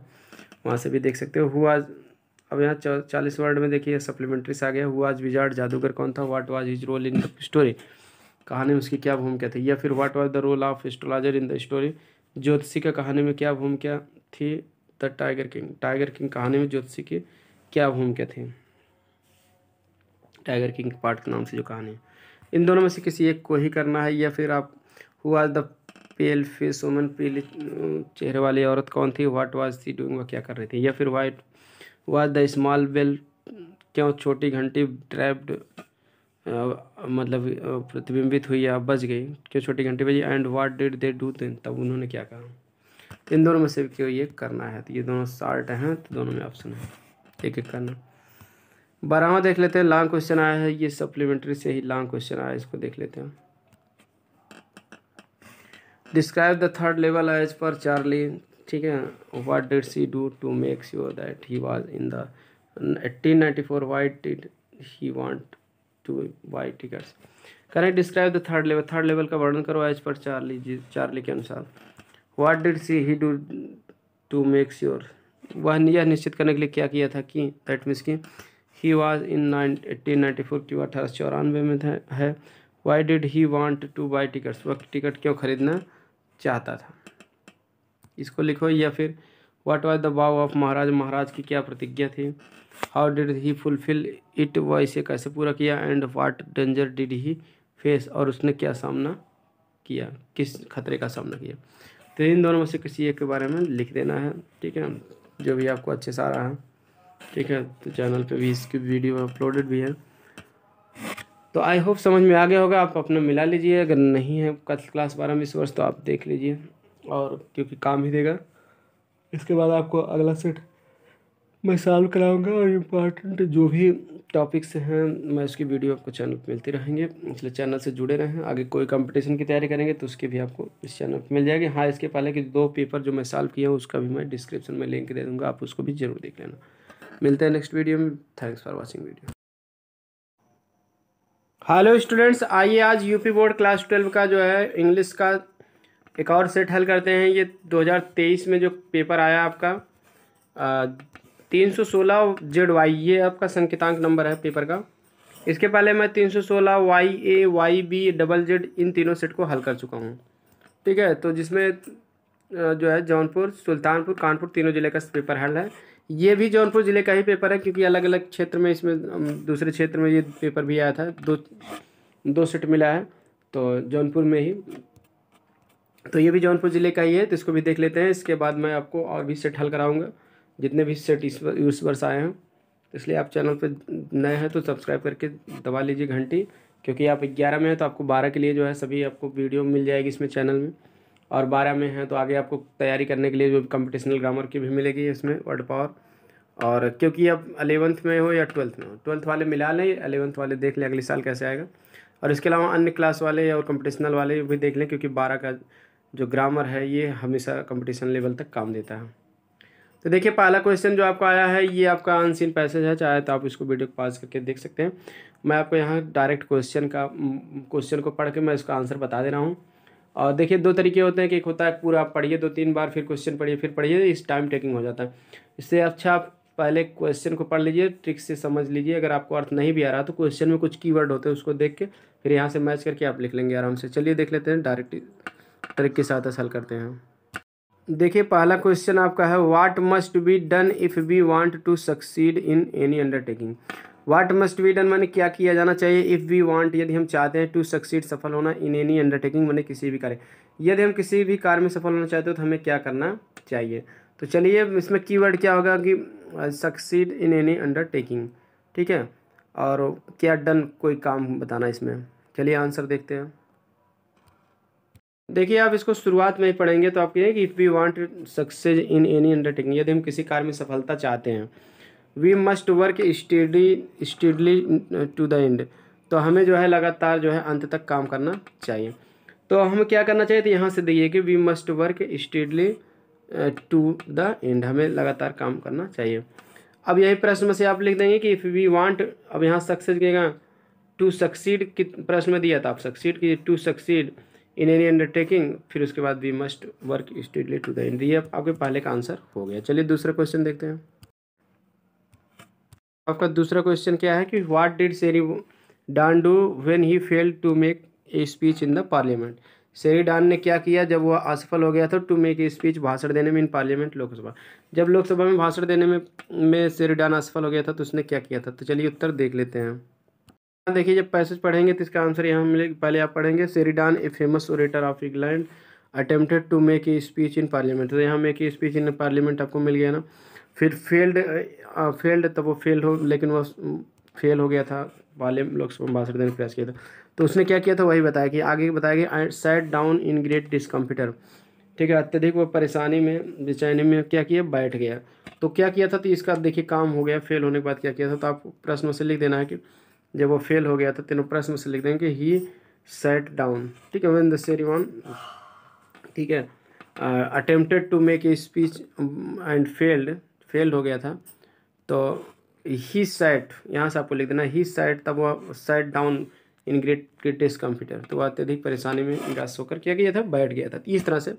वहाँ से भी देख सकते हो हुआ अब यहाँ चालीस वर्ड में देखिए सप्लीमेंट्री से आ गया हुआ आज विजार्ड जादूगर कौन था what was his role in the story कहानी में उसकी क्या भूमिका थी या फिर what was the role of astrologer in the story ज्योतिषी का कहानी में क्या भूमिका थी the tiger king tiger king कहानी में ज्योतिषी की क्या भूमिका थी टाइगर किंग पार्ट के नाम से जो कहानी है इन दोनों में से किसी एक को ही करना है या फिर आप हुआ द पेल फेस वोमन पीले चेहरे वाली औरत कौन थी व्हाट वाज थी डूइंग वह क्या कर रही थी या फिर why was the small bell क्यों छोटी घंटी ट्रैप्ड मतलब प्रतिबिंबित हुई या बच गई क्यों छोटी घंटी बजी and what did they do then तब उन्होंने क्या कहा इन दोनों में से क्यों ये करना है तो ये दोनों शार्ट हैं तो दोनों में ऑप्शन है एक एक करना बारहवा देख लेते हैं लॉन्ग क्वेश्चन आया है ये सप्लीमेंट्री से ही लॉन्ग क्वेश्चन आया है इसको देख लेते हैं describe the third level as per Charlie ठीक है what did she do to make sure that he was in the eighteen ninety four did he want to buy tickets correct describe the third level third level का वर्णन करो as per Charlie जी Charlie के अनुसार what did she he do to make sure वह यह निश्चित करने के लिए क्या किया था कि दैट मीन्स की he was in eighteen ninety four की अठारह सौ चौरानवे में है why did he want to buy tickets वह टिकट क्यों खरीदना चाहता था इसको लिखो या फिर what was the vow of Maharaj Maharaj की क्या प्रतिज्ञा थी how did he fulfil it व इसे कैसे पूरा किया and what danger did he face और उसने क्या सामना किया किस खतरे का सामना किया तो इन दोनों में से किसी एक के बारे में लिख देना है ठीक है जो भी आपको अच्छे से आ रहा है ठीक है तो चैनल पे भी इसकी वीडियो अपलोडेड भी है तो आई होप समझ में आ गया होगा आप अपना मिला लीजिए अगर नहीं है क्लास बारह में इस वर्ष तो आप देख लीजिए और क्योंकि काम ही देगा इसके बाद आपको अगला सेट मैं सॉल्व कराऊंगा और इम्पॉर्टेंट जो भी टॉपिक्स हैं मैं उसकी वीडियो आपको चैनल पर मिलती रहेंगे इसलिए चैनल से जुड़े रहें आगे कोई कंपटीशन की तैयारी करेंगे तो उसके भी आपको इस चैनल पर मिल जाएगी हाँ इसके पहले के दो पेपर जो मैं सॉल्व किया हूँ उसका भी मैं डिस्क्रिप्शन में लिंक दे दूँगा आप उसको भी ज़रूर देख लेना मिलते हैं नेक्स्ट वीडियो में thanks for watching video hello students आइए आज यूपी बोर्ड क्लास ट्वेल्व का जो है इंग्लिश का एक और सेट हल करते हैं ये 2023 में जो पेपर आया आपका सौ सोलह जेड वाई ये आपका संकेतांक नंबर है पेपर का इसके पहले मैं 316 Y A Y B double Z इन तीनों सेट को हल कर चुका हूँ ठीक है तो जिसमें जो है जौनपुर सुल्तानपुर कानपुर तीनों ज़िले का पेपर हल है ये भी जौनपुर ज़िले का ही पेपर है क्योंकि अलग अलग क्षेत्र में इसमें दूसरे क्षेत्र में ये पेपर भी आया था दो दो सेट मिला है तो जौनपुर में ही तो ये भी जौनपुर ज़िले का ही है तो इसको भी देख लेते हैं इसके बाद मैं आपको और भी सेट हल कराऊंगा जितने भी सेट इस वर, इस वर्ष आए हैं तो इसलिए आप चैनल पर नए हैं तो सब्सक्राइब करके दबा लीजिए घंटी क्योंकि आप ग्यारह में हैं तो आपको बारह के लिए जो है सभी आपको वीडियो मिल जाएगी इसमें चैनल में और बारह में हैं तो आगे आपको तैयारी करने के लिए जो कंपटीशनल ग्रामर की भी मिलेगी इसमें वर्ड पावर और क्योंकि अब अलेवंथ में हो या ट्वेल्थ में हो ट्वेल्थ वाले मिला लें अलेवंथ वाले देख लें अगले साल कैसे आएगा और इसके अलावा अन्य क्लास वाले और कंपटीशनल वाले भी देख लें क्योंकि बारह का जो ग्रामर है ये हमेशा कंपटीशन लेवल तक काम देता है तो देखिए पहला क्वेश्चन जो आपको आया है ये आपका अनसिन पैसेज है चाहे तो आप इसको वीडियो पास करके देख सकते हैं मैं आपको यहाँ डायरेक्ट क्वेश्चन का क्वेश्चन को पढ़ के मैं इसका आंसर बता दे रहा हूँ और देखिए दो तरीके होते हैं कि एक होता है पूरा पढ़िए दो तीन बार फिर क्वेश्चन पढ़िए फिर पढ़िए इस टाइम टेकिंग हो जाता है इससे अच्छा आप पहले क्वेश्चन को पढ़ लीजिए ट्रिक से समझ लीजिए अगर आपको अर्थ नहीं भी आ रहा तो क्वेश्चन में कुछ कीवर्ड होते हैं उसको देख के फिर यहाँ से मैच करके आप लिख लेंगे आराम से चलिए देख लेते हैं डायरेक्ट ट्रिक के साथ हल करते हैं देखिए पहला क्वेश्चन आपका है what must be done if we want to succeed in any undertaking what must be done मैंने क्या किया जाना चाहिए इफ़ वी वांट यदि हम चाहते हैं टू सक्सीड सफल होना इन एनी अंडरटेकिंग मैंने किसी भी कार्य यदि हम किसी भी कार्य में सफल होना चाहते हो तो हमें क्या करना चाहिए तो चलिए इसमें कीवर्ड क्या होगा कि सक्सीड इन एनी अंडरटेकिंग ठीक है और क्या डन कोई काम बताना इसमें चलिए आंसर देखते हैं देखिए आप इसको शुरुआत में ही पढ़ेंगे तो आप कहेंगे कि if we want success in any undertaking यदि हम किसी कार्य में सफलता चाहते हैं we must work study steadily to the end तो हमें जो है लगातार जो है अंत तक काम करना चाहिए तो हम क्या करना चाहिए तो यहाँ से देखिए कि we must work steadily to the end हमें लगातार काम करना चाहिए अब यही प्रश्न में से आप लिख देंगे कि इफ़ वी वांट अब यहाँ सक्सेस कहेगा टू सक्सीड प्रश्न में दिया था आप सक्सीड कीजिए to succeed in any undertaking फिर उसके बाद we must work steadily to the end ये आपके पहले का आंसर हो गया चलिए दूसरा क्वेश्चन देखते हैं आपका दूसरा क्वेश्चन क्या है कि what did Sheridan do when he fail to make a speech in the parliament Sheridan ने क्या किया जब वह असफल हो गया था टू मेक ए स्पीच भाषण देने में इन पार्लियामेंट लोकसभा जब लोकसभा में भाषण देने में में सेरी डान असफल हो गया था तो उसने क्या किया था तो चलिए उत्तर देख लेते हैं देखिए जब पैसेज पढ़ेंगे तो इसका आंसर यहाँ मिलेगा पहले आप पढ़ेंगे Sheridan a famous orator of England attempted to make a speech in parliament तो यहाँ make a speech in parliament आपको मिल गया ना फिर फेल्ड फेल्ड तब वो फेल्ड हो लेकिन वो फेल हो गया था वाले लोग बासठ दिन प्रयास किया था तो उसने क्या किया था वही बताया कि आगे बताया कि sat down in great discomfiture ठीक है अत्यधिक वो परेशानी में बेचैनी में क्या किया बैठ गया तो क्या किया था तो इसका देखिए काम हो गया फेल होने के बाद क्या किया था तो आपको प्रश्न से लिख देना है कि जब वो फेल हो गया था तीनों प्रश्न से लिख देंगे ही सेट डाउन ठीक है वेन द सेरिमॉन ठीक है attempted to make a speech and failed failed हो गया था तो ही सेट यहाँ से आपको लिख देना ही सेट तब वह sat down in great greatest computer तो वह अत्यधिक परेशानी में निराश होकर क्या किया था बैठ गया था तो इस तरह से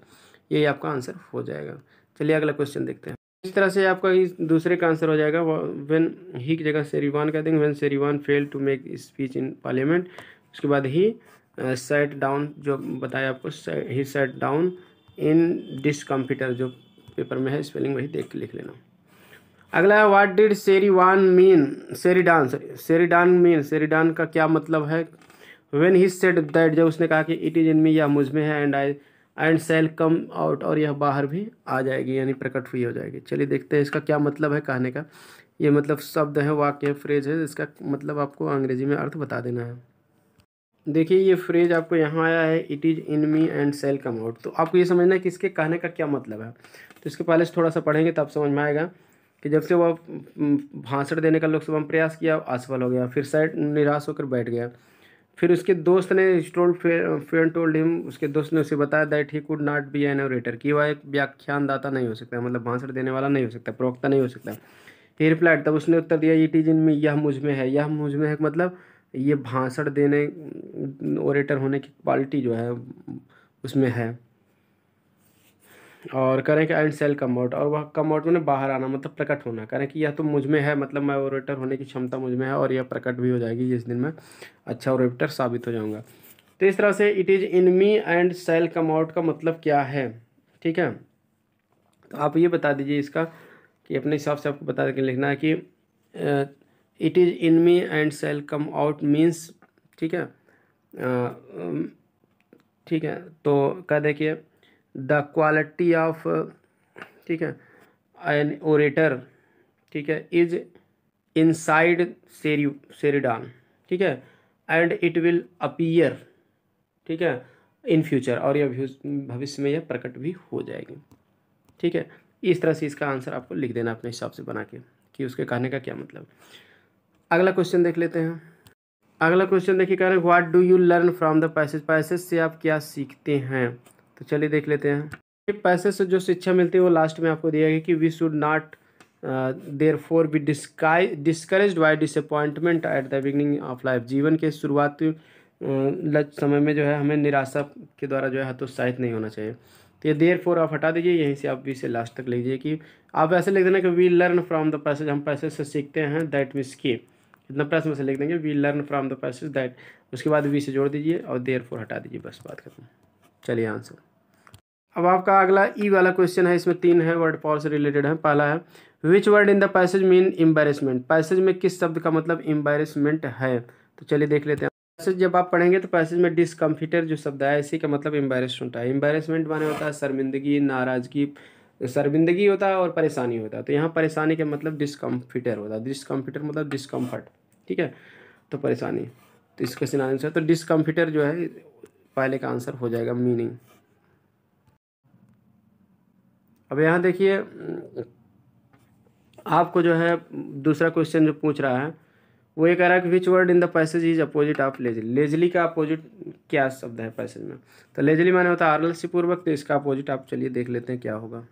यही आपका आंसर हो जाएगा चलिए अगला क्वेश्चन देखते हैं इस तरह से आपका इस दूसरे का आंसर हो जाएगा वेन ही की जगह शेरीवान कह देंगे when Sheridan fail to make speech in parliament उसके बाद ही सेट डाउन जो बताया आपको he sat down in this computer जो पेपर में है स्पेलिंग वही देख के लिख लेना अगला है what did Sheridan mean Sheridan Sheridan mean Sheridan का क्या मतलब है वेन ही सेट दैट जब उसने कहा कि इट इज़ इन मी या मुझ में है and I and cell come out और यह बाहर भी आ जाएगी यानी प्रकट हुई हो जाएगी चलिए देखते हैं इसका क्या मतलब है कहने का ये मतलब शब्द है वाक्य फ्रेज है इसका मतलब आपको अंग्रेजी में अर्थ बता देना है देखिए ये फ्रेज आपको यहाँ आया है it is in me and cell come out तो आपको ये समझना है कि इसके कहने का क्या मतलब है तो इसके पहले थोड़ा सा पढ़ेंगे तब समझ में आएगा कि जब से वह भाषण देने का लोकसभा में प्रयास किया असफल हो गया फिर साइड निराश होकर बैठ गया फिर उसके दोस्त ने स्टोल फ्रेंड टोल्ड हिम उसके दोस्त ने उसे बताया that he could not be an orator कि वह एक व्याख्यानदाता नहीं हो सकता मतलब भाषण देने वाला नहीं हो सकता प्रवक्ता नहीं हो सकता ही रिप्लाइड तब उसने उत्तर दिया इट इज इन में यह मुझ में है यह मुझ में है मतलब ये भाषण देने ओरेटर होने की क्वालिटी जो है उसमें है और करें कि एंड सेल कम आउट और वह कम आउट मैंने बाहर आना मतलब प्रकट होना करें कि यह तो मुझ में है मतलब मैं ओरेटर होने की क्षमता मुझ में है और यह प्रकट भी हो जाएगी जिस दिन मैं अच्छा ओरेटर साबित हो जाऊँगा तो इस तरह से it is in me and cell come out का मतलब क्या है ठीक है तो आप ये बता दीजिए इसका कि अपने हिसाब से आपको बता के लिखना है कि it is in me and cell come out means ठीक है ठीक है तो क्या देखिए द क्वालिटी ऑफ ठीक है एन ओरेटर ठीक है इज इनसाइड साइड सेरिडान ठीक है एंड इट विल अपीयर ठीक है इन फ्यूचर और यह भविष्य में यह प्रकट भी हो जाएगी ठीक है इस तरह से इसका आंसर आपको लिख देना अपने हिसाब से बना के कि उसके कहने का क्या मतलब अगला क्वेश्चन देख लेते हैं अगला क्वेश्चन देखिए कह रहे हैं what do you learn from the passage passage से आप क्या सीखते हैं तो चलिए देख लेते हैं पैसे से जो शिक्षा मिलती है वो लास्ट में आपको दिया गया कि we should not therefore be डिस्काई discourage by disappointment at the beginning of life जीवन के शुरुआती uh, समय में जो है हमें निराशा के द्वारा जो है हतोत्साहित नहीं होना चाहिए तो ये देर फोर आप हटा दीजिए यहीं से आप वी से लास्ट तक लीजिए कि आप ऐसे लिख देना कि we learn from the passage हम पैसे से सीखते हैं दैट मीन्स की इतना प्रेस में से लिख देंगे we learn from the passage that उसके बाद वी से जोड़ दीजिए और देर फोर हटा दीजिए बस बात खत्म चलिए आंसर अब आपका अगला ई e वाला क्वेश्चन है इसमें तीन है वर्ड पॉल से रिलेटेड है पहला है which word in the passage mean embarrassment passage में किस शब्द का मतलब एम्बेरसमेंट है तो चलिए देख लेते हैं पैसेज जब आप पढ़ेंगे तो पैसेज में डिसकम्फिटर जो शब्द है इसी का मतलब एम्बेरसमेंट है एम्बेरसमेंट माने होता है शर्मिंदगी नाराजगी शर्मिंदगी होता है और परेशानी होता है तो यहाँ परेशानी का मतलब डिसकम्फिटर होता है डिसकम्फिटर मतलब डिस्कम्फर्ट ठीक है तो परेशानी तो इसका क्वेश्चन आंसर तो डिसकम्फिटर जो है पहले का आंसर हो जाएगा मीनिंग अब यहाँ देखिए आपको जो है दूसरा क्वेश्चन जो पूछ रहा है वो ये कह रहा है कि which word in the passage is opposite of lazily lazily का अपोजिट क्या शब्द है पैसेज में तो लेजली माने होता है आरलसी पूर्वक तो इसका अपोजिट आप चलिए देख लेते हैं क्या होगा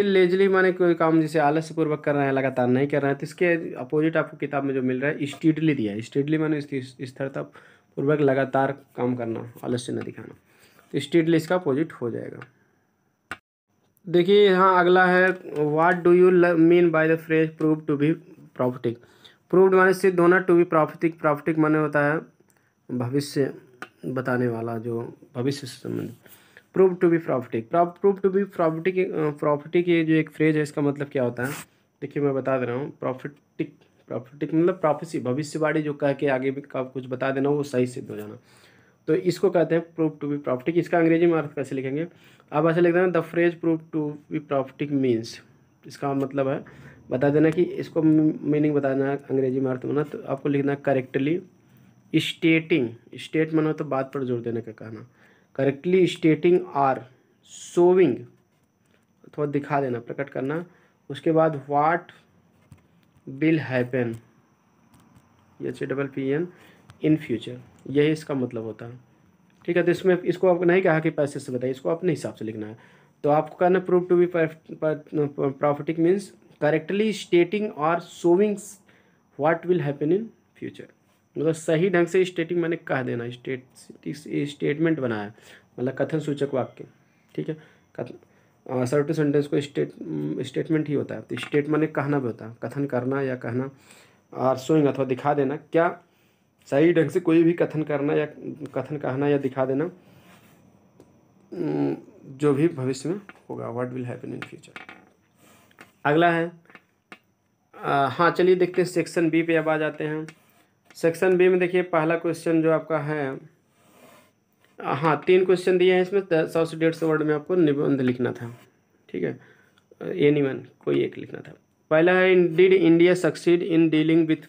लेजली माने कोई काम जैसे आलस्य पूर्वक कर रहे हैं लगातार नहीं कर रहे हैं तो इसके अपोजिट आपको किताब में जो मिल रहा है स्टीडली दिया है स्टीडली माने स्थिरता पूर्वक लगातार काम करना आलस्य न दिखाना तो स्टीडली इसका अपोजिट हो जाएगा देखिए यहाँ अगला है what do you mean by the phrase prove to be prophetic proved माने सिद्ध होना टू बी प्रॉफिटिक प्रॉफिटिक माने होता है भविष्य बताने वाला जो भविष्य से संबंधित prove to be prophetic prove to be prophetic prophetic ये जो एक फ्रेज है इसका मतलब क्या होता है देखिए मैं बता दे रहा हूँ प्रॉफिटिक प्रॉफिटिक मतलब प्रॉफिसी भविष्यवाणी जो कह के आगे भी का कुछ बता देना वो सही सिद्ध हो जाना तो इसको कहते हैं प्रूफ टू बी प्रॉफिटिक इसका अंग्रेजी में अर्थ कैसे लिखेंगे आप ऐसे लिख देना the phrase prove to be prophetic means इसका मतलब है बता देना कि इसको मीनिंग बता देना अंग्रेजी में अर्थ बना तो आपको लिखना करेक्टली स्टेटिंग स्टेट मनो तो बात पर जोर देने का कहना करेक्टली स्टेटिंग आर शोविंग थोड़ा दिखा देना प्रकट करना उसके बाद what will happen H double P N in future यही इसका मतलब होता है ठीक है तो इसमें इसको आपको नहीं कहा कि पैसे से बताइए इसको अपने हिसाब से लिखना है तो आपको कहना prove to be prophetic means correctly stating और showing what will happen in future मतलब सही ढंग से स्टेटिंग मैंने कह देना स्टेट स्टेटमेंट बनाया मतलब कथन सूचक वाक्य ठीक है कथन सर सेंटेंस को स्टेट स्टेटमेंट ही होता है तो स्टेट मैंने कहना भी होता है कथन करना या कहना और सोइंग अथवा दिखा देना क्या सही ढंग से कोई भी कथन करना या कथन कहना या दिखा देना जो भी भविष्य में होगा what will happen in future अगला है आ, हाँ चलिए देखते हैं सेक्शन बी पे अब आ जाते हैं सेक्शन बी में देखिए पहला क्वेश्चन जो आपका है हाँ तीन क्वेश्चन दिए हैं इसमें सौ से डेढ़ सौ वर्ड में आपको निबंध लिखना था ठीक है एनी वन कोई एक लिखना था पहला है did India succeed in dealing with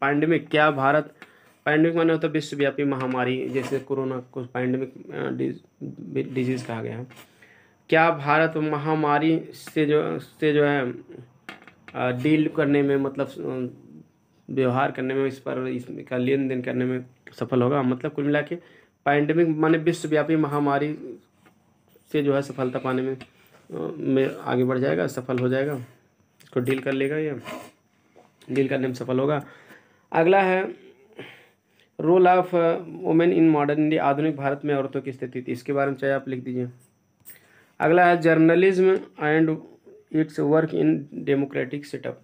pandemic क्या भारत पैंडमिक माने होता है विश्वव्यापी महामारी जैसे कोरोना को पैंडमिक डिजीज़ कहा गया है क्या भारत महामारी से जो से जो है डील करने में मतलब व्यवहार करने में इस पर इसका लेन देन करने में सफल होगा मतलब कुल मिला के पैंडमिक माने विश्वव्यापी महामारी से जो है सफलता पाने में में आगे बढ़ जाएगा सफल हो जाएगा इसको डील कर लेगा ये डील करने में सफल होगा अगला है role of women in modern India आधुनिक भारत में औरतों की स्थिति थी इसके बारे में चाहे आप लिख दीजिए अगला है journalism and its work in democratic setup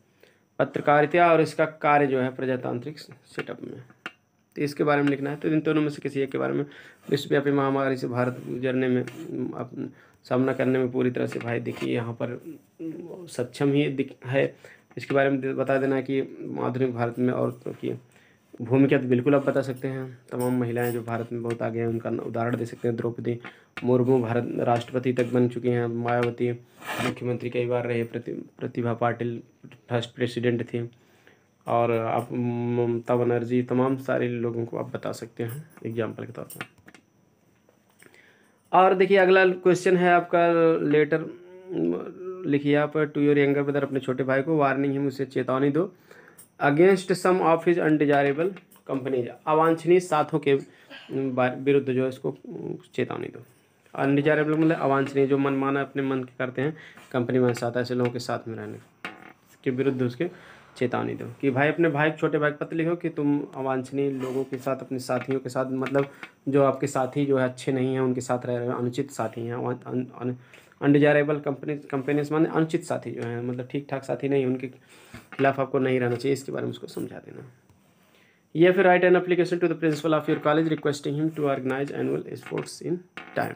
पत्रकारिता और इसका कार्य जो है प्रजातांत्रिक सेटअप में तो इसके बारे में लिखना है तो इन दोनों में से किसी एक के बारे में विश्वव्यापी महामारी से भारत गुजरने में सामना करने में पूरी तरह से भाई देखिए यहाँ पर सक्षम ही है इसके बारे में बता देना कि आधुनिक भारत में औरतों की भूमिका तो बिल्कुल आप बता सकते हैं तमाम महिलाएं जो भारत में बहुत आगे हैं उनका उदाहरण दे सकते हैं द्रौपदी मुर्मू भारत राष्ट्रपति तक बन चुकी हैं मायावती मुख्यमंत्री कई बार रहे प्रति प्रतिभा पाटिल फर्स्ट प्रेसिडेंट थी और आप ममता बनर्जी तमाम सारे लोगों को आप बता सकते हैं एग्जाम्पल के तौर पर और देखिए अगला क्वेश्चन है आपका लेटर लिखिए आप टू योर यंगर ब्रदर अपने छोटे भाई को वार्निंग है मुझसे चेतावनी दो against some of his undesirable companies अवांछनीय साथों के विरुद्ध जो है इसको चेतावनी दो अनडिजायरेबल मतलब अवांछनीय जो मनमाना अपने मन के करते हैं कंपनी में साथ ऐसे लोगों के साथ में रहने के विरुद्ध उसके चेतावनी दो कि भाई अपने भाई छोटे भाई पता लिखो कि तुम अवांछनीय लोगों के साथ अपने साथियों के साथ मतलब जो आपके साथी जो है अच्छे नहीं हैं उनके साथ रह रहे हो अनुचित साथी हैं अनडिजायरेबल कंपनी कंपनीज माने अनुचित साथी जो हैं मतलब ठीक ठाक साथी नहीं उनके खिलाफ आपको नहीं रहना चाहिए इसके बारे में उसको समझा देना या फिर write an application to the principal of your college requesting him to organize annual sports in time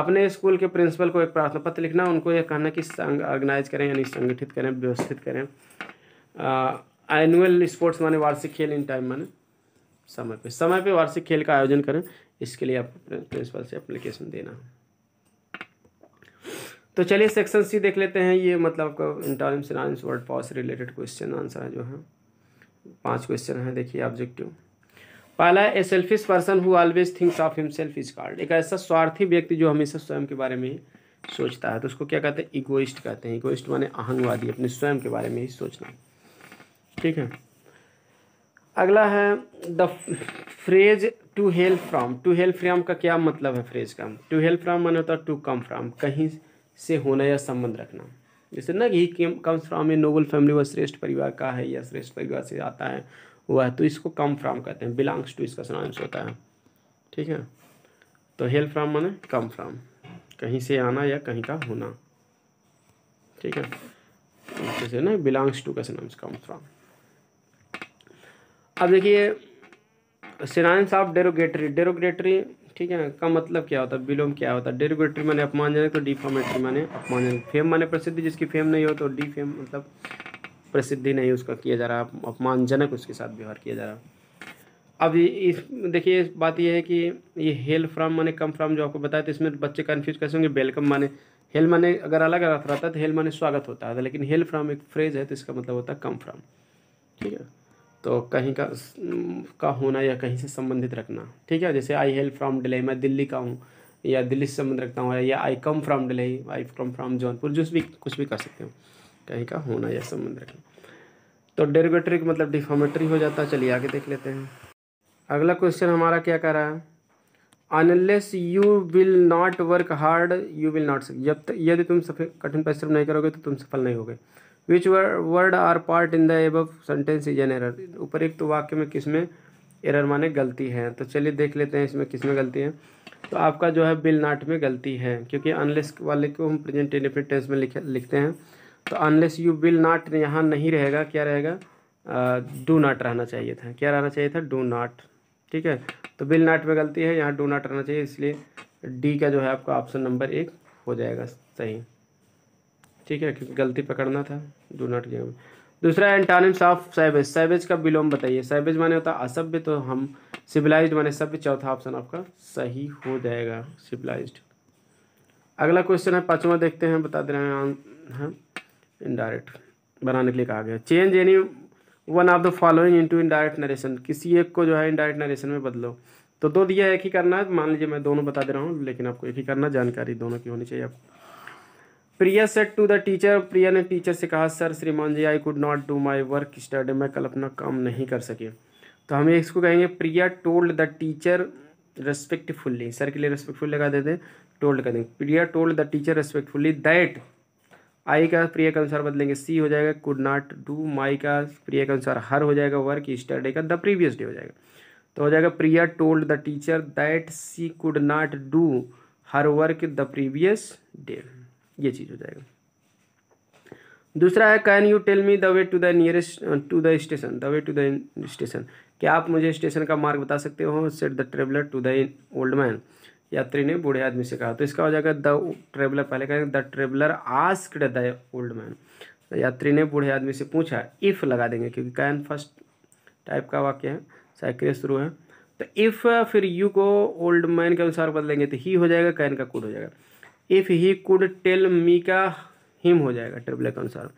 अपने स्कूल के प्रिंसिपल को एक प्रार्थना पत्र लिखना उनको यह कहना कि संग ऑर्गेनाइज करें यानी संगठित करें व्यवस्थित करें एनुअल स्पोर्ट्स माने वार्षिक खेल इन टाइम माने समय पे समय पे वार्षिक खेल का आयोजन करें इसके लिए आपको प्रिंसिपल से अप्लीकेशन देना है तो चलिए सेक्शन सी देख लेते हैं ये मतलब आपका इंटरम synonyms word POS related question answer है जो है पांच क्वेश्चन है देखिए ऑब्जेक्टिव पहला a selfish person who always thinks of himself is called एक ऐसा स्वार्थी व्यक्ति जो हमेशा स्वयं के बारे में सोचता है तो उसको क्या कहते हैं इगोइस्ट कहते हैं इगोइस्ट माने अहंगवादी अपने स्वयं के बारे में ही सोचना ठीक है अगला है the phrase to help from to help from का क्या मतलब है फ्रेज का टू हेल्प फ्राम माने होता है टू कम फ्राम कहीं से होना या संबंध रखना जैसे ना कि he comes from a noble family वह श्रेष्ठ परिवार का है या श्रेष्ठ परिवार से आता है वह तो इसको कम फ्राम कहते हैं बिलोंग्स टू इसका सनाउंस होता है ठीक है तो हेल फ्राम माने कम फ्राम कहीं से आना या कहीं का होना ठीक है जैसे ना बिलोंग्स टू का सनाउंस कम फ्राम अब देखिए सिनाइंस ऑफ डेरोगेटरी डेरोगेटरी ठीक है का मतलब क्या होता है विलोम क्या होता है डेरिगेटरी माने अपमानजनक तो डिफॉर्मेटरी माने अपमानजनक फेम माने प्रसिद्धि जिसकी फेम नहीं हो तो डी फेम मतलब प्रसिद्धि नहीं उसका किया जा रहा अपमानजनक उसके साथ व्यवहार किया जा रहा अब इस देखिए बात यह है कि ये हेल फ्राम माने कम फ्राम जो आपको बताया तो इसमें बच्चे कन्फ्यूज कैसे होंगे वेलकम माने हेल माने अगर अलग अर्थ रहता है तो हेल माने स्वागत होता है लेकिन हेल फ्राम एक फ्रेज है तो इसका मतलब होता है कम फ्राम ठीक है तो कहीं का का होना या कहीं से संबंधित रखना ठीक है जैसे आई हेल्प फ्रॉम डिलई मैं दिल्ली का हूँ या दिल्ली से संबंध रखता हूँ या I come from Delhi I come from Jaunpur जो भी कुछ भी कर सकते हो कहीं का होना या संबंध रखना तो डेरोगेटरी मतलब डिफॉमेटरी हो जाता है चलिए आगे देख लेते हैं अगला क्वेश्चन हमारा क्या कह रहा है unless you will not work hard you will not जब यदि तुम सफल कठिन परिश्रम नहीं करोगे तो तुम सफल नहीं होगे which word are part in the above sentence is an error उपरुक्त तो वाक्य में किसमें एरर माने गलती है तो चलिए देख लेते हैं इसमें किसमें गलती है तो आपका जो है बिल नाट में गलती है क्योंकि अनलेस वाले को हम प्रेजेंट इंडिफिनिट टेंस में लिख लिखते हैं तो अनलेस यू बिल नाट यहाँ नहीं रहेगा क्या रहेगा डू नाट रहना चाहिए था क्या रहना चाहिए था डू नाट ठीक है तो बिल नाट में गलती है यहाँ डू नाट रहना चाहिए इसलिए डी का जो है आपका ऑप्शन नंबर एक हो जाएगा सही ठीक है गलती पकड़ना था डू नॉट गिव दूसरा एंटानिम्स ऑफ सैवेज सैवेज का विलोम बताइए सैवेज माने होता है असभ्य तो हम सिविलाइज्ड माने सभ्य चौथा ऑप्शन आपका सही हो जाएगा सिविलाइज्ड अगला क्वेश्चन है पाँचवा देखते हैं बता दे रहे हैं इनडायरेक्ट बनाने के लिए कहा गया change any one of the following into indirect narration किसी एक को जो है इनडायरेक्ट नरेशन में बदलो तो दो दिया एक ही करना है मान लीजिए मैं दोनों बता दे रहा हूँ लेकिन आपको एक ही करना जानकारी दोनों की होनी चाहिए आपको Priya said to the teacher Priya ने टीचर से कहा सर श्रीमान जी I could not do my work yesterday मैं कल अपना काम नहीं कर सके तो हम इसको कहेंगे Priya told the teacher respectfully sir के लिए रेस्पेक्टफुल लगा देते हैं टोल्ड कर देंगे Priya told the teacher respectfully that I का प्रिया के अनुसार बदलेंगे सी हो जाएगा कुड नॉट डू माई का प्रिया के अनुसार हर हो जाएगा वर्क स्टडी का द प्रीवियस डे हो जाएगा तो हो जाएगा Priya told the teacher that she could not do her work the previous day ये चीज़ हो जाएगा दूसरा है can you tell me the way to the nearest to the station the way to the station क्या आप मुझे स्टेशन का मार्ग बता सकते हो said the traveller to the old man यात्री ने बूढ़े आदमी से कहा तो इसका हो जाएगा द ट्रेवलर पहले कहेंगे the traveller asked the old man यात्री ने बूढ़े आदमी से पूछा इफ़ लगा देंगे क्योंकि कैन फर्स्ट टाइप का वाक्य है साइक्रिय शुरू है तो इफ़ फिर यू को ओल्ड मैन के अनुसार बदलेंगे तो ही हो जाएगा कैन का कूड हो जाएगा if he could tell me का हिम हो जाएगा ट्रिपल के अनुसार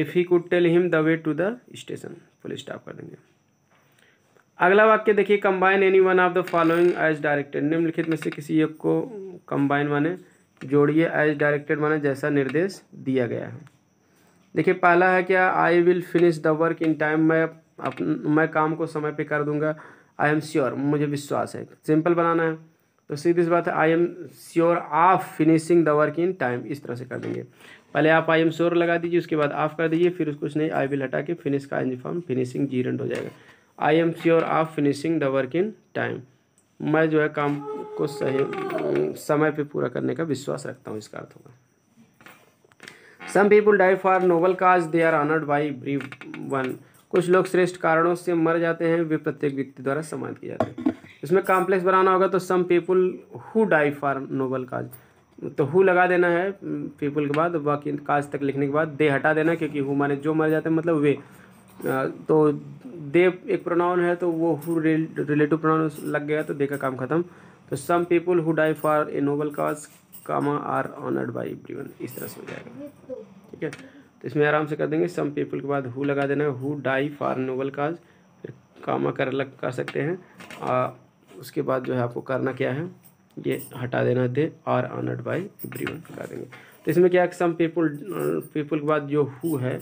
if he could tell him the way to the station full stop कर देंगे अगला वाक्य देखिए combine any one of the following as directed निम्नलिखित में से किसी एक को कंबाइन माने जोड़िए एज डायरेक्टेड माने जैसा निर्देश दिया गया है देखिए पहला है क्या I will finish the work in time मैं अपन मैं काम को समय पे कर दूंगा आई एम श्योर मुझे विश्वास है सिंपल बनाना है तो सीधी सी बात है I am sure of finishing the work in time इस तरह से कर देंगे पहले आप आई एम श्योर लगा दीजिए उसके बाद ऑफ कर दीजिए फिर कुछ नहीं आई विल हटा के फिनिश का एंजी फॉर्म फिनिशिंग जीरेंट हो जाएगा I am sure of finishing the work in time मैं जो है काम को सही समय पे पूरा करने का विश्वास रखता हूँ इसका अर्थ होगा some people die for noble cause they are honoured by brave one कुछ लोग श्रेष्ठ कारणों से मर जाते हैं वे प्रत्येक व्यक्ति द्वारा सम्मानित किए जाते हैं इसमें कॉम्प्लेक्स बनाना होगा तो some people who die for noble cause तो हु लगा देना है पीपल के बाद बाकी काज तक लिखने के बाद दे हटा देना क्योंकि हु माने जो मर जाते हैं मतलब वे तो दे एक प्रोनाउन है तो वो हु रिलेटिव प्रोनाउन लग गया तो दे का काम खत्म तो some people who die for a noble cause comma are honoured by everyone इस तरह से हो जाएगा ठीक है तो इसमें आराम से कर देंगे सम पीपल के बाद हु लगा देना है who die for noble cause फिर कामा कर लग कर सकते हैं आ, उसके बाद जो है आपको करना क्या है ये हटा देना they are honoured by everyone लगा देंगे तो इसमें क्या है सम पीपल पीपल के बाद जो हु है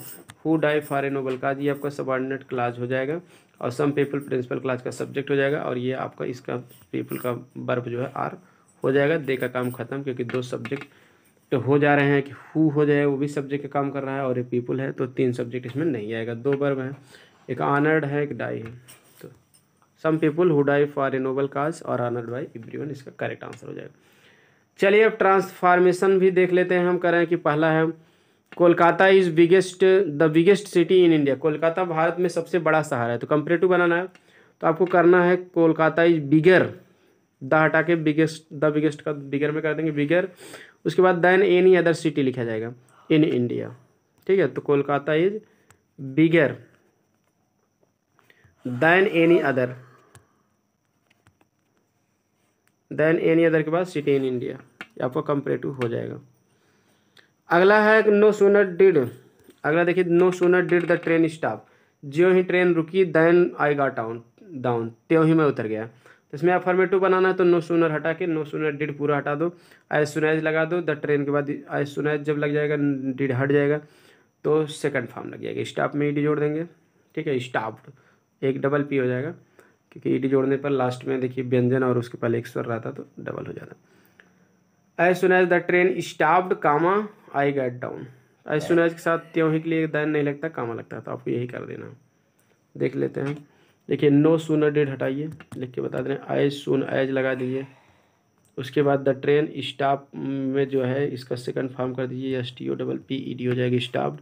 who die for a noble cause ये आपका सबॉर्डिनेट क्लाज हो जाएगा और सम पीपल प्रिंसिपल क्लास का सब्जेक्ट हो जाएगा और ये आपका इसका पीपल का बर्फ जो है आर हो जाएगा दे का काम खत्म क्योंकि दो सब्जेक्ट हो जा रहे हैं कि हु हो जाए वो भी सब्जेक्ट का काम कर रहा है और ये पीपल है तो तीन सब्जेक्ट इसमें नहीं आएगा दो बर्ब हैं एक आनर्ड है एक डाई है तो some people who die for a noble cause और आनर्ड बाई एवरीवन इसका करेक्ट आंसर हो जाएगा चलिए अब ट्रांसफॉर्मेशन भी देख लेते हैं हम कह रहे हैं कि पहला है Kolkata is biggest the biggest city in India Kolkata भारत में सबसे बड़ा शहर है तो कंपेरेटिव बनाना है तो आपको करना है कोलकाता इज बिगर द हटा के बिगेस्ट द बिगेस्ट का बिगर में कर देंगे बिगर उसके बाद देन एनी अदर सिटी लिखा जाएगा इन इंडिया ठीक है तो Kolkata is bigger than any other than any other के बाद सिटी इन इंडिया आपका कंपेरेटिव हो जाएगा अगला है नो सोनर डिड अगला देखिए no sooner did the train stop ज्यों ही ट्रेन रुकी then I got down down त्यों ही मैं उतर गया तो इसमें अफर्मेटिव बनाना है तो नो सुनर हटा के नो सुनर डिड पूरा हटा दो आई सुनैज लगा दो द ट्रेन के बाद आई सुनैज जब लग जाएगा डिड हट जाएगा तो सेकंड फॉर्म लग जाएगा स्टाफ में ईडी e जोड़ देंगे ठीक है स्टाफ एक डबल पी हो जाएगा क्योंकि ईडी e जोड़ने पर लास्ट में देखिए व्यंजन और उसके पहले एक स्वर रहा था तो डबल हो जाता I soon as the train stopped comma I get down I soon as के साथ त्यों ही के लिए दैन नहीं लगता कामा लगता तो आपको यही कर देना देख लेते हैं देखिए नो सूनर डेट हटाइए लिख के बता दे रहे हैं आइज सुन आइज लगा दीजिए उसके बाद द ट्रेन स्टाप में जो है इसका सेकंड फॉर्म कर दीजिए S T O double P E D हो जाएगी स्टाप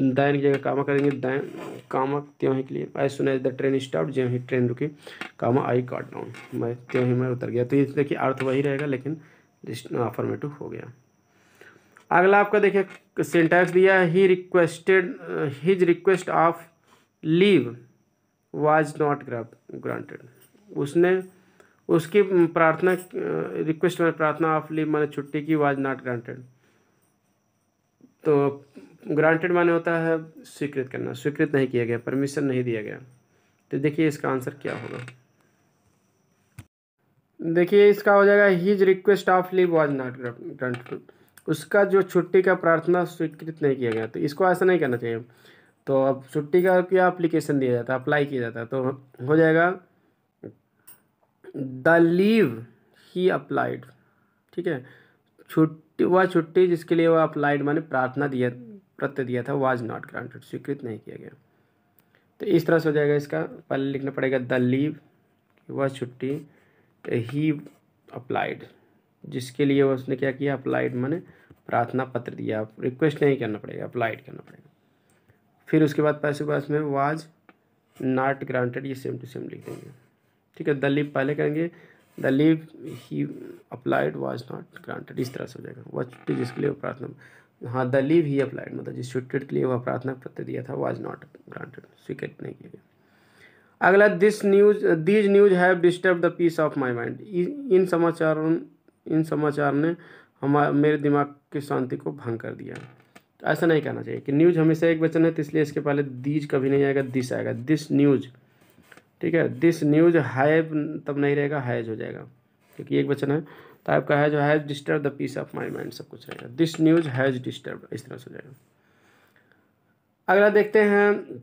दाइन की जगह कामा करेंगे दैन कामा त्यों ही के लिए I as the train stop जो ही ट्रेन रुकी कामा आई काट डाउन मैं त्यों ही मैं उतर गया तो ये देखिए अर्थ वही रहेगा लेकिन अफॉर्मेटिव हाँ, हो गया अगला आपका देखिए सेंटैक्स दिया है he requested his request of leave was not granted उसने उसकी प्रार्थना रिक्वेस्ट मैंने प्रार्थना ऑफ लीव मैंने छुट्टी की वाज नॉट ग्रांटेड तो ग्रांटेड माने होता है स्वीकृत करना स्वीकृत नहीं किया गया परमिशन नहीं दिया गया तो देखिए इसका आंसर क्या होगा देखिए इसका हो जाएगा his request of leave was not granted उसका जो छुट्टी का प्रार्थना स्वीकृत नहीं किया गया तो इसको ऐसा नहीं करना चाहिए तो अब छुट्टी का क्या अप्लीकेशन दिया जाता है अप्लाई किया जाता है तो हो जाएगा द लीव ही अप्लाइड ठीक है छुट्टी वह छुट्टी जिसके लिए वह अप्लाइड माने प्रार्थना दिया प्रत्य दिया था वाज नॉट ग्रांटेड स्वीकृत नहीं किया गया तो इस तरह से हो जाएगा इसका पहले लिखना पड़ेगा द लीव वह छुट्टी ही अप्लाइड जिसके लिए उसने क्या किया अप्लाइड मैंने प्रार्थना पत्र दिया रिक्वेस्ट नहीं करना पड़ेगा अप्लाइड करना पड़ेगा फिर उसके बाद पैसे पास में वाज नॉट ग्रांटेड ये सेम टू सेम लिख देंगे ठीक है द लिव पहले करेंगे the leave he applied was not granted इस तरह से हो जाएगा वह टू जिसके लिए प्रार्थना हाँ द लिव ही अप्लाइड मतलब जिस छुट्टी के लिए वह प्रार्थना पत्र दिया था वाज नॉट ग्रांटेड स्वीकृत नहीं किया गया अगला this news these news have disturb the peace of my mind इन समाचारों इन समाचार ने हमारे मेरे दिमाग की शांति को भंग कर दिया तो ऐसा नहीं कहना चाहिए कि न्यूज हमेशा एक वचन है तो इसलिए इसके पहले दीज कभी नहीं आएगा दिस आएगा दिस न्यूज ठीक है दिस न्यूज हैव तब नहीं रहेगा हैज हो जाएगा क्योंकि एक वचन है तो आपका has has disturb the peace of my mind सब कुछ रहेगा दिस न्यूज हैज डिस्टर्ब इस तरह से हो जाएगा अगला देखते हैं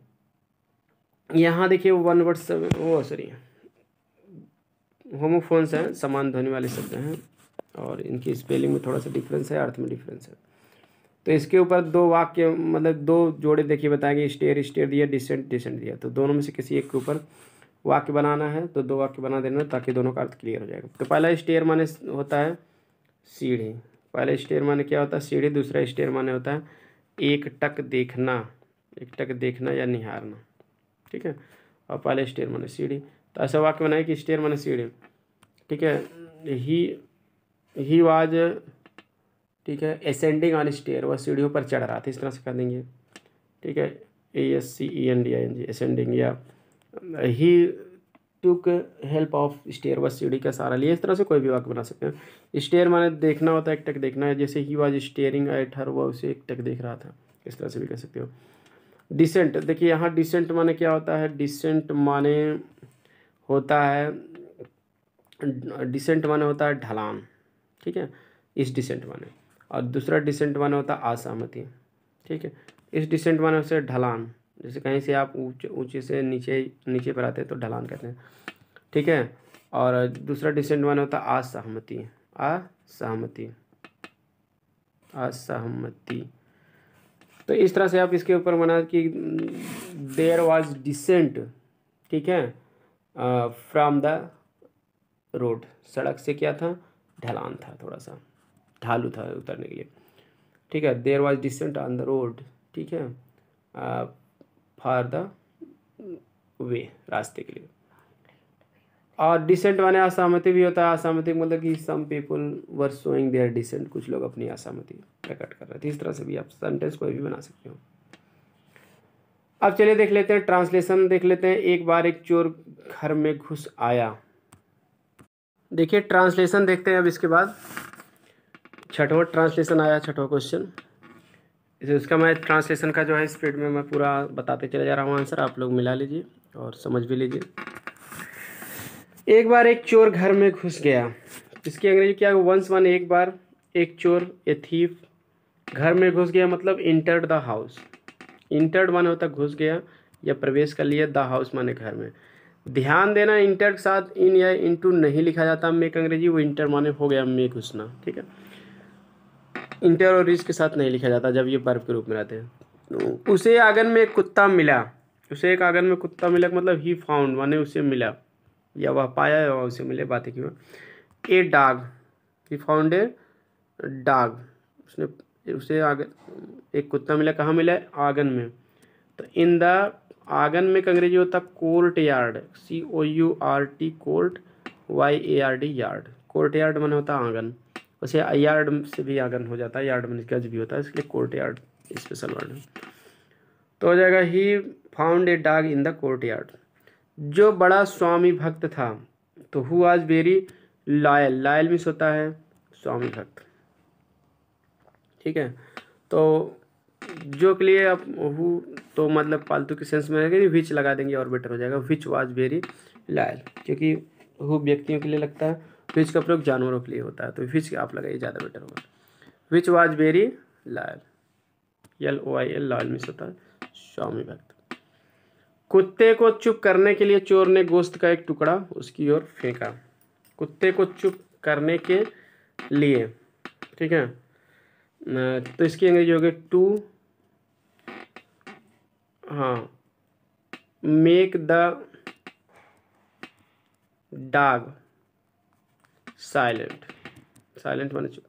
यहाँ देखिए वन वर्ड सब वो सॉरी होमोफोन्स हैं समान ध्वनि वाले शब्द हैं और इनकी स्पेलिंग में थोड़ा सा डिफरेंस है अर्थ में डिफरेंस है तो इसके ऊपर दो वाक्य मतलब दो जोड़े देखिए बताएंगे स्टेयर स्टेयर दिया डिसेंट डिसेंट दिया तो दोनों में से किसी एक के ऊपर वाक्य बनाना है तो दो वाक्य बना देना ताकि दोनों का अर्थ क्लियर हो जाएगा तो पहला स्टेयर माने होता है सीढ़ी पहला स्टेयर माने क्या होता है सीढ़ी दूसरा स्टेयर माने होता है एक टक देखना एक टक देखना या निहारना ठीक है और पहले स्टेयर माने सीढ़ी तो ऐसा वाक्य बनाए कि स्टेयर माने सीढ़ी ठीक है ही ही वाज ठीक है एसेंडिंग ऑन स्टेयर वह सीढ़ियों पर चढ़ रहा था इस तरह से कर देंगे ठीक है A S C E N D I N G ascending या he took help of stair व सीढ़ी का सहारा लिया इस तरह से कोई भी वाक्य बना सकते हैं स्टेयर माने देखना होता है एक टक देखना है जैसे he was staring at her वह उसे एक टक देख रहा था इस तरह से भी कह सकते हो डिसेंट देखिए यहाँ डिसेंट माने क्या होता है डिसेंट माने होता है डिसेंट माने होता है ढलान ठीक है इस डिसेंट माने और दूसरा डिसेंट माना होता है असहमति ठीक है इस डिसेंट माना होता है ढलान जैसे कहीं से आप ऊंचे ऊंचे से नीचे नीचे पर आते हैं तो ढलान कहते हैं ठीक है और दूसरा डिसेंट माना होता है असहमति असहमति असहमति तो इस तरह से आप इसके ऊपर माना कि देयर वॉज डिसेंट ठीक है फ्रॉम द रोड सड़क से क्या था ढलान था थोड़ा सा ढाल था उतरने के लिए ठीक है there was dissent on the road ठीक है फॉर द वे रास्ते के लिए और डिसेंट माने असहमति भी होता है असहमति मतलब कि some people were showing their dissent कुछ लोग अपनी असहमति प्रकट कर रहे थे इस तरह से भी आप सेंटेंस कोई भी बना सकते हो अब चलिए देख लेते हैं ट्रांसलेशन देख लेते हैं एक बार एक चोर घर में घुस आया देखिए ट्रांसलेशन देखते हैं अब इसके बाद छठवा ट्रांसलेशन आया छठवा क्वेश्चन इसका मैं ट्रांसलेशन का जो है स्पीड में मैं पूरा बताते चले जा रहा हूँ आंसर आप लोग मिला लीजिए और समझ भी लीजिए एक बार एक चोर घर में घुस गया इसकी अंग्रेजी क्या है वंस वन एक बार एक चोर ए थीफ घर में घुस गया मतलब इंटर्ड द हाउस इंटर्ड माने होता घुस गया या प्रवेश कर लिया द हाउस माने घर में ध्यान देना इंटर के साथ इन या इंटू नहीं लिखा जाता मेक अंग्रेजी वो इंटर माने हो गया मे घुसना ठीक है इंटर और रिज के साथ नहीं लिखा जाता जब ये बर्फ के रूप में रहते हैं तो उसे आंगन में एक कुत्ता मिला उसे एक आंगन में कुत्ता मिला मतलब ही फाउंड माने उसे मिला या वह पाया या उसे मिले बातें क्यों ए डाग ही फाउंड ए डाग उसने उसे आगन एक कुत्ता मिला कहाँ मिला आंगन में तो इन द आंगन में अंग्रेजी होता courtyard C O U R T court Y A R D yard courtyard मैंने होता आंगन वैसे यार्ड से भी आंगन हो जाता है यार्ड में भी होता है इसलिए कोर्ट यार्ड स्पेशल वर्ड है तो हो जाएगा ही फाउंड ए डाग इन द कोर्ट यार्ड जो बड़ा स्वामी भक्त था तो हु आज वेरी लॉयल लॉयल मिस होता है स्वामी भक्त ठीक है तो जो के लिए आप हु तो मतलब पालतू के सेंस में रहेगा विच लगा देंगे और बेटर हो जाएगा विच वाज वेरी लॉयल क्योंकि हु व्यक्तियों के लिए लगता है फिश का प्रयोग जानवरों के लिए होता है तो फिश आप लगाइए ज़्यादा बेटर होगा which was very loyal L O I L loyal means होता है स्वामी भक्त कुत्ते को चुप करने के लिए चोर ने गोश्त का एक टुकड़ा उसकी ओर फेंका कुत्ते को चुप करने के लिए ठीक है तो इसकी अंग्रेजी होगी टू हाँ make the dog silent silent माने चुप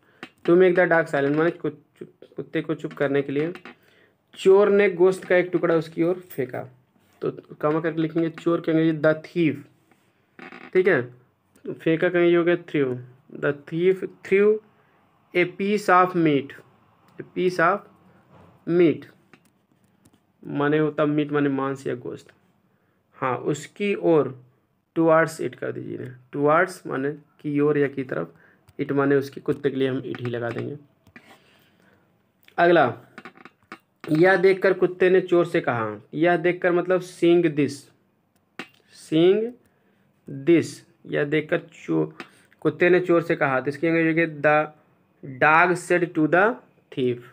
to make the dog silent माने कुत्ते को चुप करने के लिए चोर ने गोश्त का एक टुकड़ा उसकी ओर फेंका तो कमा करके लिखेंगे चोर कहेंगे द थीव ठीक है फेंका कहेंगे हो गया threw the thief threw a piece of meat a piece of meat माने होता मीट माने मांस या गोश्त हाँ उसकी ओर टुवार्ड्स इट कर दीजिए टुवार्ड्स माने की ओर या की तरफ इट माने उसके कुत्ते के लिए हम इट ही लगा देंगे अगला यह देखकर कुत्ते ने चोर से कहा यह देखकर मतलब सींग दिस सींग दिस यह देखकर चो कुत्ते ने चोर से कहा तो इसकी अंग्रेजी के the dog said to the thief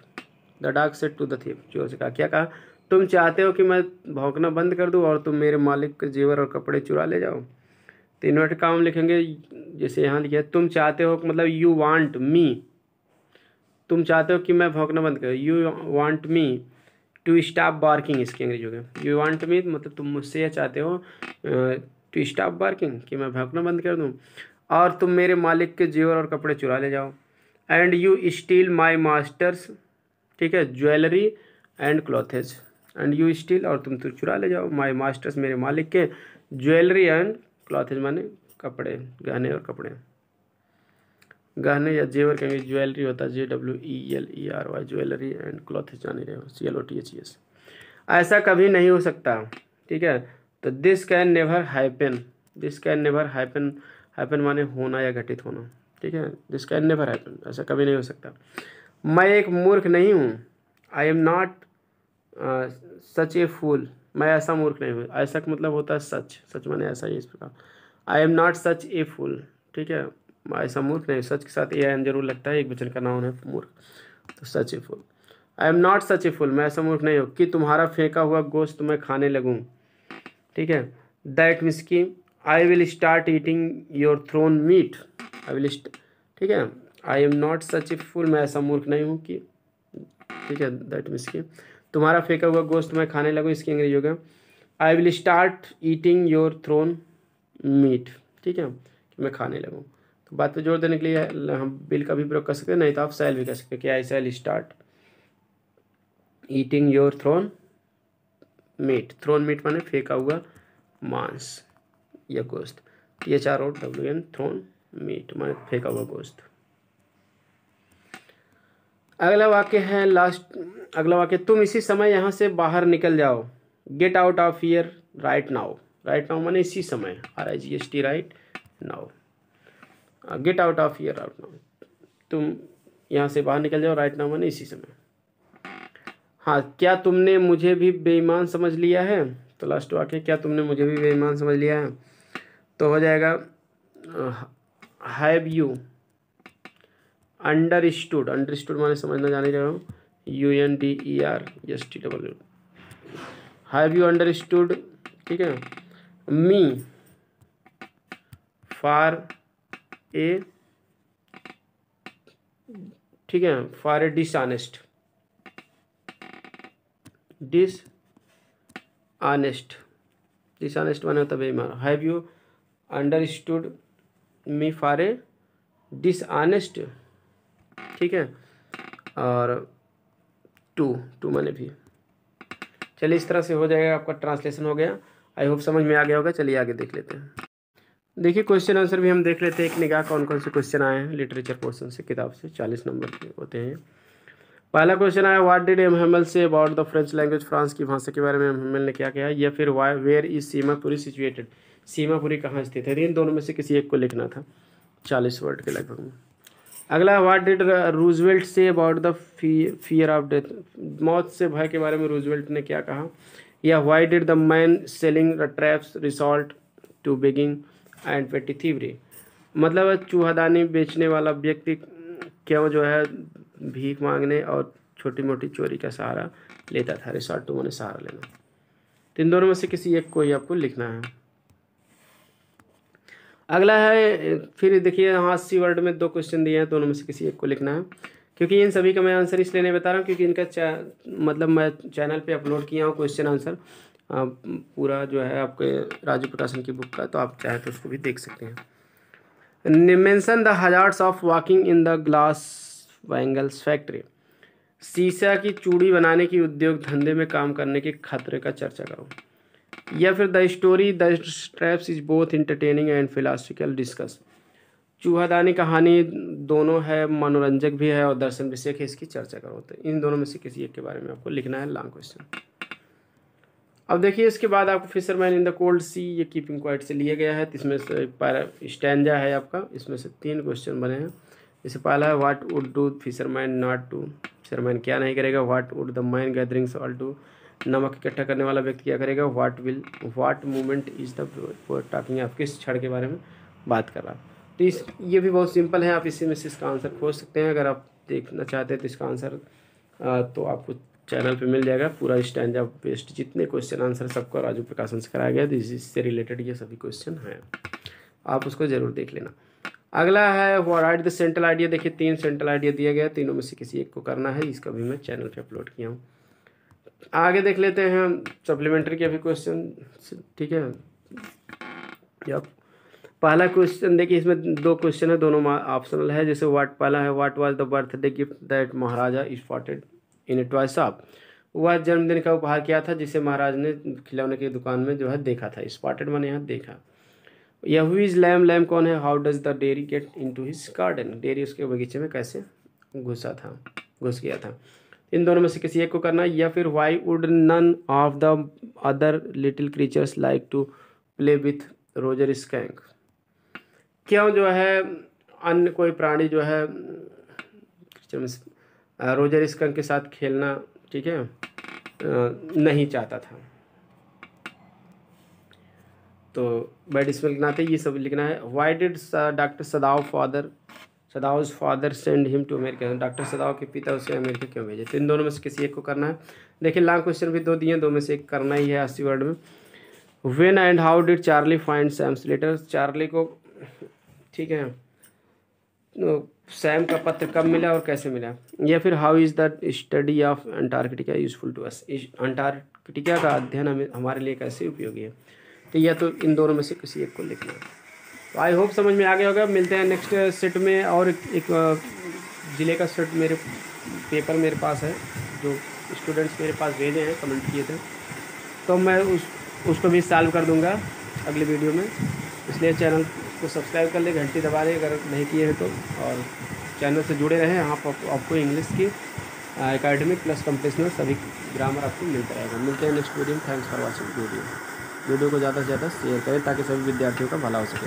the dog said to the thief चोर से कहा क्या कहा तुम चाहते हो कि मैं भौंकना बंद कर दूँ और तुम मेरे मालिक के जेवर और कपड़े चुरा ले जाओ तो इन्वर्ट का हम लिखेंगे जैसे यहाँ लिखे तुम चाहते हो मतलब यू वांट मी तुम चाहते हो कि मैं भौंकना बंद करूँ you want me to stop barking इसके अंग्रेजों के यू वांट मी मतलब तुम मुझसे यह चाहते हो टू स्टॉप बार्किंग कि मैं भौंकना बंद कर दूँ और तुम मेरे मालिक के जेवर और कपड़े चुरा ले जाओ and you steal my masters ठीक है jewellery and clothes and you steal और तुम तो चुरा ले जाओ माई मास्टर्स मेरे मालिक के ज्वेलरी एंड क्लॉथेज माने कपड़े गहने और कपड़े गहने या जेवर कहेंगे ज्वेलरी होता है J W E L E R Y jewellery and clothes जाने रहे हो C L O T H S ऐसा कभी नहीं हो सकता ठीक है तो this can never happen this can never happen happen माने होना या घटित होना ठीक है दिस कैन नेवर हैपन ऐसा कभी नहीं हो सकता मैं एक मूर्ख नहीं हूँ आई एम नॉट सच ए फूल मैं ऐसा मूर्ख नहीं हूँ ऐसा का मतलब होता है सच सच माने ऐसा ही इस प्रकार आई एम नॉट सच ए फूल ठीक है ऐसा मूर्ख नहीं सच के साथ ए आई एम जरूर लगता है एक वचन का नाम है मूर्ख तो सच ए फूल आई एम नॉट सच ए फूल मैं ऐसा मूर्ख नहीं हूँ कि तुम्हारा फेंका हुआ गोश्त मैं खाने लगूँ ठीक है दैट मीन्स की I will start eating your thrown meat I will ठीक है आई एम नॉट सच ए फूल मैं ऐसा मूर्ख नहीं हूँ कि ठीक है दैट मीन्स की तुम्हारा फेंका हुआ गोश्त मैं खाने लगूँ इसकी अंग्रेजी हो गया I will start eating your thrown meat ठीक है कि मैं खाने लगूँ तो बात पर तो जोर देने के लिए हम बिल का भी प्रयोग कर सकते हैं नहीं तो आप सेल भी कर सकते कि I shall start eating your thrown meat thrown meat माने फेंका हुआ मांस या गोश्त ये H R W N thrown meat माने फेंका हुआ गोश्त अगला वाक्य है लास्ट अगला वाक्य तुम इसी समय यहाँ से बाहर निकल जाओ get out of here right now right now माने इसी समय R I G S T right now get out of here right now तुम यहाँ से बाहर निकल जाओ राइट नाउ माने इसी समय हाँ क्या तुमने मुझे भी बेईमान समझ लिया है तो लास्ट वाक्य क्या तुमने मुझे भी बेईमान समझ लिया है तो हो जाएगा have uh, you understood understood माने समझना जाने जा रहा हूँ U N D E R S T W have you understood ठीक है मी फार ए ठीक है for a dishonest dishonest dishonest माने होता बेईमान have you understood me for a dishonest ठीक है और टू टू मैंने भी चलिए इस तरह से हो जाएगा आपका ट्रांसलेशन हो गया आई होप समझ में आ गया होगा चलिए आगे देख लेते हैं देखिए क्वेश्चन आंसर भी हम देख लेते हैं एक निगाह कौन कौन से क्वेश्चन आए हैं लिटरेचर पोर्सन से किताब से चालीस नंबर के होते हैं पहला क्वेश्चन आया व्हाट डिड एम हेमल से about the French language France की भाषा के बारे में एम हेमल ने क्या किया या फिर why where is Seemapuri situated Seemapuri कहाँ स्थित है तो इन दोनों में से किसी एक को लिखना था चालीस वर्ड के लगभग में अगला व्हाट डिड रूजवेल्ट से about the fear of death मौत से भय के बारे में रूजवेल्ट ने क्या कहा या why did the man selling the traps resort to begging and petty thievery मतलब चूहादानी बेचने वाला व्यक्ति क्यों जो है भीख मांगने और छोटी मोटी चोरी का सहारा लेता था रिसॉर्ट टू मैंने सहारा लेना तो इन दोनों में से किसी एक को ही आपको लिखना है अगला है फिर देखिए हाँ अस्सी वर्ड में दो क्वेश्चन दिए हैं दोनों में से किसी एक को लिखना है क्योंकि इन सभी का मैं आंसर इसलिए नहीं बता रहा हूँ क्योंकि इनका मतलब मैं चैनल पे अपलोड किया हूँ क्वेश्चन आंसर पूरा जो है आपके राजू प्रकाशन की बुक का तो आप चाहे तो उसको भी देख सकते हैं mention the hazards of working in the glass bangles factory शीशा की चूड़ी बनाने की उद्योग धंधे में काम करने के खतरे का चर्चा करो या फिर the story the traps is both entertaining and philosophical discuss चूहादानी कहानी दोनों है मनोरंजक भी है और दर्शन विषय है इसकी चर्चा करो तो इन दोनों में से किसी एक के बारे में आपको लिखना है लॉन्ग क्वेश्चन अब देखिए इसके बाद आपको fisherman in the cold sea ये कीपिंग क्वाइट से लिया गया है इसमें से पैरा स्टैंडा है आपका इसमें से तीन क्वेश्चन बने हैं इससे पहला है what would do fisherman not to fisherman क्या नहीं करेगा what would the man gathering ऑल टू नमक इकट्ठा करने वाला व्यक्ति क्या करेगा what will what movement is the talking आप किस क्षण के बारे में बात कर रहा तो इस ये भी बहुत सिंपल है आप इसी में से इसका आंसर खोज सकते हैं अगर आप देखना चाहते हैं तो इसका आंसर तो आपको चैनल पे मिल जाएगा पूरा स्टैंड बेस्ट जितने क्वेश्चन आंसर सबको राजू प्रकाशन से कराया गया तो इससे रिलेटेड ये सभी क्वेश्चन हैं आप उसको ज़रूर देख लेना अगला है वो राइट द सेंट्रल आइडिया देखिए तीन सेंट्रल आइडिया दिया गया तीनों में से किसी एक को करना है इसका भी मैं चैनल पे अपलोड किया हूँ आगे देख लेते हैं हम सप्लीमेंट्री के भी क्वेश्चन ठीक है या पहला क्वेश्चन देखिए इसमें दो क्वेश्चन है दोनों ऑप्शनल है जैसे वाट पहला है what was the birthday gift that Maharaja spotted in a toy shop वह जन्मदिन का उपहार किया था जिसे महाराज ने खिलौने की दुकान में जो है देखा था स्पॉटेड मैंने यहाँ देखा यह इज लैम लैम कौन है how does the Derry get in to his garden Derry उसके बगीचे में कैसे घुसा था घुस गया था इन दोनों में से किसी एक को करना है या फिर why would none of the other little creatures like to play with Roger Skunk क्यों जो है अन्य कोई प्राणी जो है रोजर स्कैंक के साथ खेलना ठीक है नहीं चाहता था तो बैड स्मेल के नाते ये सब लिखना है why did doctor Sadao father Sadao's father send him to America तो डॉक्टर सदाओ के पिता उसे अमेरिका क्यों भेजे तो इन दोनों में से किसी एक को करना है देखिए लांग क्वेश्चन भी दो दिए दो में से एक करना ही है अस्सी वर्ड में when and how did Charlie find Sam's letter Charlie को ठीक है सैम तो का पत्र कब मिला और कैसे मिला या फिर how is the study of Antarctica useful to us Antarctica का अध्ययन हमें हमारे लिए कैसे उपयोगी है तो यह तो इन दोनों में से किसी एक को लिखना है तो आई होप समझ में आ गया होगा मिलते हैं नेक्स्ट सेट में और एक ज़िले का सेट मेरे पेपर मेरे पास है जो स्टूडेंट्स मेरे पास भेजे हैं कमेंट किए थे तो मैं उस उसको भी सॉल्व कर दूंगा अगली वीडियो में इसलिए चैनल को सब्सक्राइब कर ले घंटी दबा लें अगर नहीं किए हैं तो और चैनल से जुड़े रहें आप, आप आपको इंग्लिश की एकेडमिक प्लस कंपेशनल सभी ग्रामर आपको मिलता रहेगा मिलते हैं नेक्स्ट वीडियो में thanks for watching video video को ज़्यादा से ज़्यादा शेयर करें ताकि सभी विद्यार्थियों का भला हो सके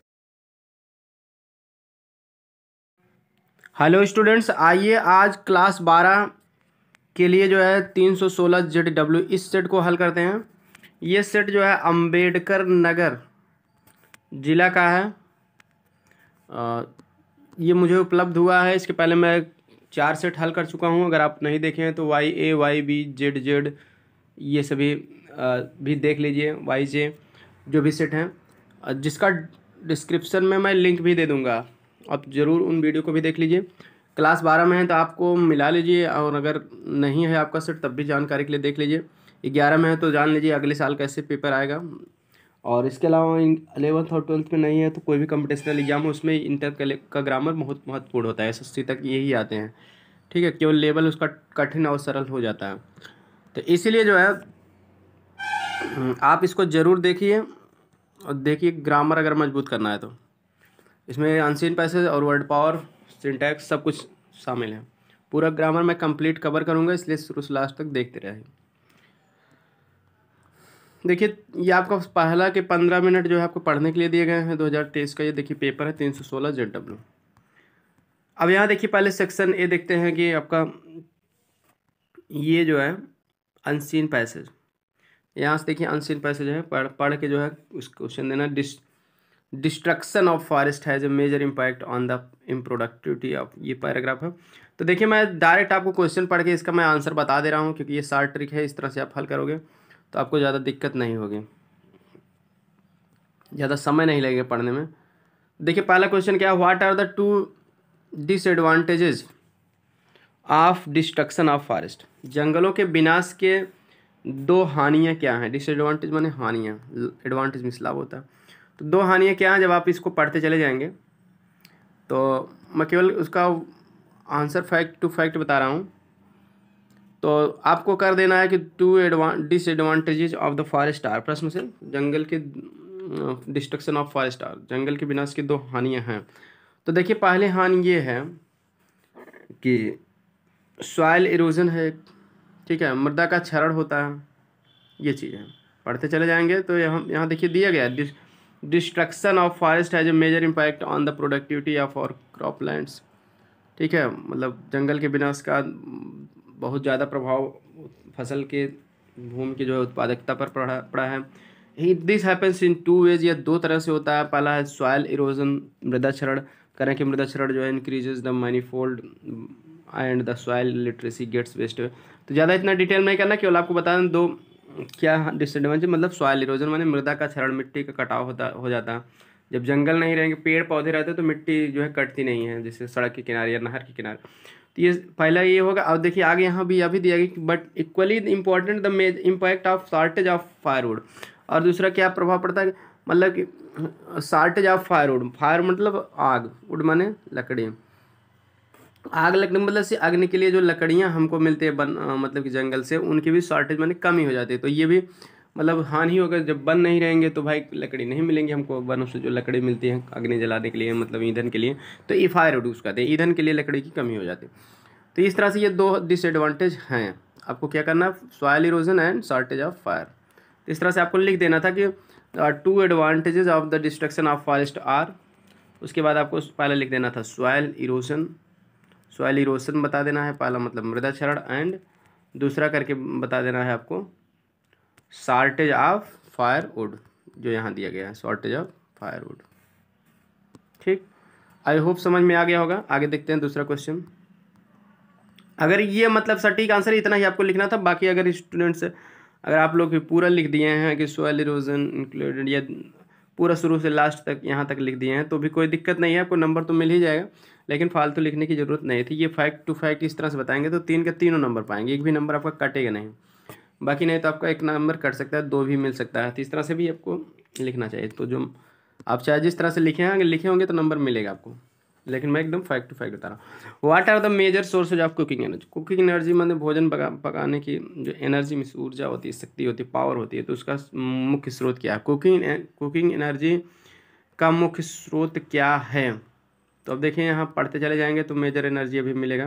हेलो स्टूडेंट्स आइए आज क्लास बारह के लिए जो है तीन सौ सोलह जेड डब्ल्यू इस सेट को हल करते हैं ये सेट जो है अंबेडकर नगर ज़िला का है आ, ये मुझे उपलब्ध हुआ है इसके पहले मैं चार सेट हल कर चुका हूँ अगर आप नहीं देखे हैं तो Y A Y B Z Z ये सभी आ, भी देख लीजिए वाई जे जो भी सेट हैं जिसका डिस्क्रिप्शन में मैं लिंक भी दे दूँगा आप ज़रूर उन वीडियो को भी देख लीजिए क्लास बारह में है तो आपको मिला लीजिए और अगर नहीं है आपका सेट तब भी जानकारी के लिए देख लीजिए ग्यारह में है तो जान लीजिए अगले साल कैसे पेपर आएगा और इसके अलावा अलेवंथ और ट्वेल्थ में नहीं है तो कोई भी कंपटिशनल एग्जाम हो उसमें इंटर का ग्रामर बहुत महत्वपूर्ण होता है एस तक यही आते हैं ठीक है केवल लेवल उसका कठिन और सरल हो जाता है तो इसीलिए जो है आप इसको ज़रूर देखिए और देखिए ग्रामर अगर मजबूत करना है तो इसमें अनसीन पैसेज और वर्ड पावर सिंटैक्स सब कुछ शामिल है पूरा ग्रामर मैं कंप्लीट कवर करूँगा इसलिए शुरू से लास्ट तक देखते रहिए देखिए ये आपका पहला के पंद्रह मिनट जो है आपको पढ़ने के लिए दिए गए हैं दो हज़ार तेईस का ये देखिए पेपर है तीन सौ सोलह जेड डब्ल्यू अब यहाँ देखिए पहले सेक्शन ए देखते हैं कि आपका ये जो है अनसीन पैसेज यहाँ से देखिए अनसीन पैसेज है पढ़ पढ़ के जो है उस क्वेश्चन देना dist destruction of forest has a major impact on the improductivity of ये पैराग्राफ है तो देखिए मैं डायरेक्ट आपको क्वेश्चन पढ़ के इसका मैं आंसर बता दे रहा हूँ क्योंकि ये शार्ट ट्रिक है इस तरह से आप हल करोगे तो आपको ज़्यादा दिक्कत नहीं होगी ज़्यादा समय नहीं लगेगा पढ़ने में देखिए पहला क्वेश्चन क्या है what are the two disadvantages of destruction of forest जंगलों के विनाश के दो हानियाँ क्या हैं डिसएडवांटेज माने हानियाँ एडवांटेज मिस लाभ होता है तो दो हानियाँ क्या हैं जब आप इसको पढ़ते चले जाएंगे तो मैं केवल उसका आंसर फैक्ट टू फैक्ट बता रहा हूँ तो आपको कर देना है कि two advan disadvantage of the forest are प्रश्न से जंगल के डिस्ट्रक्शन ऑफ फॉरेस्ट आर जंगल के विनाश की दो हानियाँ हैं तो देखिए पहले हानि ये है कि सॉयल इरोजन है ठीक है मृदा का क्षरण होता है ये चीज़ है पढ़ते चले जाएंगे तो यहाँ यहाँ देखिए दिया गया है destruction of forest has a major impact on the productivity of our crop lands ठीक है मतलब जंगल के विनाश का बहुत ज़्यादा प्रभाव फसल के भूमि की जो है उत्पादकता पर पड़ा पड़ा है this happens in two ways या दो तरह से होता है पहला है सॉयल इरोजन मृदा क्षरण करें कि मृदा क्षरण जो है increases the manifold and the soil literacy gets waste तो ज़्यादा इतना डिटेल नहीं करना केवल आपको बता दें दो क्या डिसएडवांटेज मतलब सॉयल इरोजन माने मृदा का क्षरण मिट्टी का कटाव होता हो जाता जब जंगल नहीं रहेंगे पेड़ पौधे रहते तो मिट्टी जो है कटती नहीं है जैसे सड़क के किनारे या नहर के किनारे तो ये पहला ये होगा और देखिए आगे यहाँ भी अभी दिया गया but equally important the major impact of shortage of firewood और दूसरा क्या प्रभाव पड़ता है मतलब कि शॉर्टेज ऑफ फायरवुड फायर मतलब आग वुड माने लकड़ी आग लगने मतलब से अग्नि के लिए जो लकड़ियाँ हमको मिलती है बन आ, मतलब कि जंगल से उनकी भी शॉर्टेज मैंने कमी हो जाती है तो ये भी मतलब हानि होगा जब बन नहीं रहेंगे तो भाई लकड़ी नहीं मिलेंगी हमको वनों से जो लकड़ी मिलती है अग्नि जलाने के लिए मतलब ईंधन के लिए तो ई फायर रिड्यूस करते हैं ईंधन के लिए लकड़ी की कमी हो जाती है तो इस तरह से ये दो डिसएडवांटेज हैं आपको क्या करना है soil erosion and shortage of fire इस तरह से आपको लिख देना था कि two advantages of the destruction of forest are उसके बाद आपको पहले लिख देना था सॉयल इरोजन सॉयल इरोसन बता देना है पहला मतलब मृदा क्षरण एंड दूसरा करके बता देना है आपको शॉर्टेज ऑफ फायरवुड जो यहाँ दिया गया है शॉर्टेज ऑफ फायरवुड ठीक आई होप समझ में आ गया होगा आगे देखते हैं दूसरा क्वेश्चन अगर ये मतलब सटीक आंसर इतना ही आपको लिखना था बाकी अगर स्टूडेंट्स अगर आप लोग पूरा लिख दिए हैं कि सोयल इरोजन इंक्लूडेड या पूरा शुरू से लास्ट तक यहाँ तक लिख दिए हैं तो भी कोई दिक्कत नहीं है आपको नंबर तो मिल ही जाएगा लेकिन फालतू लिखने की ज़रूरत नहीं थी ये फैक्ट टू फैक्ट इस तरह से बताएंगे तो तीन के तीनों नंबर पाएंगे एक भी नंबर आपका कटेगा नहीं बाकी नहीं तो आपका एक नंबर कट सकता है दो भी मिल सकता है तो इस तरह से भी आपको लिखना चाहिए तो जो आप चाहे जिस तरह से लिखे हैं लिखे होंगे तो नंबर मिलेगा आपको लेकिन मैं एकदम फैक्ट टू फैक्ट बता रहा हूँ what are the major source of cooking energy cooking energy मतलब भोजन पका पकाने की जो एनर्जी में ऊर्जा होती है शक्ति होती है पावर होती है तो उसका मुख्य स्रोत क्या है कुकिंग कुकिंग एनर्जी का मुख्य स्रोत क्या है तो अब देखिए यहाँ पढ़ते चले जाएंगे तो मेजर एनर्जी अभी मिलेगा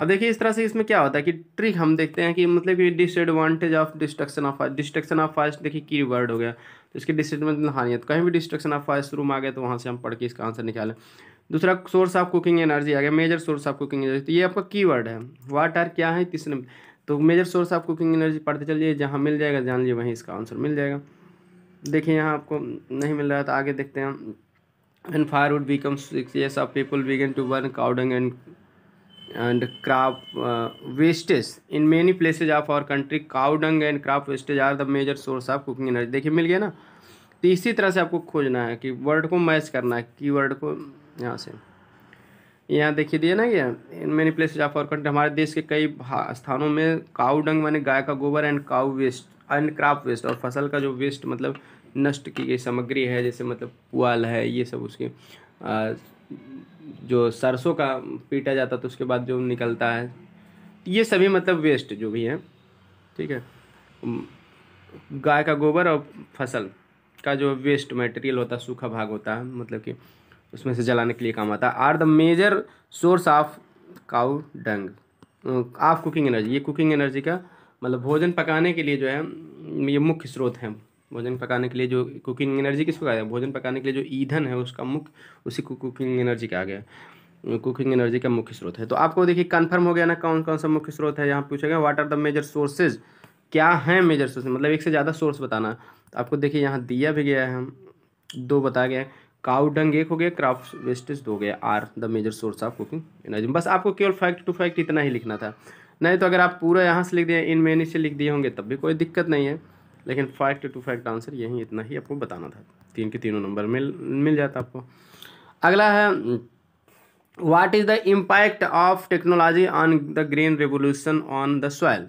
अब देखिए इस तरह से इसमें क्या होता है कि ट्रिक हम देखते हैं कि मतलब कि disadvantage of destruction of destruction of forest देखिए की वर्ड हो गया तो इसकी डिसएडवांटेज मतलब हानियत तो कहीं भी डिस्ट्रक्शन ऑफ फास्ट रूम आ गया तो वहाँ से हम पढ़ के इसका आंसर निकालें दूसरा सोर्स ऑफ कुकिंग एनर्जी आ गया major source of cooking energy तो ये आपका की वर्ड है वाट आर क्या है तीसरे तो major source of cooking energy पढ़ते चलिए जहाँ मिल जाएगा जान लीजिए वहीं इसका आंसर मिल जाएगा देखिए यहाँ आपको नहीं मिल रहा है तो आगे देखते हैं when firewood becomes six years of people begin to burn cow dung and and crop uh, wastage in many places of our country cow dung and crop wastage are the major source of cooking energy देखिए मिल गया ना तो इसी तरह से आपको खोजना है कि वर्ड को मैच करना है की वर्ड को यहाँ से यहाँ देखिए दिया ना क्या in many places of our country हमारे देश के कई स्थानों में काऊ डंग माने गाय का गोबर and cow waste and crop waste और फसल का जो वेस्ट मतलब नष्ट की गई सामग्री है जैसे मतलब पुआल है ये सब उसके जो सरसों का पीटा जाता तो उसके बाद जो निकलता है ये सभी मतलब वेस्ट जो भी है ठीक है गाय का गोबर और फसल का जो वेस्ट मटेरियल होता है सूखा भाग होता है मतलब कि उसमें से जलाने के लिए काम आता है are the major source of cow dung of cooking energy ये कुकिंग एनर्जी का मतलब भोजन पकाने के लिए जो है ये मुख्य स्रोत हैं भोजन पकाने के लिए जो कुकिंग एनर्जी किसको कहा गया भोजन पकाने के लिए जो ईंधन है उसका मुख्य उसी को कुकिंग एनर्जी कहा गया कुकिंग एनर्जी का मुख्य स्रोत है तो आपको देखिए कन्फर्म हो गया ना कौन कौन सा मुख्य स्रोत है यहाँ पूछेगा what are the major sources क्या है मेजर सोर्स मतलब एक से ज़्यादा सोर्स बताना तो आपको देखिए यहाँ दिया भी गया है दो बताया गया काउ डंग एक हो गया क्राफ्ट वेस्टेज दो गया are the major source of cooking energy बस आपको केवल फैक्ट टू फैक्ट इतना ही लिखना था नहीं तो अगर आप पूरा यहाँ से लिख दिए इन मैनी से लिख दिए होंगे तब भी कोई दिक्कत नहीं है लेकिन फैक्ट टू फैक्ट आंसर यही इतना ही आपको बताना था तीन के तीनों नंबर मिल मिल जाता आपको अगला है what is the impact of technology on the green revolution on the soil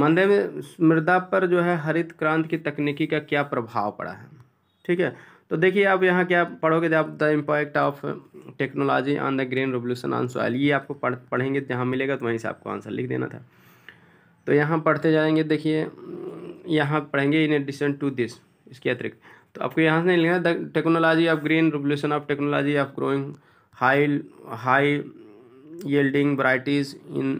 मंदे मृदा पर जो है हरित क्रांति की तकनीकी का क्या प्रभाव पड़ा है ठीक है तो देखिए आप यहाँ क्या पढ़ोगे आप the impact of technology on the green revolution on soil ये आपको पढ़ पढ़ेंगे जहाँ मिलेगा तो वहीं से आपको आंसर लिख देना था तो यहाँ पढ़ते जाएंगे देखिए यहाँ पढ़ेंगे इन एडिशन टू दिस इसके अतिरिक्त तो आपको यहाँ से नहीं लिखना technology of green revolution of technology of growing high high yielding varieties in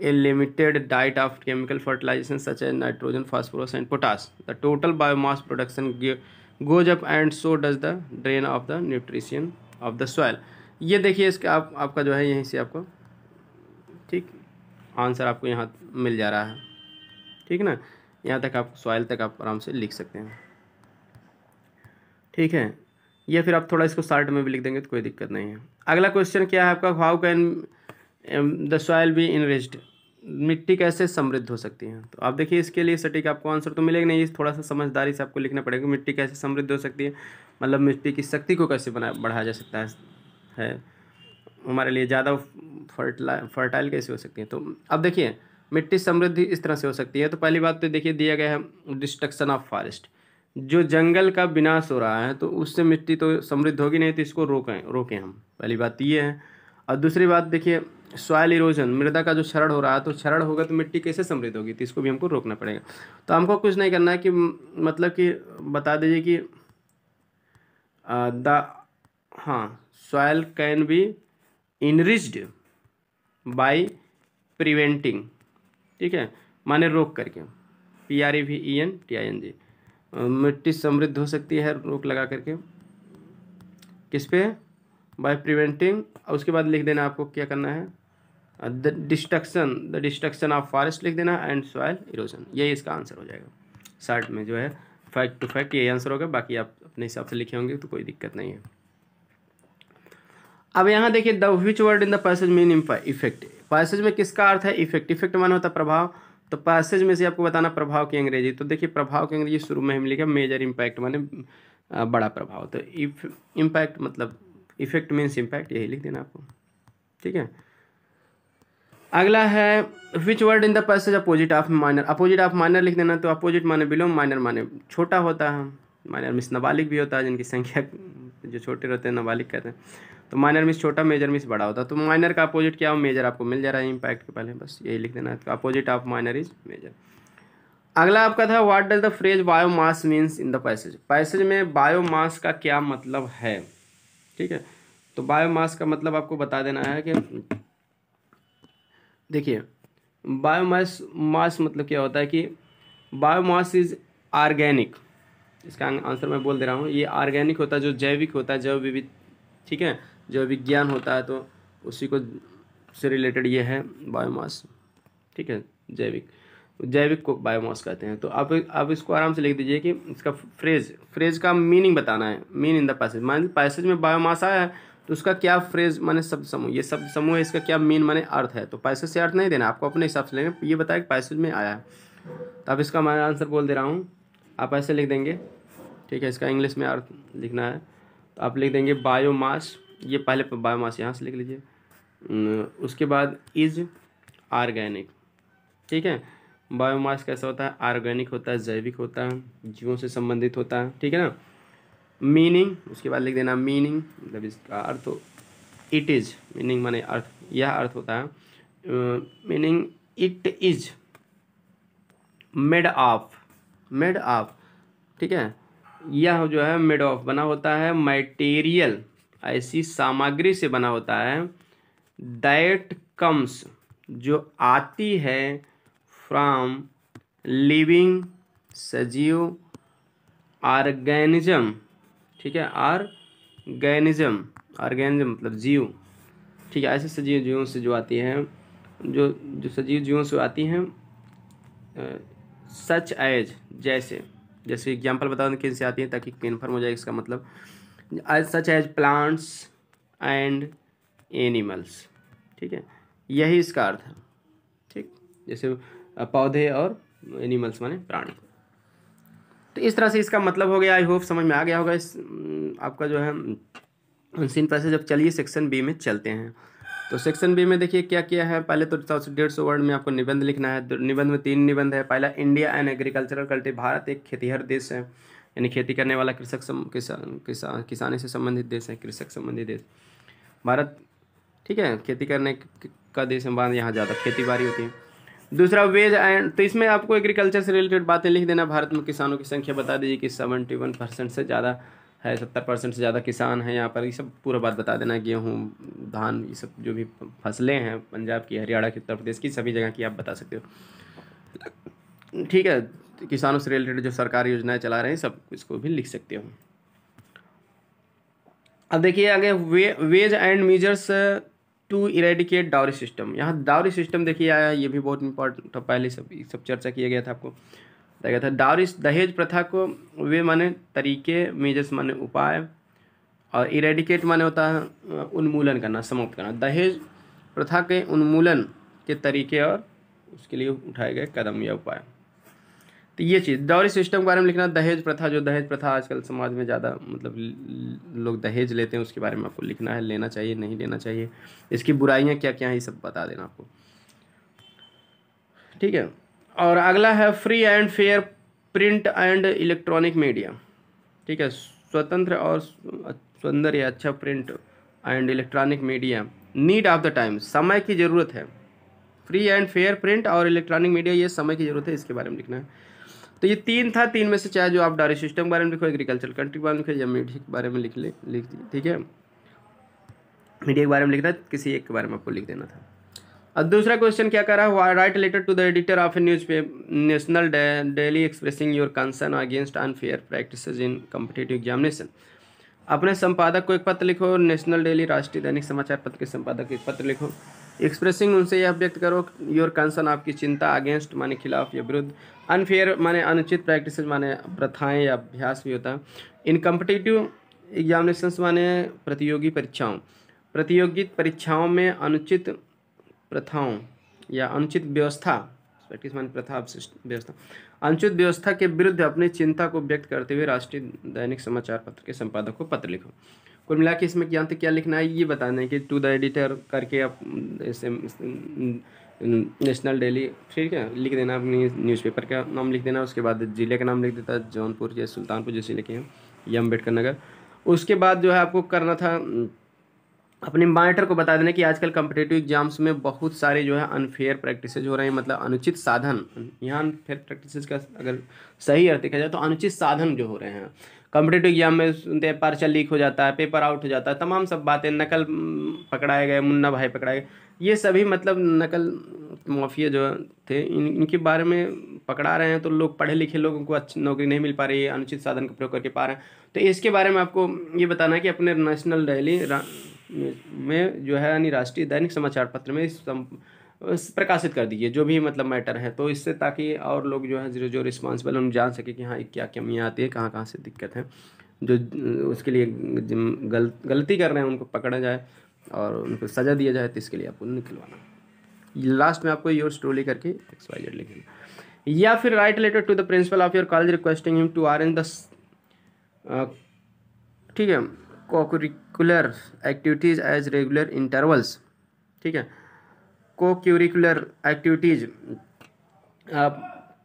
a limited diet of chemical fertilization such as nitrogen phosphorus and potash the total biomass production goes up and so does the drain of the nutrition of the soil ये देखिए इसका आप, आपका जो है यहीं से आपको ठीक आंसर आपको यहाँ मिल जा रहा है ठीक ना यहाँ तक आप सॉइल तक आप आराम से लिख सकते हैं ठीक है या फिर आप थोड़ा इसको शार्ट में भी लिख देंगे तो कोई दिक्कत नहीं है अगला क्वेश्चन क्या है आपका how can the soil be enriched मिट्टी कैसे समृद्ध हो सकती है तो आप देखिए इसके लिए सटीक आपको आंसर तो मिलेगा नहीं थोड़ा सा समझदारी से आपको लिखना पड़ेगा मिट्टी कैसे समृद्ध हो सकती है मतलब मिट्टी की शक्ति को कैसे बना बढ़ाया जा सकता है, है हमारे लिए ज़्यादा फर्टिला फर्टाइल कैसे हो सकती है तो अब देखिए मिट्टी समृद्धि इस तरह से हो सकती है तो पहली बात तो देखिए दिया गया है डिस्ट्रक्शन ऑफ फॉरेस्ट जो जंगल का विनाश हो रहा है तो उससे मिट्टी तो समृद्ध होगी नहीं तो इसको रोकें रोकें हम पहली बात तो ये है और दूसरी बात देखिए सॉयल इरोजन मृदा का जो क्षरण हो रहा है तो क्षरण होगा तो मिट्टी कैसे समृद्ध होगी तो इसको भी हमको रोकना पड़ेगा तो हमको कुछ नहीं करना है कि मतलब कि बता दीजिए कि द हाँ soil can be enriched by preventing ठीक है माने रोक करके P R A V E N T I N G मिट्टी समृद्ध हो सकती है रोक लगा करके किस पे बाय प्रिवेंटिंग उसके बाद लिख देना आपको क्या करना है the destruction the destruction of forest लिख देना एंड सॉयल इरोजन यही इसका आंसर हो जाएगा शार्ट में जो है फैक्ट टू फैक्ट यही आंसर होगा बाकी आप अपने हिसाब से लिखे होंगे तो कोई दिक्कत नहीं है अब यहाँ देखिए the which word in the passage mean impa effect passage में किसका अर्थ है इफेक्ट इफेक्ट माना होता प्रभाव तो पैसेज में से आपको बताना प्रभाव की अंग्रेजी तो देखिए प्रभाव की अंग्रेजी शुरू में हम लिखा मेजर इम्पैक्ट माने बड़ा प्रभाव तो इफ इम्पैक्ट मतलब इफेक्ट मीन्स इम्पैक्ट यही लिख देना आपको ठीक है अगला है which word in the passage opposite of minor opposite of minor लिख देना तो अपोजिट माने बिलो माइनर माने छोटा होता है माइनर मिस नाबालिग भी होता है जिनकी संख्या जो छोटे रहते हैं नाबालिग कहते हैं तो माइनर मिस छोटा मेजर मिस बड़ा होता है तो माइनर का अपोजिट क्या हो मेजर आपको मिल जा रहा है इंपैक्ट के पहले बस यही लिख देना है तो opposite of minor is major अगला आपका था what does the phrase biomass means in the passage passage में बायोमास का क्या मतलब है ठीक है तो बायोमास का मतलब आपको बता देना है कि देखिए बायोमास मास मतलब क्या होता है कि बायोमास इज ऑर्गेनिक इसका आंसर मैं बोल दे रहा हूँ ये ऑर्गेनिक होता है जो जैविक होता है जैव विविध ठीक है जैव विज्ञान होता है तो उसी को से रिलेटेड ये है बायोमास ठीक है जैविक जैविक को बायोमास कहते हैं तो आप आप इसको आराम से लिख दीजिए कि इसका फ्रेज फ्रेज का मीनिंग बताना है मीन इन द पैसेज मान पैसेज में बायोमास आया है तो उसका क्या फ्रेज माने शब्द समूह ये शब्द समूह है इसका क्या मीन माने अर्थ है तो पैसेज से अर्थ नहीं देना आपको अपने हिसाब से लेना ये बताया कि पैसेज में आया है तो आप इसका मैं आंसर बोल दे रहा हूँ आप ऐसे लिख देंगे ठीक है इसका इंग्लिश में अर्थ लिखना है तो आप लिख देंगे बायोमास ये पहले बायोमास यहाँ से लिख लीजिए उसके बाद इज आर्गेनिक ठीक है बायोमास कैसा होता है आर्गेनिक होता है जैविक होता है जीवों से संबंधित होता है ठीक है ना मीनिंग उसके बाद लिख देना मीनिंग मतलब इसका अर्थ इट इज़ मीनिंग माने अर्थ यह अर्थ होता है meaning it is made of made of ठीक है यह जो है मेड ऑफ बना होता है मटेरियल ऐसी सामग्री से बना होता है दैट कम्स जो आती है फ्राम लिविंग सजीव ऑर्गेनिज्म ठीक है ऑर्गेनिज्म ऑर्गेनिज्म मतलब जीव ठीक है ऐसे सजीव जीवों से जो आती है जो जो सजीव जीवों से आती हैं सच एज जैसे जैसे एग्जाम्पल बताओ तो किन से आती है ताकि कन्फर्म हो जाए इसका मतलब as such as plants and animals ठीक है यही इसका अर्थ है ठीक जैसे पौधे और एनिमल्स माने प्राणी तो इस तरह से इसका मतलब हो गया आई होप समझ में आ गया होगा इस आपका जो है अनसिन पैसेज जब चलिए सेक्शन बी में चलते हैं तो सेक्शन बी में देखिए क्या किया है पहले तो डेढ़ सौ वर्ड में आपको निबंध लिखना है निबंध में तीन निबंध है पहला इंडिया एंड एग्रीकल्चरल कल्टी भारत एक खेतीहर देश है यानी खेती करने वाला कृषक किसान किसा, किसानी से संबंधित देश है कृषक संबंधित देश भारत ठीक है खेती करने का देश है बाद यहाँ ज़्यादा खेती बाड़ी होती है दूसरा वेज एंड तो इसमें आपको एग्रीकल्चर से रिलेटेड बातें लिख देना भारत में किसानों की संख्या बता दीजिए कि सेवेंटी वन परसेंट से ज़्यादा है सत्तर परसेंट से ज़्यादा किसान हैं यहाँ पर ये सब पूरा बात बता देना गेहूँ धान ये सब जो भी फसलें हैं पंजाब की हरियाणा की उत्तर प्रदेश की सभी जगह की आप बता सकते हो ठीक है किसानों से रिलेटेड जो सरकारी योजनाएं चला रहे हैं सब इसको भी लिख सकते हो अब देखिए आगे way ways and measures to eradicate dowry system यहाँ डावरी सिस्टम देखिए आया ये भी बहुत इंपॉर्टेंट था पहले सब सब चर्चा किया गया था आपको देखा था डाउरी दहेज प्रथा को वे माने तरीके मेजर्स माने उपाय और इरेडिकेट माने होता है उन्मूलन करना समाप्त करना दहेज प्रथा के उन्मूलन के तरीके और उसके लिए उठाए गए कदम या उपाय तो ये चीज़ डाउरी सिस्टम के बारे में लिखना दहेज प्रथा जो दहेज प्रथा आजकल समाज में ज़्यादा मतलब लोग दहेज लेते हैं उसके बारे में आपको लिखना है लेना चाहिए नहीं लेना चाहिए इसकी बुराइयाँ क्या क्या हैं ये सब बता देना आपको ठीक है और अगला है free and fair print and electronic media ठीक है स्वतंत्र और सुंदर या अच्छा print and electronic media need of the time समय की ज़रूरत है फ्री एंड फेयर प्रिंट और इलेक्ट्रॉनिक मीडिया ये समय की ज़रूरत है इसके बारे में लिखना है तो ये तीन था तीन में से चाहे जो आप डायरी सिस्टम के बारे में लिखो एग्रीकल्चर कंट्री के बारे में लिखो या मीडिया के बारे में लिख ले लिख ठीक है मीडिया के बारे में लिखना किसी एक के बारे में आपको लिख देना था अब दूसरा क्वेश्चन क्या कर रहा है write letter to the editor of a news national daily expressing your concern against unfair practice in competitive examination अपने संपादक को एक पत्र लिखो नेशनल डेली राष्ट्रीय दैनिक समाचार पत्र के संपादक को एक पत्र लिखो एक्सप्रेसिंग उनसे यह व्यक्त करो योर कंसर्न आपकी चिंता अगेंस्ट माने खिलाफ या विरुद्ध अनफेयर माने अनुचित प्रैक्टिस माने प्रथाएं या अभ्यास भी होता है इन कम्पिटेटिव एग्जामिनेशन माने प्रतियोगी परीक्षाओं प्रतियोगी परीक्षाओं में अनुचित प्रथाओं या अनुचित व्यवस्था प्रैक्टिस मान प्रथा व्यवस्था अनुचित व्यवस्था के विरुद्ध अपनी चिंता को व्यक्त करते हुए राष्ट्रीय दैनिक समाचार पत्र के संपादक को पत्र लिखो कुल मिला के इसमें क्या क्या लिखना है ये बताना है कि टू द एडिटर करके आप नेशनल डेली ठीक है लिख देना अपनी न्यूज़पेपर का नाम लिख देना उसके बाद ज़िले का नाम लिख देता है जौनपुर या सुल्तानपुर जैसे लिखे हैं या अम्बेडकर नगर उसके बाद जो है आपको करना था अपने माइटर को बता देना कि आजकल कम्पिटेटिव एग्जाम्स में बहुत सारे जो है अनफेयर प्रैक्टिसेज हो रहे हैं मतलब अनुचित साधन यहाँ अनफेयर प्रैक्टिसेज का अगर सही अर्थ देखा जाए तो अनुचित साधन जो हो रहे हैं कम्पिटेटिव एग्जाम में सुनते हैं पार्चल लीक हो जाता है पेपर आउट हो जाता है तमाम सब बातें नकल पकड़ाए गए मुन्ना भाई पकड़ाए गए ये सभी मतलब नकल माफिया जो थे इन इनके बारे में पकड़ा रहे हैं तो लोग पढ़े लिखे लोगों को अच्छी नौकरी नहीं मिल पा रही है अनुचित साधन का प्रयोग करके पा रहे हैं तो इसके बारे में आपको ये बताना है कि अपने नेशनल रैली में जो है यानी राष्ट्रीय दैनिक समाचार पत्र में इस प्रकाशित कर दीजिए जो भी मतलब मैटर है तो इससे ताकि और लोग जो है जो जो रिस्पॉन्सिबल उन जान सके कि हाँ क्या कमियाँ आती है कहाँ कहाँ से दिक्कत है जो उसके लिए गल, गलती कर रहे हैं उनको पकड़ा जाए और उनको सज़ा दिया जाए तो इसके लिए आपको निकलवाना लास्ट में आपको योर स्टोरी करके एक्सपायर लिखना लिख या फिर write letter to the principal of your college requesting him to in the ठीक है cocurricular activities as regular intervals ठीक है को क्यूरिकुलर एक्टिविटीज़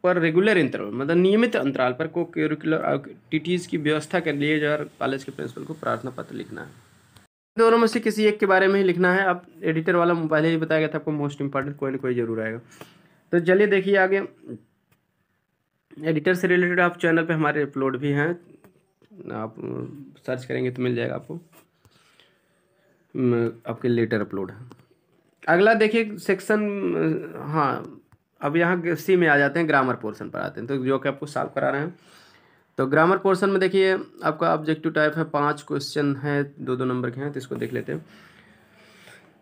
पर रेगुलर इंटरवल मतलब नियमित अंतराल पर को क्यूरिकुलर एक्टिविटीज़ की व्यवस्था के लिए जो कॉलेज के प्रिंसिपल को प्रार्थना पत्र लिखना है दोनों में से किसी एक के बारे में ही लिखना है अब एडिटर वाला मोबाइल ही बताया गया तो था आपको मोस्ट इंपॉर्टेंट कोई ना कोई जरूर आएगा तो चलिए देखिए आगे एडिटर से रिलेटेड आप चैनल पे हमारे अपलोड भी हैं आप सर्च करेंगे तो मिल जाएगा आपको आपके लेटर अपलोड है अगला देखिए सेक्शन हाँ अब यहाँ सी में आ जाते हैं ग्रामर पोर्शन पर आते हैं तो जो कि आपको साफ़ करा रहे हैं तो ग्रामर पोर्शन में देखिए आपका ऑब्जेक्टिव टाइप है पांच क्वेश्चन है दो दो नंबर के हैं तो इसको देख लेते हैं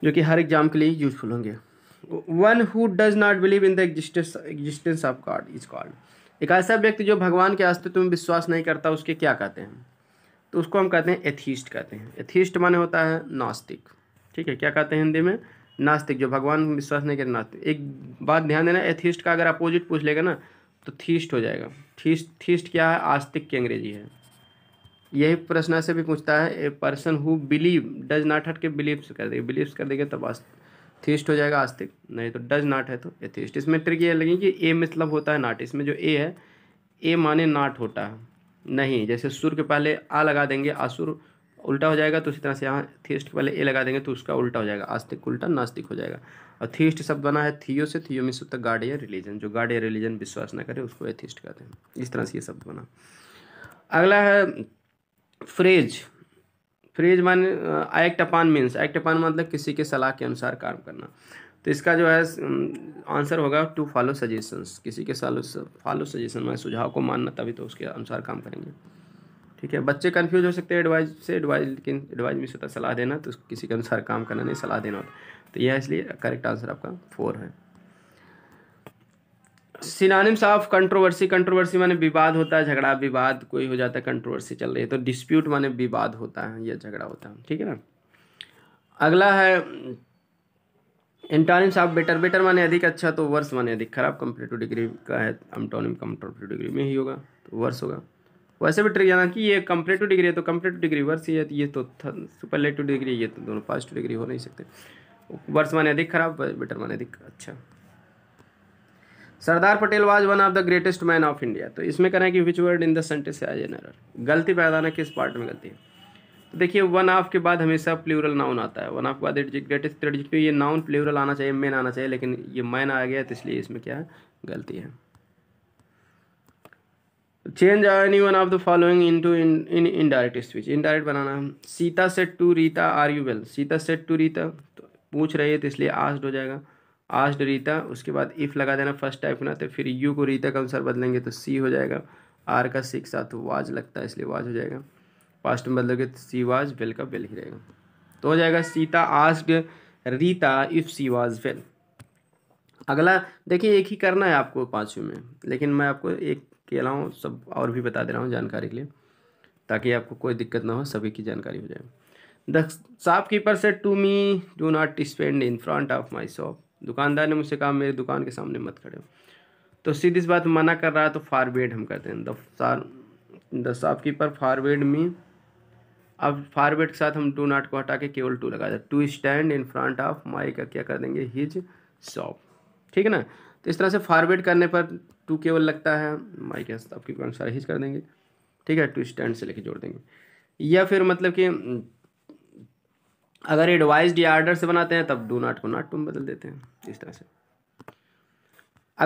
जो कि हर एग्जाम के लिए यूजफुल होंगे one who does not believe in the existence of God is called एक ऐसा व्यक्ति जो भगवान के अस्तित्व में विश्वास नहीं करता उसके क्या कहते हैं तो उसको हम कहते हैं एथीस्ट कहते हैं एथीस्ट माने होता है नास्तिक ठीक है क्या कहते हैं हिंदी में नास्तिक जो भगवान विश्वास नहीं करते नास्तिक एक बात ध्यान देना एथीस्ट का अगर अपोजिट पूछ लेगा ना तो थीस्ट हो जाएगा थीस्ट थीस्ट क्या है आस्तिक की अंग्रेजी है यही प्रश्न से भी पूछता है a person who believe does not हट के बिलीव्स कर देगा बिलीव्स कर देगा तब तो थीस्ट हो जाएगा आस्तिक नहीं तो डज नॉट है तो एथीस्ट इसमें ट्रिक ये लगे कि ए मतलब होता है नाट इसमें जो ए है ए माने नाट होता है नहीं जैसे सुर के पहले आ लगा देंगे आसुर उल्टा हो जाएगा तो इसी तरह से यहाँ थीस्ट के पहले ए लगा देंगे तो उसका उल्टा हो जाएगा आस्तिक उल्टा नास्तिक हो जाएगा और थीस्ट शब्द बना है थियो से थियो में होता गाड या रिलीजन जो गाड या रिलीजन विश्वास ना करे उसको एथिस्ट कहते हैं इस तरह से ये शब्द बना अगला है फ्रेज फ्रेज मान act upon means act upon मतलब किसी के सलाह के अनुसार काम करना तो इसका जो है आंसर होगा टू फॉलो सजेशंस किसी के सालो फॉलो सजेशन में सुझाव को मानना तभी तो उसके अनुसार काम करेंगे ठीक है बच्चे कन्फ्यूज हो सकते हैं एडवाइज से एडवाइज लेकिन एडवाइज में होता तो है सलाह देना तो किसी के अनुसार काम करना नहीं सलाह देना होता तो यह इसलिए करेक्ट आंसर आपका फोर है सिनानिम्स ऑफ कंट्रोवर्सी कंट्रोवर्सी माने विवाद होता है झगड़ा विवाद कोई हो जाता है कंट्रोवर्सी चल रही है तो डिस्प्यूट माने विवाद होता है या झगड़ा होता है ठीक है ना अगला है एंटोनिम्स आप बेटर बेटर माने अधिक अच्छा तो वर्स माने अधिक खराब टू डिग्री का है एंटोनिम कंपरेटिव डिग्री में ही होगा तो वर्स होगा वैसे भी ट्रिक जाना कि ये टू डिग्री है तो टू डिग्री वर्स ही है तो ये तो सुपरलेटिव डिग्री ये तो दोनों पॉजिटिव डिग्री हो नहीं सकते वर्स माने अधिक खराब बेटर माने अधिक अच्छा Sardar Patel was one of the greatest man of India तो इसमें करें कि which word in the sentence as an गलती पैदा ना किस पार्ट में गलती है तो देखिए वन ऑफ के बाद हमेशा प्लूरल नाउन आता है वन ऑफ के बाद ग्रेटेस्ट एडजेक्टिव ये नाउन प्लूरल आना चाहिए मेन आना चाहिए लेकिन ये मैन आ गया तो इसलिए इसमें क्या है गलती है change any one of the following into in in indirect speech indirect बनाना है Sita said to Rita are you well Sita said to Rita तो पूछ रही है तो इसलिए आस्ड हो जाएगा आस्ड रीता उसके बाद इफ़ लगा देना फर्स्ट टाइप ना तो फिर यू को रीता का अनुसार बदलेंगे तो सी हो जाएगा आर का के साथ वाज लगता है इसलिए वाज हो जाएगा पास्ट में बदलोगे मतलब तो सी वाज वेल का वेल ही रहेगा तो हो जाएगा Sita ask Rita if she was well अगला देखिए एक ही करना है आपको पाँचवें में लेकिन मैं आपको एक के हूँ सब और भी बता दे रहा हूँ जानकारी के लिए ताकि आपको कोई दिक्कत ना हो सभी की जानकारी हो जाए the shopkeeper said to me do not spend in front of my shop दुकानदार ने मुझसे कहा मेरी दुकान के सामने मत खड़े हो तो सीधी इस बात मना कर रहा है तो फारवेड हम करते हैं the shopkeeper forbade me अब फॉरवर्ड के साथ हम टू नॉट को हटा के केवल टू लगा दे to stand in front of my का क्या कर देंगे हिज शॉप ठीक है ना तो इस तरह से फॉरवर्ड करने पर टू केवल लगता है माई के आपकी अनुसार हिज कर देंगे ठीक है टू स्टैंड से लेके जोड़ देंगे या फिर मतलब कि अगर एडवाइज या आर्डर से बनाते हैं तब डू नॉट को नॉट टू बदल देते हैं इस तरह से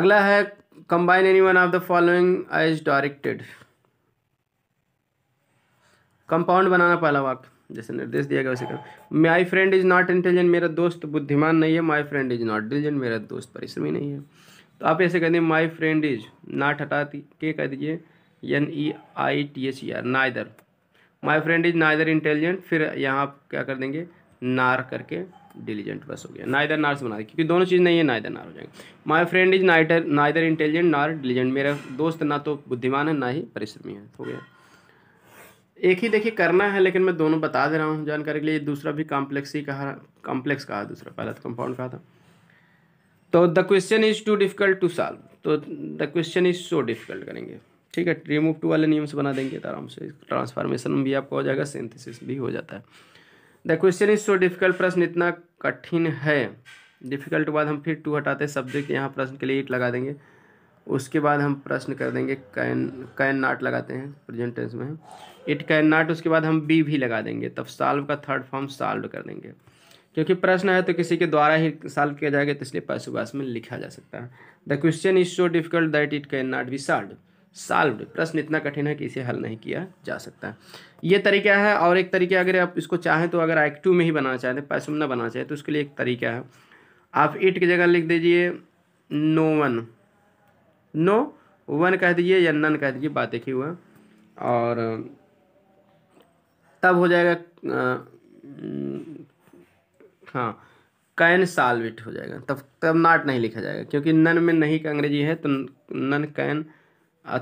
अगला है combine any one of the following as directed compound बनाना पहला वाक्य जैसे निर्देश दिया गया वैसे कर my friend is not intelligent मेरा दोस्त बुद्धिमान नहीं है my friend is not intelligent मेरा दोस्त परिश्रमी नहीं है तो आप ऐसे कह दें माई फ्रेंड इज नॉट हटाती के कह दीजिए N E I T S E R neither my friend is neither intelligent फिर यहाँ आप क्या कर देंगे नार करके डिलीजेंट बस हो गया नाइदर नार से बना दें क्योंकि दोनों चीज़ नहीं है नाइदर नार हो जाएंगे my friend is neither neither intelligent nor diligent मेरा दोस्त ना तो बुद्धिमान है ना ही परिश्रमी है हो गया एक ही देखिए करना है लेकिन मैं दोनों बता दे रहा हूँ जानकारी के लिए दूसरा भी कॉम्प्लेक्स ही कहा कॉम्प्लेक्स कहा दूसरा पहला तो कंपाउंड कहा था तो the question is too difficult to solve तो the question is so difficult करेंगे ठीक है रिमूव टू वाले नियम से बना देंगे तो आराम से ट्रांसफॉर्मेशन भी आपको हो जाएगा सिंथेसिस भी हो जाता है the question is so difficult प्रश्न इतना कठिन है डिफिकल्ट बाद हम फिर टू हटाते हैं सब्जेक्ट यहाँ प्रश्न के लिए इट लगा देंगे उसके बाद हम प्रश्न कर देंगे कैन कैन नाट लगाते हैं प्रेजेंट टेंस में इट कैन नॉट उसके बाद हम बी भी लगा देंगे तब साल्व का थर्ड फॉर्म साल्व कर देंगे क्योंकि प्रश्न है तो किसी के द्वारा ही साल्व किया जाएगा तो इसलिए पास में लिखा जा सकता है the question is so difficult that it can not be solve solve प्रश्न इतना कठिन है कि इसे हल नहीं किया जा सकता ये तरीका है और एक तरीका अगर आप इसको चाहें तो अगर एक्टिव टू में ही बनाना चाहते हैं पैसम ना बनाना चाहें तो उसके लिए एक तरीका है आप इट की जगह लिख दीजिए नो वन नो वन कह दीजिए या नन कह दीजिए बात एक ही हुआ और तब हो जाएगा हम्म, हाँ कैन साल्विट हो जाएगा तब तब नाट नहीं लिखा जाएगा क्योंकि नन में नहीं का अंग्रेजी है तो नन कैन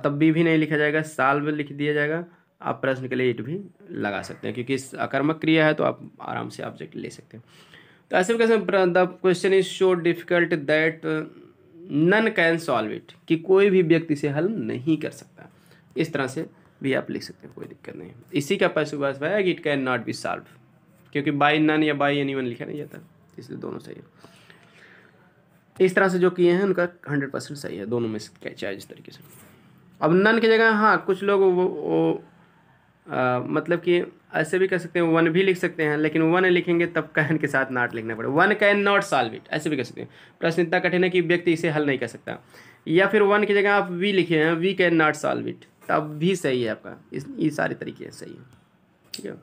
तब भी भी नहीं लिखा जाएगा साल्व लिख दिया जाएगा आप प्रश्न के लिए इट भी लगा सकते हैं क्योंकि अकर्मक क्रिया है तो आप आराम से ऑब्जेक्ट ले सकते हैं तो ऐसे कैसे the question is so difficult that none can solve it कि कोई भी व्यक्ति इसे हल नहीं कर सकता इस तरह से भी आप लिख सकते हैं कोई दिक्कत नहीं इसी का पास है कि it can not be solve क्योंकि बाई नन या बाई एनी वन लिखा नहीं जाता इसलिए दोनों सही है इस तरह से जो किए हैं उनका हंड्रेड परसेंट सही है दोनों में से चाहे जिस तरीके से अब नन की जगह हाँ कुछ लोग वो, वो आ, मतलब कि ऐसे भी कह सकते हैं वन भी लिख सकते हैं लेकिन वन लिखेंगे तब कैन के साथ नाट लिखना पड़ेगा one can not solve it ऐसे भी कह सकते हैं प्रश्न इतना कठिन है कि व्यक्ति इसे हल नहीं कर सकता या फिर वन की जगह आप वी लिखे हैं we can not solve it तब भी सही है आपका इस ये सारे तरीके सही है ठीक है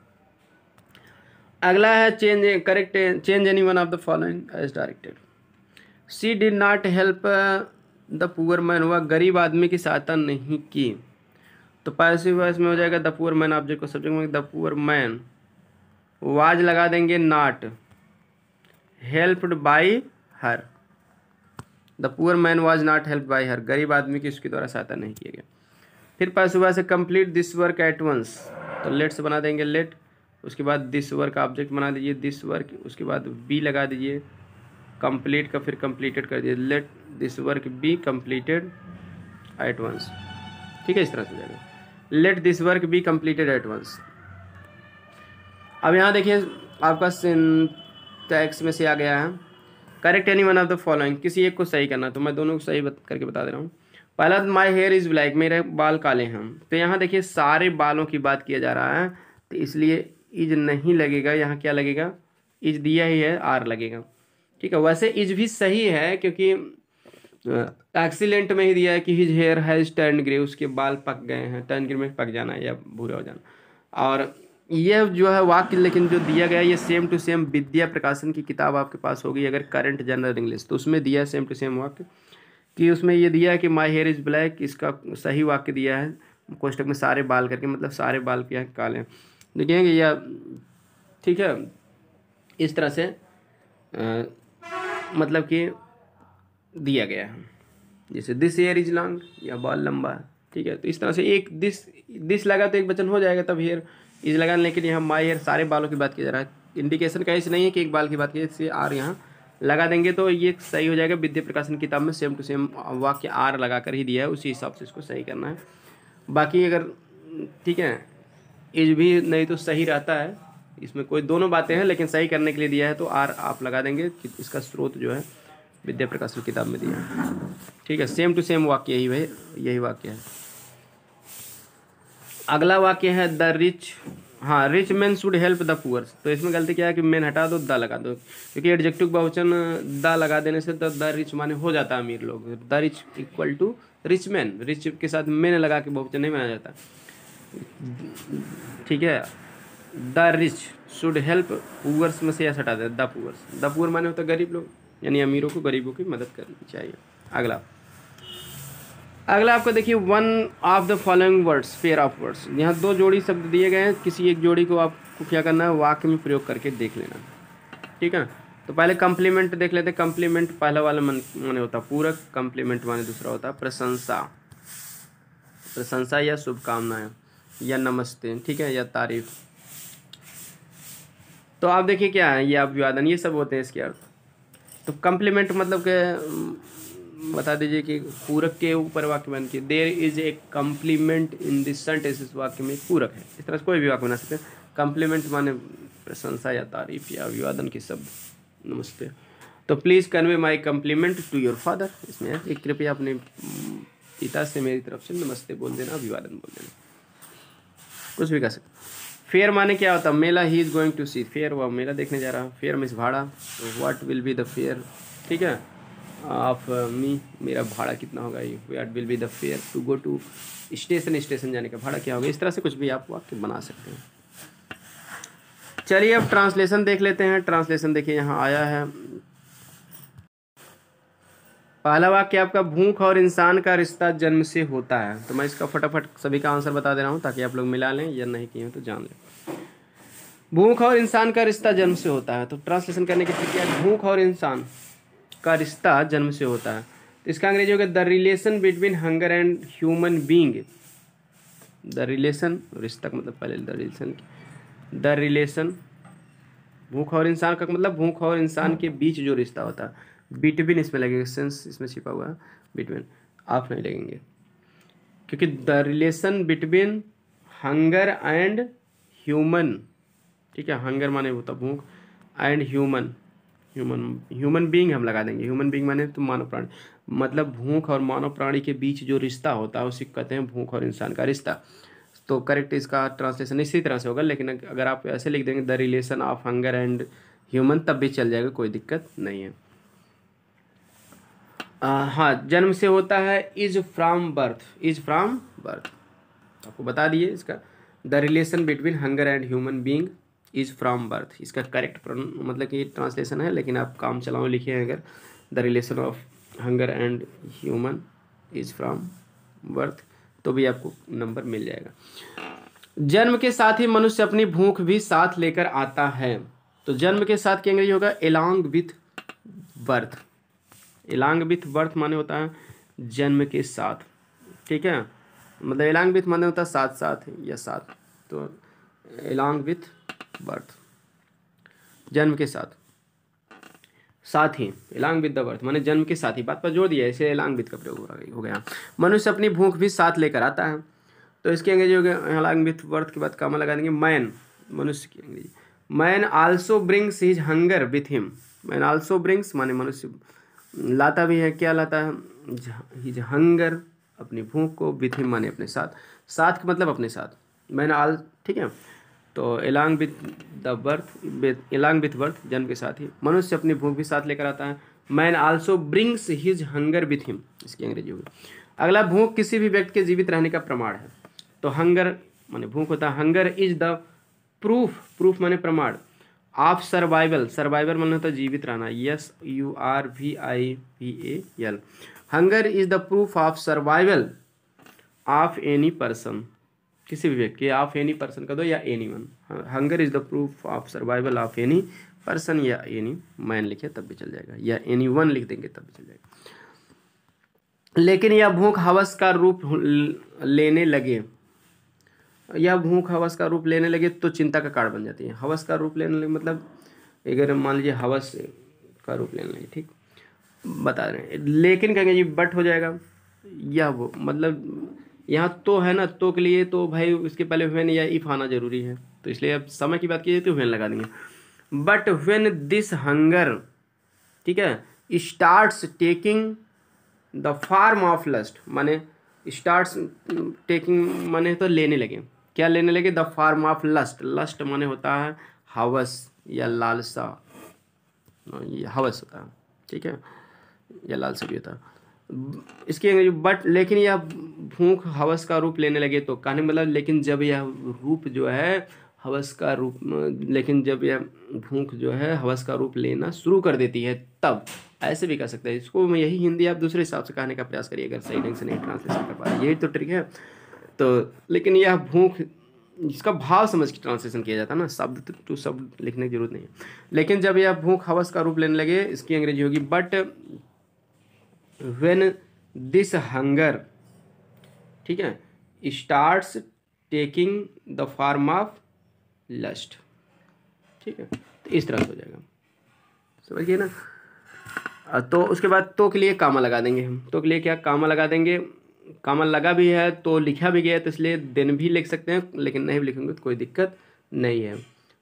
अगला है change correct change any one of the following as directed she did not help the poor man हुआ गरीब आदमी की सहायता नहीं की तो पैसिव वॉइस में हो जाएगा द पुअर मैन ऑब्जेक्ट को सब्जेक्ट में द पुअर मैन वाज लगा देंगे not helped by her the poor man was not help by her गरीब आदमी की उसके द्वारा सहायता नहीं किया गया फिर पास हुआ से complete this work at once तो लेट से बना देंगे लेट उसके बाद दिस वर्क ऑब्जेक्ट बना दीजिए दिस वर्क उसके बाद बी लगा दीजिए कंप्लीट का फिर कंप्लीटेड कर दीजिए let this work be completed at once ठीक है इस तरह से जाएगा let this work be completed at once अब यहाँ देखिए आपका टैक्स में से आ गया है correct any one of the following किसी एक को सही करना तो मैं दोनों को सही बत, करके बता दे रहा हूँ पहला माई हेयर इज़ ब्लैक मेरे बाल काले हैं तो यहाँ देखिए सारे बालों की बात किया जा रहा है तो इसलिए इज नहीं लगेगा यहाँ क्या लगेगा इज दिया ही है आर लगेगा ठीक है वैसे इज भी सही है क्योंकि एक्सीलेंट में ही दिया है कि his hair has turn grey उसके बाल पक गए हैं टर्न ग्रे में पक जाना या भूरा हो जाना और यह जो है वाक्य लेकिन जो दिया गया ये सेम टू सेम विद्या प्रकाशन की किताब आपके पास होगी अगर करंट जनरल इंग्लिश तो उसमें दिया है सेम टू सेम वाक्य कि उसमें ये दिया है कि माई हेयर इज़ ब्लैक इसका सही वाक्य दिया है कोष्टक में सारे बाल करके मतलब सारे बाल क्या काले हैं देखेंगे या ठीक है इस तरह से आ, मतलब कि दिया गया है जैसे दिस हेयर इज लॉन्ग या बाल लंबा है ठीक है तो इस तरह से एक दिस दिस लगा तो एक वचन हो जाएगा तब हेयर इज लगा लेकिन यहाँ माई हेयर सारे बालों की बात की जा रहा है इंडिकेशन का ऐसे नहीं है कि एक बाल की बात की जैसे आर यहाँ लगा देंगे तो ये सही हो जाएगा विद्या प्रकाशन किताब में सेम टू सेम वाक्य आर लगा कर ही दिया है उसी हिसाब से इसको सही करना है बाकी अगर ठीक है इज भी नहीं तो सही रहता है इसमें कोई दोनों बातें हैं लेकिन सही करने के लिए दिया है तो आर आप लगा देंगे इसका स्रोत जो है विद्या प्रकाशन किताब में दिया है ठीक है सेम टू सेम वाक्य यही भाई यही वाक्य है अगला वाक्य है द रिच हाँ rich man should help the poor तो इसमें गलती क्या है कि मैन हटा दो द लगा दो क्योंकि एडजेक्टिव बहुवचन द लगा देने से द द रिच माने हो जाता है अमीर लोग the rich equal to rich man rich के साथ मैन लगा के बहुवचन नहीं बनाया जाता ठीक है the rich should help poors में से ऐसा हटा दे द पुअर्स द पुअर माने होता गरीब लोग यानी अमीरों को गरीबों की मदद करनी चाहिए अगला अगला आपको देखिए one of the following words pair of words यहाँ दो जोड़ी शब्द दिए गए हैं किसी एक जोड़ी को आपको क्या करना है वाक्य में प्रयोग करके देख लेना ठीक है तो पहले कम्प्लीमेंट देख लेते हैं कम्प्लीमेंट पहला वाला मन माने होता पूरक कम्प्लीमेंट माने दूसरा होता प्रशंसा प्रशंसा या शुभकामनाएं या नमस्ते ठीक है या तारीफ तो आप देखिए क्या है ये अभिवादन ये सब होते हैं इसके अर्थ तो कम्प्लीमेंट मतलब के बता दीजिए कि पूरक के ऊपर वाक्य बन के there is a compliment in this sentence इस वाक्य में पूरक है इस तरह से कोई भी वाक्य बना सकते हैं कम्प्लीमेंट माने प्रशंसा या तारीफ या अभिवादन के शब्द नमस्ते तो please convey my compliment to your father इसमें एक कृपया अपने पिता से मेरी तरफ से नमस्ते बोल देना अभिवादन बोल देना कुछ भी कह सकते फेयर माने क्या होता मेला ही is going to see fair वह मेला देखने जा रहा फेयर मिस भाड़ा तो what will be the fare ठीक है ऑफ मी uh, मेरा भाड़ा कितना होगा what will be the fare to go to station station जाने का भाड़ा क्या होगा इस तरह से कुछ भी आप वाक्य बना सकते हैं चलिए अब ट्रांसलेशन देख लेते हैं ट्रांसलेशन देखिए यहाँ आया है पहला वाक्य आपका भूख और इंसान का रिश्ता जन्म से होता है तो मैं इसका फटाफट सभी का आंसर बता दे रहा हूँ ताकि आप लोग मिला लें या नहीं किए तो जान लें भूख और इंसान का रिश्ता जन्म से होता है तो ट्रांसलेशन करने की प्रक्रिया भूख और इंसान का रिश्ता जन्म से होता है तो इसका अंग्रेजी हो गया the relation between hunger and human being the relation रिश्ता का मतलब पहले द रिलेशन द रिलेशन भूख और इंसान का मतलब भूख और इंसान के बीच जो रिश्ता होता है बिटवीन इसमें लगेगा सेंस इसमें छिपा हुआ है बिटवीन आप नहीं लगेंगे क्योंकि the relation between hunger and human ठीक है हंगर माने होता तो भूख and human human human being हम लगा देंगे ह्यूमन बींग माने तो मानव प्राणी मतलब भूख और मानव प्राणी के बीच जो रिश्ता होता है उसे कहते हैं भूख और इंसान का रिश्ता तो करेक्ट इसका ट्रांसलेशन इसी तरह से होगा लेकिन अगर आप ऐसे लिख देंगे the relation of hunger and human तब भी चल जाएगा कोई दिक्कत नहीं है हाँ जन्म से होता है is from birth is from birth आपको बता दिए इसका the relation between hunger and human being is from birth इसका करेक्ट मतलब कि ट्रांसलेशन है लेकिन आप काम चलाओ लिखे हैं अगर the relation of hunger and human is from birth तो भी आपको नंबर मिल जाएगा जन्म के साथ ही मनुष्य अपनी भूख भी साथ लेकर आता है तो जन्म के साथ क्या अंग्रेजी होगा along with birth along with birth माने होता है जन्म के साथ ठीक है मतलब एलॉन्ग विथ माने होता है साथ साथ या साथ तो एलॉन्ग विथ बर्थ जन्म के साथ साथ ही एलांग विद द बर्थ मैंने जन्म के साथ ही बात पर जोड़ दिया इसे एलांग विद का प्रयोग हो गया मनुष्य अपनी भूख भी साथ लेकर आता है तो इसके अंग्रेजी हो गया एलांग विद बर्थ के बाद कामा लगा देंगे मैन मनुष्य की अंग्रेजी man also brings his hunger with him man also brings माने मनुष्य लाता भी है क्या लाता है हिज हंगर अपनी भूख को विथ हिम माने अपने साथ साथ का मतलब अपने साथ मैन आल ठीक है तो along with the birth along with birth जन्म के साथ ही मनुष्य अपनी भूख भी साथ लेकर आता है man also brings his hunger with him इसकी अंग्रेजी होगी अगला भूख किसी भी व्यक्ति के जीवित रहने का प्रमाण है तो हंगर माने भूख होता है hunger is the proof proof माने प्रमाण ऑफ सर्वाइवल सर्वाइवल मान होता जीवित रहना S U R V I V A L hunger is the proof of survival of any person किसी भी व्यक्ति ऑफ एनी पर्सन का दो या any one hunger is the proof of survival of any person या any man लिखे तब भी चल जाएगा या एनी वन लिख देंगे तब भी चल जाएगा लेकिन यह भूख हवस का रूप लेने लगे या भूख हवस का रूप लेने लगे तो चिंता का कारण बन जाती है हवस का रूप लेने लगे मतलब अगर मान लीजिए हवस का रूप लेने लगे ठीक बता रहे हैं लेकिन कहेंगे जी बट हो जाएगा या वो मतलब यहाँ तो है ना तो के लिए तो भाई उसके पहले वेन या इफ़ आना जरूरी है तो इसलिए अब समय की बात की जाए तो वेन लगा देंगे बट वेन दिस हंगर ठीक है starts taking the form of lust माने स्टार्ट टेकिंग माने तो लेने लगे क्या लेने लगे the form of lust lust माने होता है हवस या लालसा हाँ, ये हवस होता है ठीक है या लालसा भी होता है इसकी अंग्रेजी बट लेकिन यह भूख हवस का रूप लेने लगे तो कहने मतलब लेकिन जब यह रूप जो है हवस का रूप लेकिन जब यह भूख जो है हवस का रूप लेना शुरू कर देती है तब ऐसे भी कह सकते हैं इसको मैं यही हिंदी आप दूसरे हिसाब से कहने का प्रयास करिए अगर सही ढंग से नहीं ट्रांसलेशन कर पा रहे यही तो ट्रिक है तो लेकिन यह भूख इसका भाव समझ के ट्रांसलेशन किया जाता है ना शब्द टू तो- तो शब्द लिखने की जरूरत नहीं है लेकिन जब यह भूख हवस का रूप लेने लगे इसकी अंग्रेजी होगी बट वेन दिस हंगर ठीक है starts taking the form of lust ठीक है तो इस तरह से हो जाएगा समझिए ना तो उसके बाद तो के लिए कामा लगा देंगे हम तो के लिए क्या कामा लगा देंगे कामा लगा भी है तो लिखा भी गया है तो इसलिए दिन भी लिख सकते हैं लेकिन नहीं भी लिखेंगे तो कोई दिक्कत नहीं है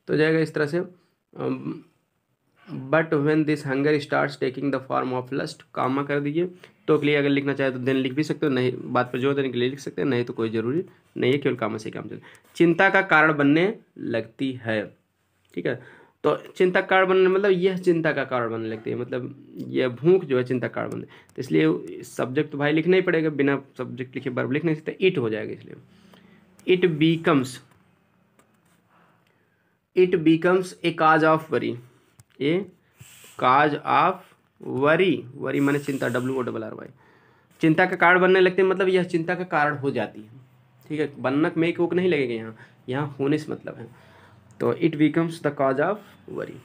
तो जाएगा इस तरह से but when this hunger start taking the form of lust comma कर दीजिए तो के लिए अगर लिखना चाहे तो देन लिख भी सकते हो नहीं बात पर जोर देने के लिए लिख सकते हैं नहीं तो कोई ज़रूरी नहीं है केवल कामा से काम चले चिंता का कारण बनने लगती है ठीक है तो चिंता कारण बनने मतलब यह चिंता का कारण बनने लगती है मतलब यह भूख जो है चिंता कारण बनने तो इसलिए सब्जेक्ट तो भाई लिखना ही पड़ेगा बिना सब्जेक्ट लिखे बर्फ लिख नहीं सकते इट हो जाएगा इसलिए it becomes it becomes a cause of worry a cause of worry worry माने चिंता W O double R Y चिंता का कारण बनने लगते हैं मतलब यह चिंता का कारण हो जाती है ठीक है बननक में वोक नहीं लगेगा यहाँ यहाँ होने से मतलब है तो it becomes the cause of worry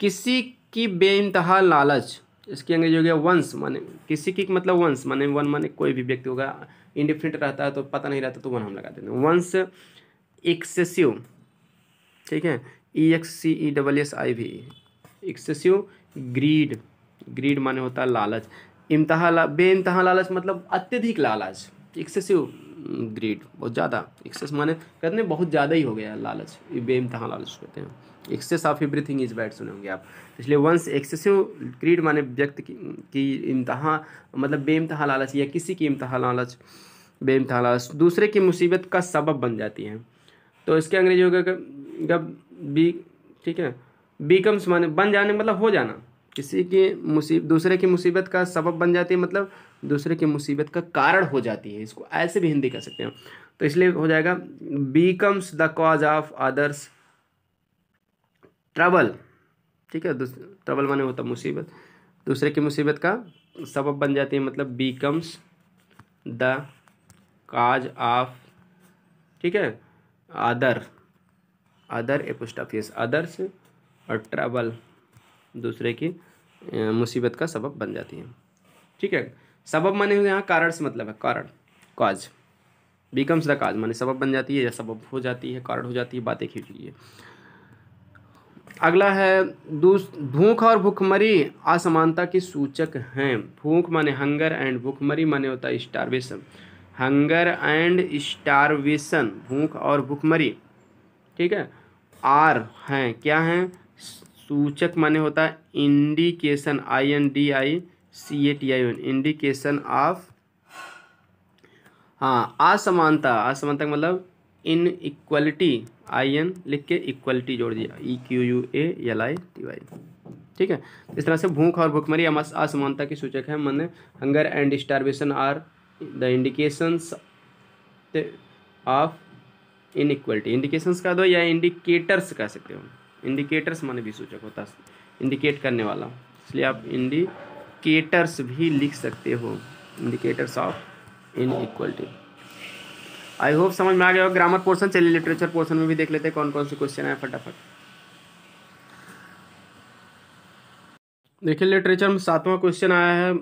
किसी की इंतहा लालच इसकी अंग्रेजी हो गया वंश माने किसी की मतलब वंश माने वन माने कोई भी व्यक्ति होगा इंडिफिनेंट रहता है तो पता नहीं रहता तो वन हम लगा देते हैं वंश एक्सेसिव ठीक है E X C E double S I V excessive greed greed माने होता है लालच इम्तहा ला, बे इम्तहा लालच मतलब अत्यधिक लालच एक्सेसिव ग्रीड बहुत ज़्यादा एक्सेस माने कहते हैं बहुत ज़्यादा ही हो गया लालच बे इम्तहा लालच कहते हैं excess of everything is bad सुने होंगे आप इसलिए वंस एक्सेसिव ग्रीड माने व्यक्ति की, इम्तहा मतलब इम्तहा लालच या किसी की इम्तहा लालच बे इम्तहा लालच दूसरे की मुसीबत का सबब बन जाती है तो इसके अंग्रेजी होगा जब बी ठीक है बीकम्स माने बन जाने मतलब हो जाना किसी की मुसीबत दूसरे की मुसीबत का सबब बन जाती है मतलब दूसरे की मुसीबत का कारण हो जाती है इसको ऐसे भी हिंदी कह सकते हैं तो इसलिए हो जाएगा becomes the cause of others trouble ठीक है ट्रबल माने होता मुसीबत दूसरे की मुसीबत का सबब बन जाती है मतलब बीकम्स द काज ऑफ ठीक है अदर अदर एपोस्टाफियस अदर्स और ट्रैवल दूसरे की मुसीबत का सबब बन जाती है ठीक है सबब माने यहाँ कारण से मतलब है कारण काज बिकम्स द काज माने सबब बन जाती है या सबब हो जाती है कारण हो जाती है बातें खींच ही है अगला है भूख और भूखमरी असमानता के सूचक हैं भूख माने हंगर एंड भूखमरी माने होता है स्टारवेशन हंगर एंड स्टारवेशन भूख और भूखमरी ठीक है आर हैं क्या हैं सूचक माने होता है indication I N D I C A T I N indication of हाँ असमानता असमानता का मतलब इन इक्वलिटी आई एन लिख के इक्वलिटी जोड़ दिया E Q U A L I T Y ठीक है इस तरह से भूख और भूखमरी असमानता की सूचक है मन hunger and starvation are the indications of inequality indications कह दो या इंडिकेटर्स कह सकते हो इंडिकेटर्स माने भी सूचक होता है इंडिकेट करने वाला इसलिए आप इंडिकेटर्स भी लिख सकते हो indicators of inequality I hope समझ में आ गया ग्रामर पोर्सन चलिए लिटरेचर पोर्सन में भी देख लेते हैं कौन कौन से क्वेश्चन है फटाफट देखिए लिटरेचर में सातवां क्वेश्चन आया है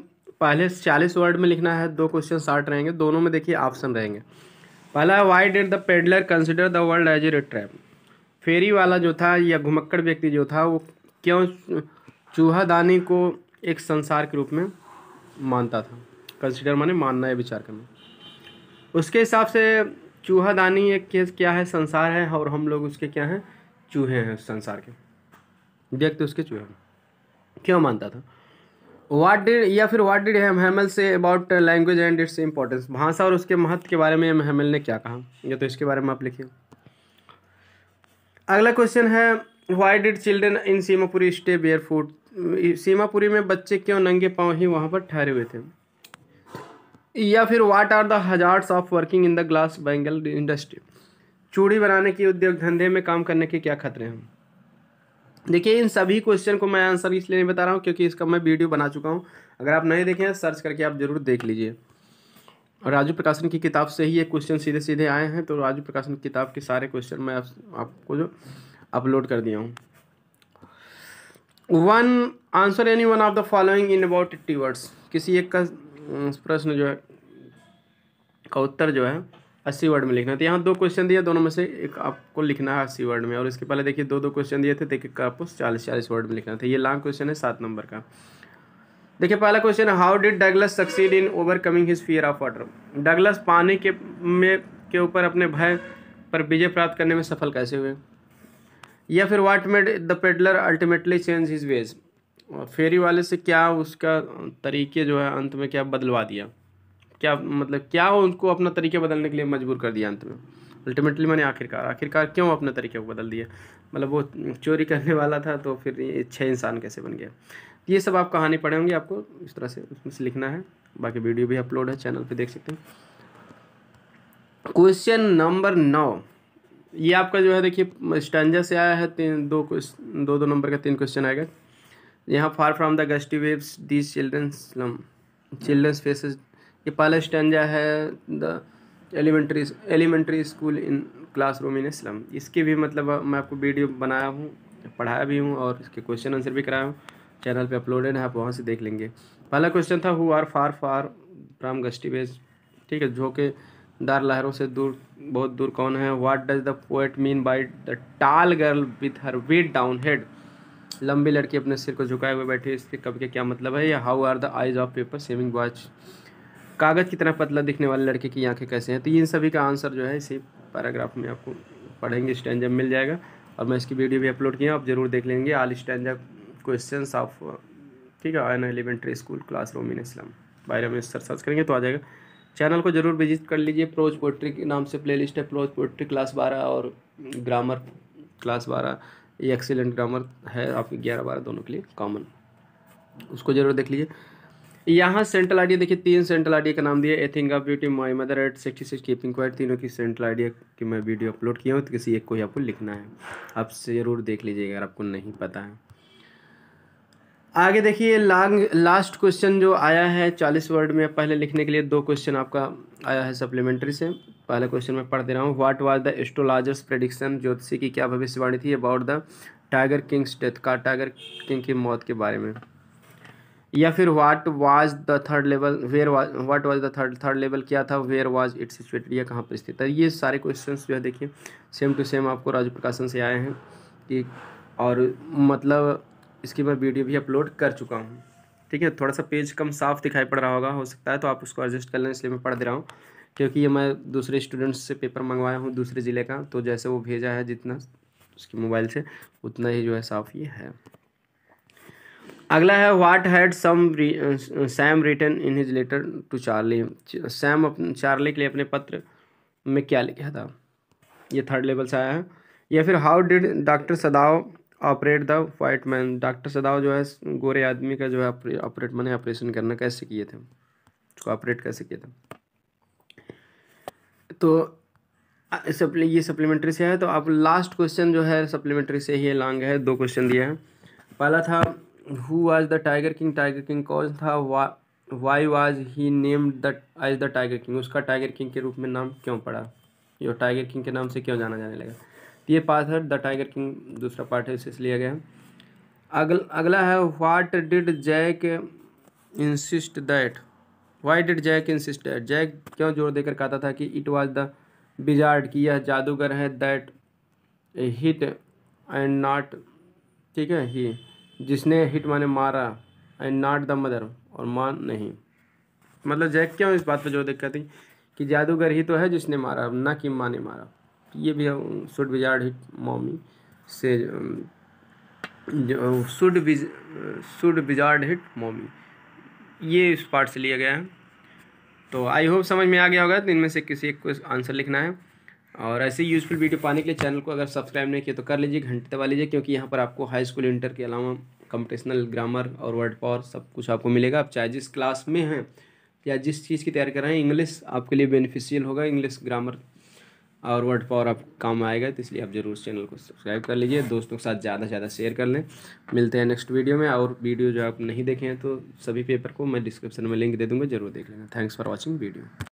पहले चालीस वर्ड में लिखना है दो क्वेश्चन साठ रहेंगे दोनों में देखिए ऑप्शन रहेंगे पहला why did the peddler consider the world as a trap फेरी वाला जो था या घुमक्कड़ व्यक्ति जो था वो क्यों चूहा दानी को एक संसार के रूप में मानता था कंसिडर माने मानना या विचार करना उसके हिसाब से चूहा दानी एक क्या है संसार है और हम लोग उसके क्या हैं चूहे हैं उस संसार के व्यक्ति उसके चूहे क्यों मानता था वाट डिड या फिर वाट डिड हेमल से about language and its importance भाषा और उसके महत्व के बारे में हेमल ने क्या कहा या तो इसके बारे में आप लिखिए अगला क्वेश्चन है why did children in Seemapuri stay barefoot Seemapuri में बच्चे क्यों नंगे पाँव ही वहाँ पर ठहरे हुए थे या फिर what are the hazards of working in the glass bangle industry चूड़ी बनाने के उद्योग धंधे में काम करने के क्या खतरे हैं देखिए इन सभी क्वेश्चन को मैं आंसर इसलिए नहीं बता रहा हूँ क्योंकि इसका मैं वीडियो बना चुका हूँ अगर आप नहीं देखें सर्च करके आप ज़रूर देख लीजिए और राजू प्रकाशन की किताब से ही ये क्वेश्चन सीधे सीधे आए हैं तो राजू प्रकाशन की किताब के सारे क्वेश्चन मैं आपको जो अपलोड कर दिया हूँ one answer any one of the following in about eighty words किसी एक का प्रश्न जो है का उत्तर जो है अस्सी वर्ड में लिखना है तो यहाँ दो क्वेश्चन दिया दोनों में से एक आपको लिखना है अस्सी वर्ड में और इसके पहले देखिए दो दो क्वेश्चन दिए थे देखिए तो आपको चालीस चालीस वर्ड में लिखना था तो ये लॉन्ग क्वेश्चन है सात नंबर का देखिए पहला question how did Douglas succeed in overcoming his fear of water Douglas पानी के में के ऊपर अपने भय पर विजय प्राप्त करने में सफल कैसे हुए या फिर what made the peddler ultimately change his ways फेरी वाले से क्या उसका तरीके जो है अंत में क्या बदलवा दिया क्या मतलब क्या उनको अपना तरीके बदलने के लिए मजबूर कर दिया अंत में अल्टीमेटली मैंने आखिरकार आखिरकार क्यों अपने तरीके को बदल दिया मतलब वो चोरी करने वाला था तो फिर छः इंसान कैसे बन गया ये सब आप कहानी पढ़े होंगे आपको इस तरह से उसमें से लिखना है बाकी वीडियो भी अपलोड है चैनल पे देख सकते हैं क्वेश्चन नंबर नौ ये आपका जो है देखिए स्टेंजा से आया है तीन दो दो दो नंबर का तीन क्वेश्चन आएगा यहाँ far from the gusty waves the children's slum children's faces ये पहला स्टेंजा है the elementary elementary school in classroom in slum इसकी भी मतलब मैं आपको वीडियो बनाया हूँ पढ़ाया भी हूँ और इसके क्वेश्चन आंसर भी कराया हूँ चैनल पे अपलोडेड है आप वहाँ से देख लेंगे पहला क्वेश्चन था who are far far from gusty waves ठीक है जो के दार लहरों से दूर बहुत दूर कौन है what does the poet mean by the tall girl with her weighed down head लंबी लड़की अपने सिर को झुकाए हुए बैठी इसके कब के क्या मतलब है या how are the eyes of paper seeming watch कागज़ की तरह पतला दिखने वाले लड़के की आंखें कैसे हैं तो इन सभी का आंसर जो है इसी पैराग्राफ में आपको पढ़ेंगे स्टैंड मिल जाएगा और मैं इसकी वीडियो भी अपलोड किया आप जरूर देख लेंगे आल स्टैंड क्वेश्चन ऑफ ठीक है an elementary school class in slum बारे में सर्च करेंगे तो आ जाएगा चैनल को जरूर विजिट कर लीजिए प्रोज पोट्री के नाम से प्लेलिस्ट है प्रोज पोइट्री क्लास बारह और ग्रामर क्लास बारह ये एक्सीलेंट ग्रामर है आप ग्यारह बारह दोनों के लिए कॉमन उसको जरूर देख लीजिए यहाँ सेंट्रल आइडिया देखिए तीन सेंट्रल आइडिया का नाम दिया a thing of beauty my mother at sixty six keeping quiet तीनों की सेंट्रल आइडिया की मैं वीडियो अपलोड किया हूँ तो किसी एक को ही आपको लिखना है आप जरूर देख लीजिएगा अगर आपको नहीं पता है आगे देखिए लॉन्ग लास्ट क्वेश्चन जो आया है चालीस वर्ड में पहले लिखने के लिए दो क्वेश्चन आपका आया है सप्लीमेंट्री से पहले क्वेश्चन मैं पढ़ दे रहा हूँ what was the astrologer's prediction ज्योतिषी की क्या भविष्यवाणी थी about the tiger king's death का टाइगर किंग की मौत के बारे में या फिर what was the third level where was what was the third third level क्या था वेयर वाज इट सिचुएटेड या कहाँ पर स्थित है ये सारे क्वेश्चन जो है देखिए सेम टू सेम आपको राजू प्रकाशन से आए हैं कि और मतलब इसकी मैं वीडियो भी अपलोड कर चुका हूँ ठीक है थोड़ा सा पेज कम साफ दिखाई पड़ रहा होगा हो सकता है तो आप उसको एडजस्ट कर लें इसलिए मैं पढ़ दे रहा हूँ क्योंकि ये मैं दूसरे स्टूडेंट्स से पेपर मंगवाया हूँ दूसरे ज़िले का तो जैसे वो भेजा है जितना उसके मोबाइल से उतना ही जो है साफ ये है अगला है what had some Sam return in his letter to Charlie Sam अपने चार्ली के लिए अपने पत्र में क्या लिखा था ये थर्ड लेवल से आया है या फिर how did doctor Sadao operate the white man doctor Sadao जो है गोरे आदमी का जो है ऑपरेट मैंने ऑपरेशन करना कैसे किए थे उसको ऑपरेट कैसे किए थे तो ये सप्लीमेंट्री से है तो आप लास्ट क्वेश्चन जो है सप्लीमेंट्री से ही लॉन्ग है दो क्वेश्चन दिए हैं पहला था who was the tiger king tiger king कौन था why was he named the as the tiger king उसका टाइगर किंग के रूप में नाम क्यों पड़ा ये टाइगर किंग के नाम से क्यों जाना जाने लगा ये पार्ट है द टाइगर किंग दूसरा पार्ट है इसे लिया गया अगल अगला है what did Jack insist that why did Jack insist that Jack क्यों जोर देकर कहता था कि इट वाज द बिजार्ड कि यह जादूगर है दैट हिट एंड नॉट ठीक है ही जिसने हिट माने मारा एंड नॉट द मदर और माँ नहीं मतलब जैक क्यों इस बात पर जोर देकर कहती कि जादूगर ही तो है जिसने मारा ना कि माँ ने मारा ये भी शुड विजार्ड हिट मॉमी से should should wizard hit mommy ये इस पार्ट से लिया गया है तो आई होप समझ में आ गया होगा तो इनमें से किसी एक को आंसर लिखना है और ऐसे यूज़फुल वीडियो पाने के लिए चैनल को अगर सब्सक्राइब नहीं किया तो कर लीजिए घंटे दबा लीजिए क्योंकि यहाँ पर आपको हाई स्कूल इंटर के अलावा कंपटीशनल ग्रामर और वर्ड पावर सब कुछ आपको मिलेगा आप चाहे जिस क्लास में हैं या जिस चीज़ की तैयारी कर रहे हैं इंग्लिश आपके लिए बेनिफिशियल होगा इंग्लिश ग्रामर और वर्ड पावर आप काम आएगा तो इसलिए आप ज़रूर चैनल को सब्सक्राइब कर लीजिए दोस्तों के साथ ज़्यादा से ज़्यादा शेयर कर लें मिलते हैं नेक्स्ट वीडियो में और वीडियो जो आप नहीं देखे हैं तो सभी पेपर को मैं डिस्क्रिप्शन में लिंक दे दूँगा जरूर देख लेना थैंक्स फॉर वॉचिंग वीडियो